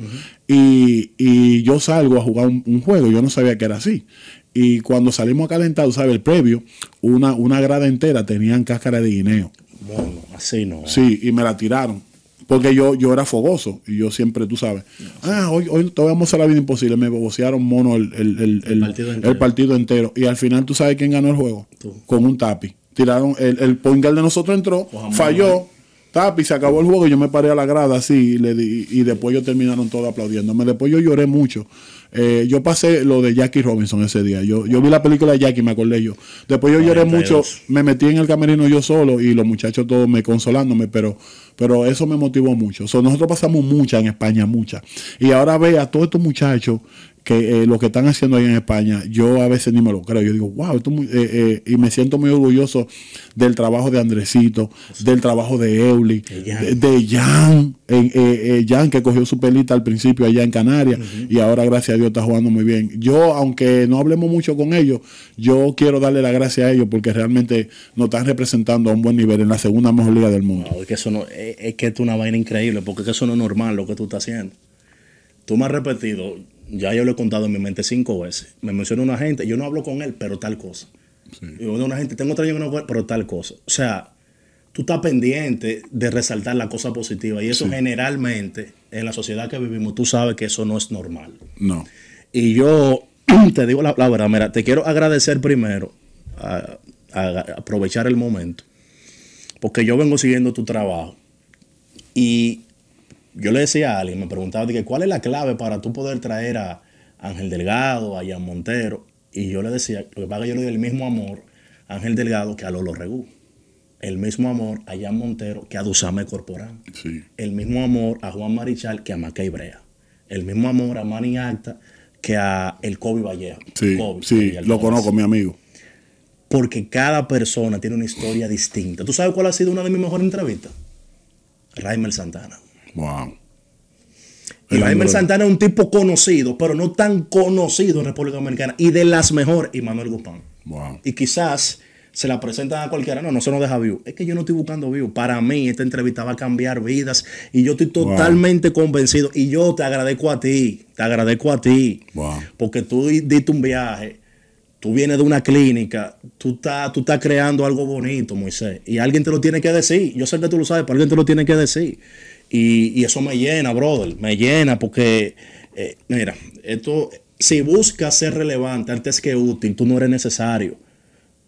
y, yo salgo a jugar un juego, yo no sabía que era así y cuando salimos a calentar, ¿sabes? El previo, una, una grada entera tenían cáscara de guineo. así no. Sí, y me la tiraron. Porque yo, yo era fogoso y yo siempre, tú sabes, ah, hoy, hoy te vamos a la vida imposible. Me bocearon mono el, partido entero. Y al final, ¿tú sabes quién ganó el juego? Con un tapi. Tiraron, el, el point de nosotros entró, pues falló, tapi, se acabó el juego y yo me paré a la grada así y, le y después yo terminaron todos aplaudiéndome. Después yo lloré mucho eh, yo pasé lo de Jackie Robinson ese día. Yo, yo vi la película de Jackie, me acordé yo. Después yo lloré mucho, me metí en el camerino yo solo y los muchachos todos me consolándome, pero, pero eso me motivó mucho. nosotros pasamos mucha en España, mucha. Y ahora ve a todos estos muchachos que eh, lo que están haciendo ahí en España, yo a veces ni me lo creo. Yo digo, wow, eh, eh, y me siento muy orgulloso del trabajo de Andresito, del trabajo de Euli, de, Jan, que cogió su pelita al principio allá en Canarias y ahora, gracias a Dios, está jugando muy bien. Yo, aunque no hablemos mucho con ellos, yo quiero darle la gracia a ellos porque realmente nos están representando a un buen nivel en la segunda mejor liga del mundo. es que eso no, es, que es una vaina increíble porque eso no es normal lo que tú estás haciendo. Tú me has repetido ya yo lo he contado en mi mente cinco veces. Me menciona una gente, yo no hablo con él, pero tal cosa. Sí. una gente, tengo otra, yo no, pero tal cosa. O sea, tú estás pendiente de resaltar la cosa positiva. Y eso generalmente, en la sociedad que vivimos, tú sabes que eso no es normal. No. Y yo te digo la, verdad, mira, te quiero agradecer primero, aprovechar el momento, porque yo vengo siguiendo tu trabajo. Y yo le decía a alguien, me preguntaba, ¿cuál es la clave para tú poder traer a Ángel Delgado, a Jan Montero? Y yo le decía, lo que pasa es que yo le doy el mismo amor a Ángel Delgado que a Lolo Regu. El mismo amor a Jan Montero que a Dusame Corporán. El mismo amor a Juan Marichal que a Mackey Brea. El mismo amor a Manny Acta que a el Kobe Vallejo. Sí, sí lo conozco, mi amigo. Porque cada persona tiene una historia distinta. ¿Tú sabes cuál ha sido una de mis mejores entrevistas? Raimel Santana. Wow. Y Jaime Santana es un tipo conocido, pero no tan conocido en República Dominicana. Y de las mejores, y Manuel Guzmán. Wow. Y quizás se la presentan a cualquiera. No, no se nos deja view. Es que yo no estoy buscando view. Para mí, esta entrevista va a cambiar vidas. Y yo estoy totalmente convencido. Y yo te agradezco a ti. Te agradezco a ti. Wow. Porque tú diste un viaje. Tú vienes de una clínica. Tú estás tú estás creando algo bonito, Moisés. Y alguien te lo tiene que decir. Yo sé que tú lo sabes, pero alguien te lo tiene que decir. Y, eso me llena, brother, me llena porque, eh, mira, esto, si buscas ser relevante antes que útil, tú no eres necesario.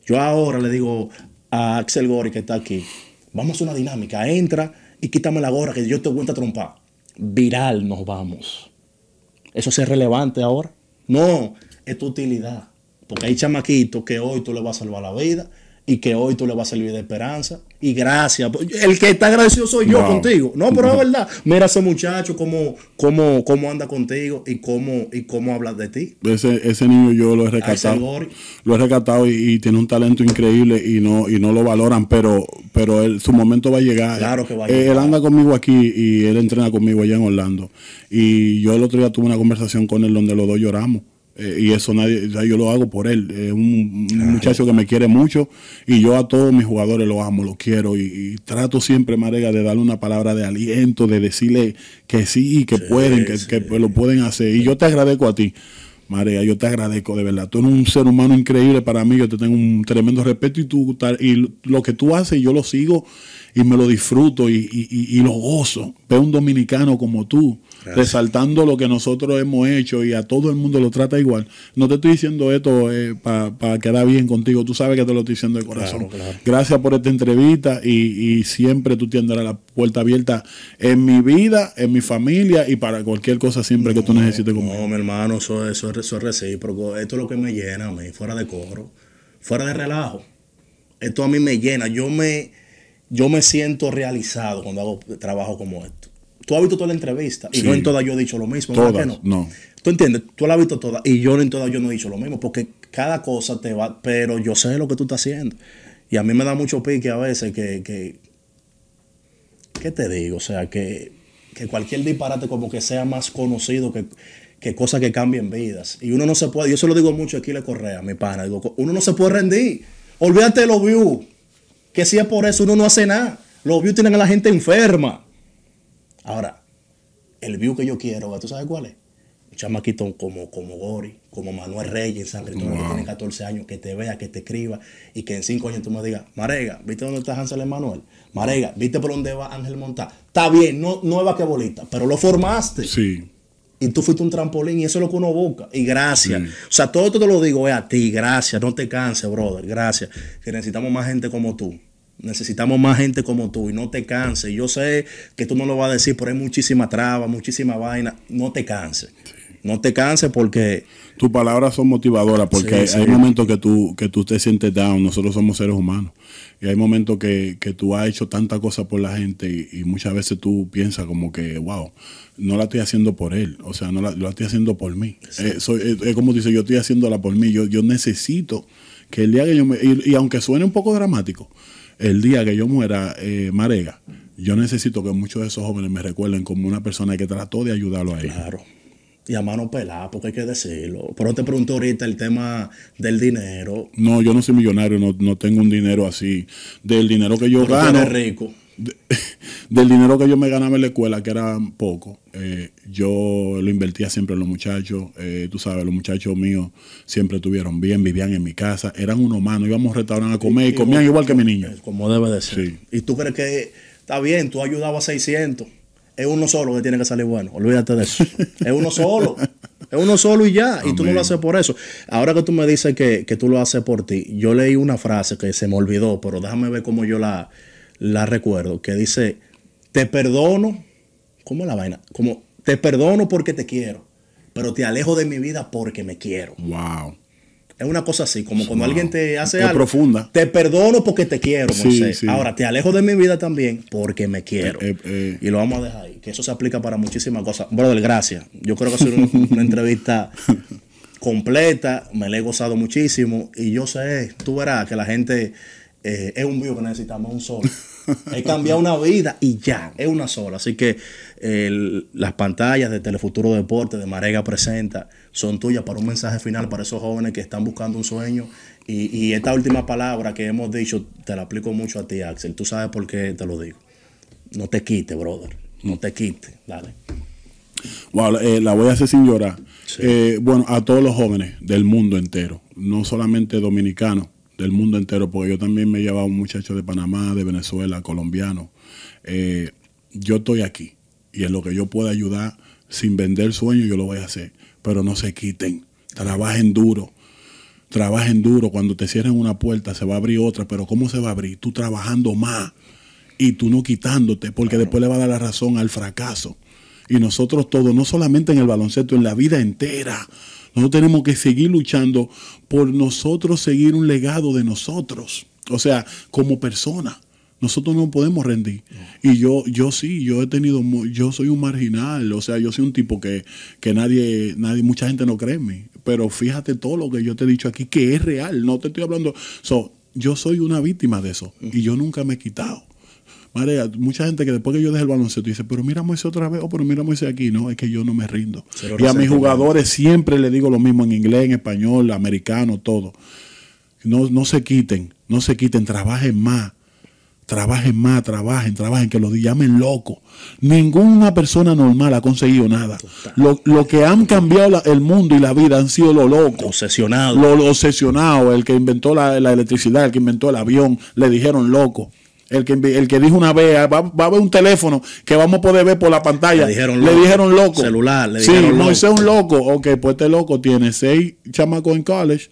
Yo ahora le digo a Axel Gori que está aquí, vamos a una dinámica, entra y quítame la gorra que yo te cuento a trompar. Viral nos vamos. ¿Eso es relevante ahora? No, es tu utilidad. Porque hay chamaquitos que hoy tú le vas a salvar la vida y que hoy tú le vas a servir de esperanza y gracias. El que está agradecido soy yo contigo. No, pero es verdad. Mira ese muchacho cómo, cómo, cómo anda contigo y cómo, y cómo habla de ti. Ese, ese niño yo lo he rescatado. Lo he rescatado y, tiene un talento increíble y no, y no lo valoran, pero, pero él, su momento va a llegar. Claro que va a eh, llegar. Él anda conmigo aquí y él entrena conmigo allá en Orlando. Y yo el otro día tuve una conversación con él donde los dos lloramos. Eh, y eso nadie, yo lo hago por él. Es un, muchacho que me quiere mucho y yo a todos mis jugadores lo amo, lo quiero y, trato siempre, Marega, de darle una palabra de aliento, de decirle que sí que pueden, que, lo pueden hacer. Y yo te agradezco a ti. Marea, yo te agradezco de verdad. Tú eres un ser humano increíble para mí. Yo te tengo un tremendo respeto y, tú, y lo que tú haces, yo lo sigo y me lo disfruto y, lo gozo. Veo un dominicano como tú resaltando lo que nosotros hemos hecho y a todo el mundo lo trata igual. No te estoy diciendo esto eh, para quedar bien contigo, tú sabes que te lo estoy diciendo de corazón. Gracias por esta entrevista y, siempre tú tendrás la puerta abierta en mi vida, en mi familia y para cualquier cosa siempre que tú necesites conmigo. No, mi hermano, eso, eso, eso es recíproco. Esto es lo que me llena a mí, fuera de coro, fuera de relajo. Esto a mí me llena. Yo me, yo me siento realizado cuando hago trabajo como este. Tú has visto toda la entrevista y no en todas yo he dicho lo mismo. Todas, no? no? Tú entiendes, tú la has visto toda y yo en todas yo no he dicho lo mismo porque cada cosa te va, pero yo sé lo que tú estás haciendo. Y a mí me da mucho pique a veces que, que ¿qué te digo? O sea, que, cualquier disparate como que sea más conocido que, que cosas que cambien vidas. Y uno no se puede, yo se lo digo mucho aquí le Correa, mi pana, digo, uno no se puede rendir. Olvídate de los views, que si es por eso uno no hace nada. Los views tienen a la gente enferma. Ahora, el view que yo quiero, ¿tú sabes cuál es? Un chamaquito como, como Gori, como Manuel Reyes San que tiene 14 años, que te vea, que te escriba y que en 5 años tú me digas, Marega, ¿viste dónde está Hansel Emanuel? Marega, ¿viste por dónde va Ángel Montal? Está bien, no, nueva que bolita, pero lo formaste. Sí. Y tú fuiste un trampolín y eso es lo que uno busca. Y gracias. O sea, todo esto te lo digo eh, a ti, gracias. No te canses, brother, gracias. Que necesitamos más gente como tú. Necesitamos más gente como tú y no te canses. Yo sé que tú no lo vas a decir, pero hay muchísima traba, muchísima vaina. No te canses. No te canses porque... Tus palabras son motivadoras porque hay, momentos que tú, que tú te sientes down. Nosotros somos seres humanos. Y hay momentos que, tú has hecho tanta cosa por la gente y, muchas veces tú piensas como que, wow, no la estoy haciendo por él, o sea, no la, estoy haciendo por mí. Eh, es como dice, yo estoy haciéndola por mí, yo, yo necesito que el día que yo me... y aunque suene un poco dramático, el día que yo muera, eh, Marega, yo necesito que muchos de esos jóvenes me recuerden como una persona que trató de ayudarlo a él. Claro. Y a mano pelada, porque hay que decirlo. Pero te pregunto ahorita el tema del dinero. No, yo no soy millonario, no, no tengo un dinero así. Del dinero que yo Pero gano. rico. del dinero que yo me ganaba en la escuela, que era poco, eh, yo lo invertía siempre en los muchachos. Eh, tú sabes, los muchachos míos siempre estuvieron bien, vivían en mi casa, eran unos manos, íbamos a restaurar a comer y, comían igual que mi niño. Eh, como debe de ser. ¿Y tú crees que está bien? Tú ayudabas a 600. Es uno solo que tiene que salir bueno. Olvídate de eso. es uno solo. Es uno solo y ya. Y tú no lo haces por eso. Ahora que tú me dices que, que tú lo haces por ti, yo leí una frase que se me olvidó, pero déjame ver cómo yo la, la recuerdo, que dice, te perdono, ¿cómo la vaina? Como, te perdono porque te quiero, pero te alejo de mi vida porque me quiero. Wow. Es una cosa así, como cuando alguien te hace algo. profunda. Te perdono porque te quiero, Moisés. Ahora, te alejo de mi vida también porque me quiero. Eh, eh, eh. Y lo vamos a dejar ahí, que eso se aplica para muchísimas cosas. Brother, gracias. Yo creo que ha una, una entrevista completa, me la he gozado muchísimo y yo sé, tú verás que la gente eh, es un vivo que necesitamos, un solo. He cambiado una vida y ya, es una sola. Así que las pantallas de Telefuturo Deporte, de Marega Presenta, son tuyas para un mensaje final para esos jóvenes que están buscando un sueño. Y, esta última palabra que hemos dicho, te la aplico mucho a ti, Axel. Tú sabes por qué te lo digo. No te quite brother. No te quite, Dale. Eh, la voy a hacer sin llorar. Eh, bueno, a todos los jóvenes del mundo entero, no solamente dominicanos del mundo entero, porque yo también me he llevado muchacho de Panamá, de Venezuela, colombiano. Eh, yo estoy aquí y en lo que yo pueda ayudar, sin vender sueños, yo lo voy a hacer. Pero no se quiten, trabajen duro, trabajen duro. Cuando te cierren una puerta, se va a abrir otra, pero ¿cómo se va a abrir? Tú trabajando más y tú no quitándote, porque después le va a dar la razón al fracaso. Y nosotros todos, no solamente en el baloncesto, en la vida entera, nosotros tenemos que seguir luchando por nosotros seguir un legado de nosotros. O sea, como persona. Nosotros no podemos rendir. Y yo, yo sí, yo he tenido, yo soy un marginal, o sea, yo soy un tipo que, que nadie, nadie, mucha gente no cree en mí. Pero fíjate todo lo que yo te he dicho aquí, que es real, no te estoy hablando. yo soy una víctima de eso y yo nunca me he quitado mucha gente que después que yo deje el baloncesto dice, pero mira Moisés otra vez, o pero mira Moisés aquí. No, es que yo no me rindo. y a mis jugadores siempre les digo lo mismo en inglés, en español, americano, todo. No, no se quiten, no se quiten, trabajen más. Trabajen más, trabajen, trabajen, que los llamen loco Ninguna persona normal ha conseguido nada. Lo, que han cambiado el mundo y la vida han sido los locos. Obsesionados. Los obsesionados, el que inventó la, la, electricidad, el que inventó el avión, le dijeron loco. El que, el que dijo una vez, va, a ver un teléfono que vamos a poder ver por la pantalla. Le dijeron loco. Le dijeron loco. Celular, le dijeron sí, loco. un loco. Ok, pues este loco tiene seis chamacos en college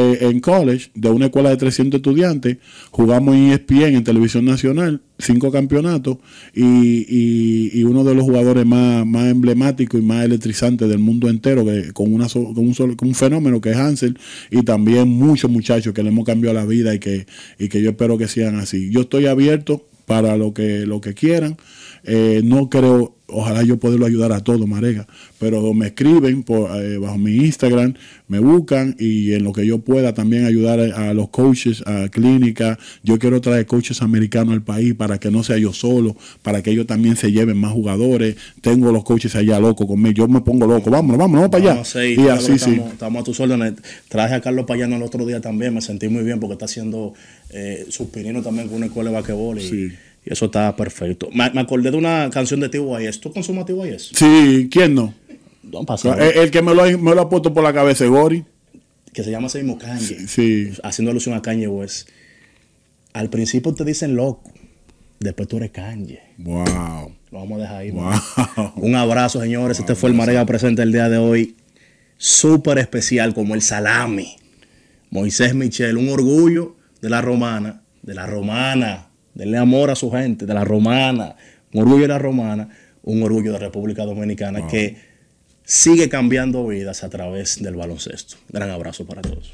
eh, en college de una escuela de 300 estudiantes, jugamos en ESPN, en Televisión Nacional, cinco campeonatos y, y, uno de los jugadores más, emblemáticos y más electrizantes del mundo entero, que, con, una con, un con un fenómeno que es Hansel y también muchos muchachos que le hemos cambiado la vida y que, que yo espero que sean así. Yo estoy abierto para lo que, lo que quieran. Eh, no creo ojalá yo poderlo ayudar a todo, Marega. Pero me escriben eh, bajo mi Instagram, me buscan y en lo que yo pueda también ayudar a, los coaches, a clínica, Yo quiero traer coaches americanos al país para que no sea yo solo, para que ellos también se lleven más jugadores. Tengo los coaches allá locos conmigo. Yo me pongo loco. Vámonos, vámonos para allá. y así, estamos, estamos a tus órdenes. Traje a Carlos Payano el otro día también. Me sentí muy bien porque está haciendo eh, sus pininos también con una escuela de basquetbol. Y, eso está perfecto. Me, acordé de una canción de TYS. ¿Tú consumas TYS? Sí, ¿quién no? El, que me lo, me ha puesto por la cabeza, Gori. Que se llama ese mismo Kanye. Sí, Haciendo alusión a Kanye West. Al principio te dicen loco. Después tú eres Kanye. Wow. Lo vamos a dejar ahí. Wow. Un abrazo, señores. este fue el Marega Presente el día de hoy. Súper especial, como el salami. Moisés Michel, un orgullo de la romana. De la romana denle amor a su gente, de la romana, un orgullo de la romana, un orgullo de la República Dominicana que sigue cambiando vidas a través del baloncesto. Gran abrazo para todos.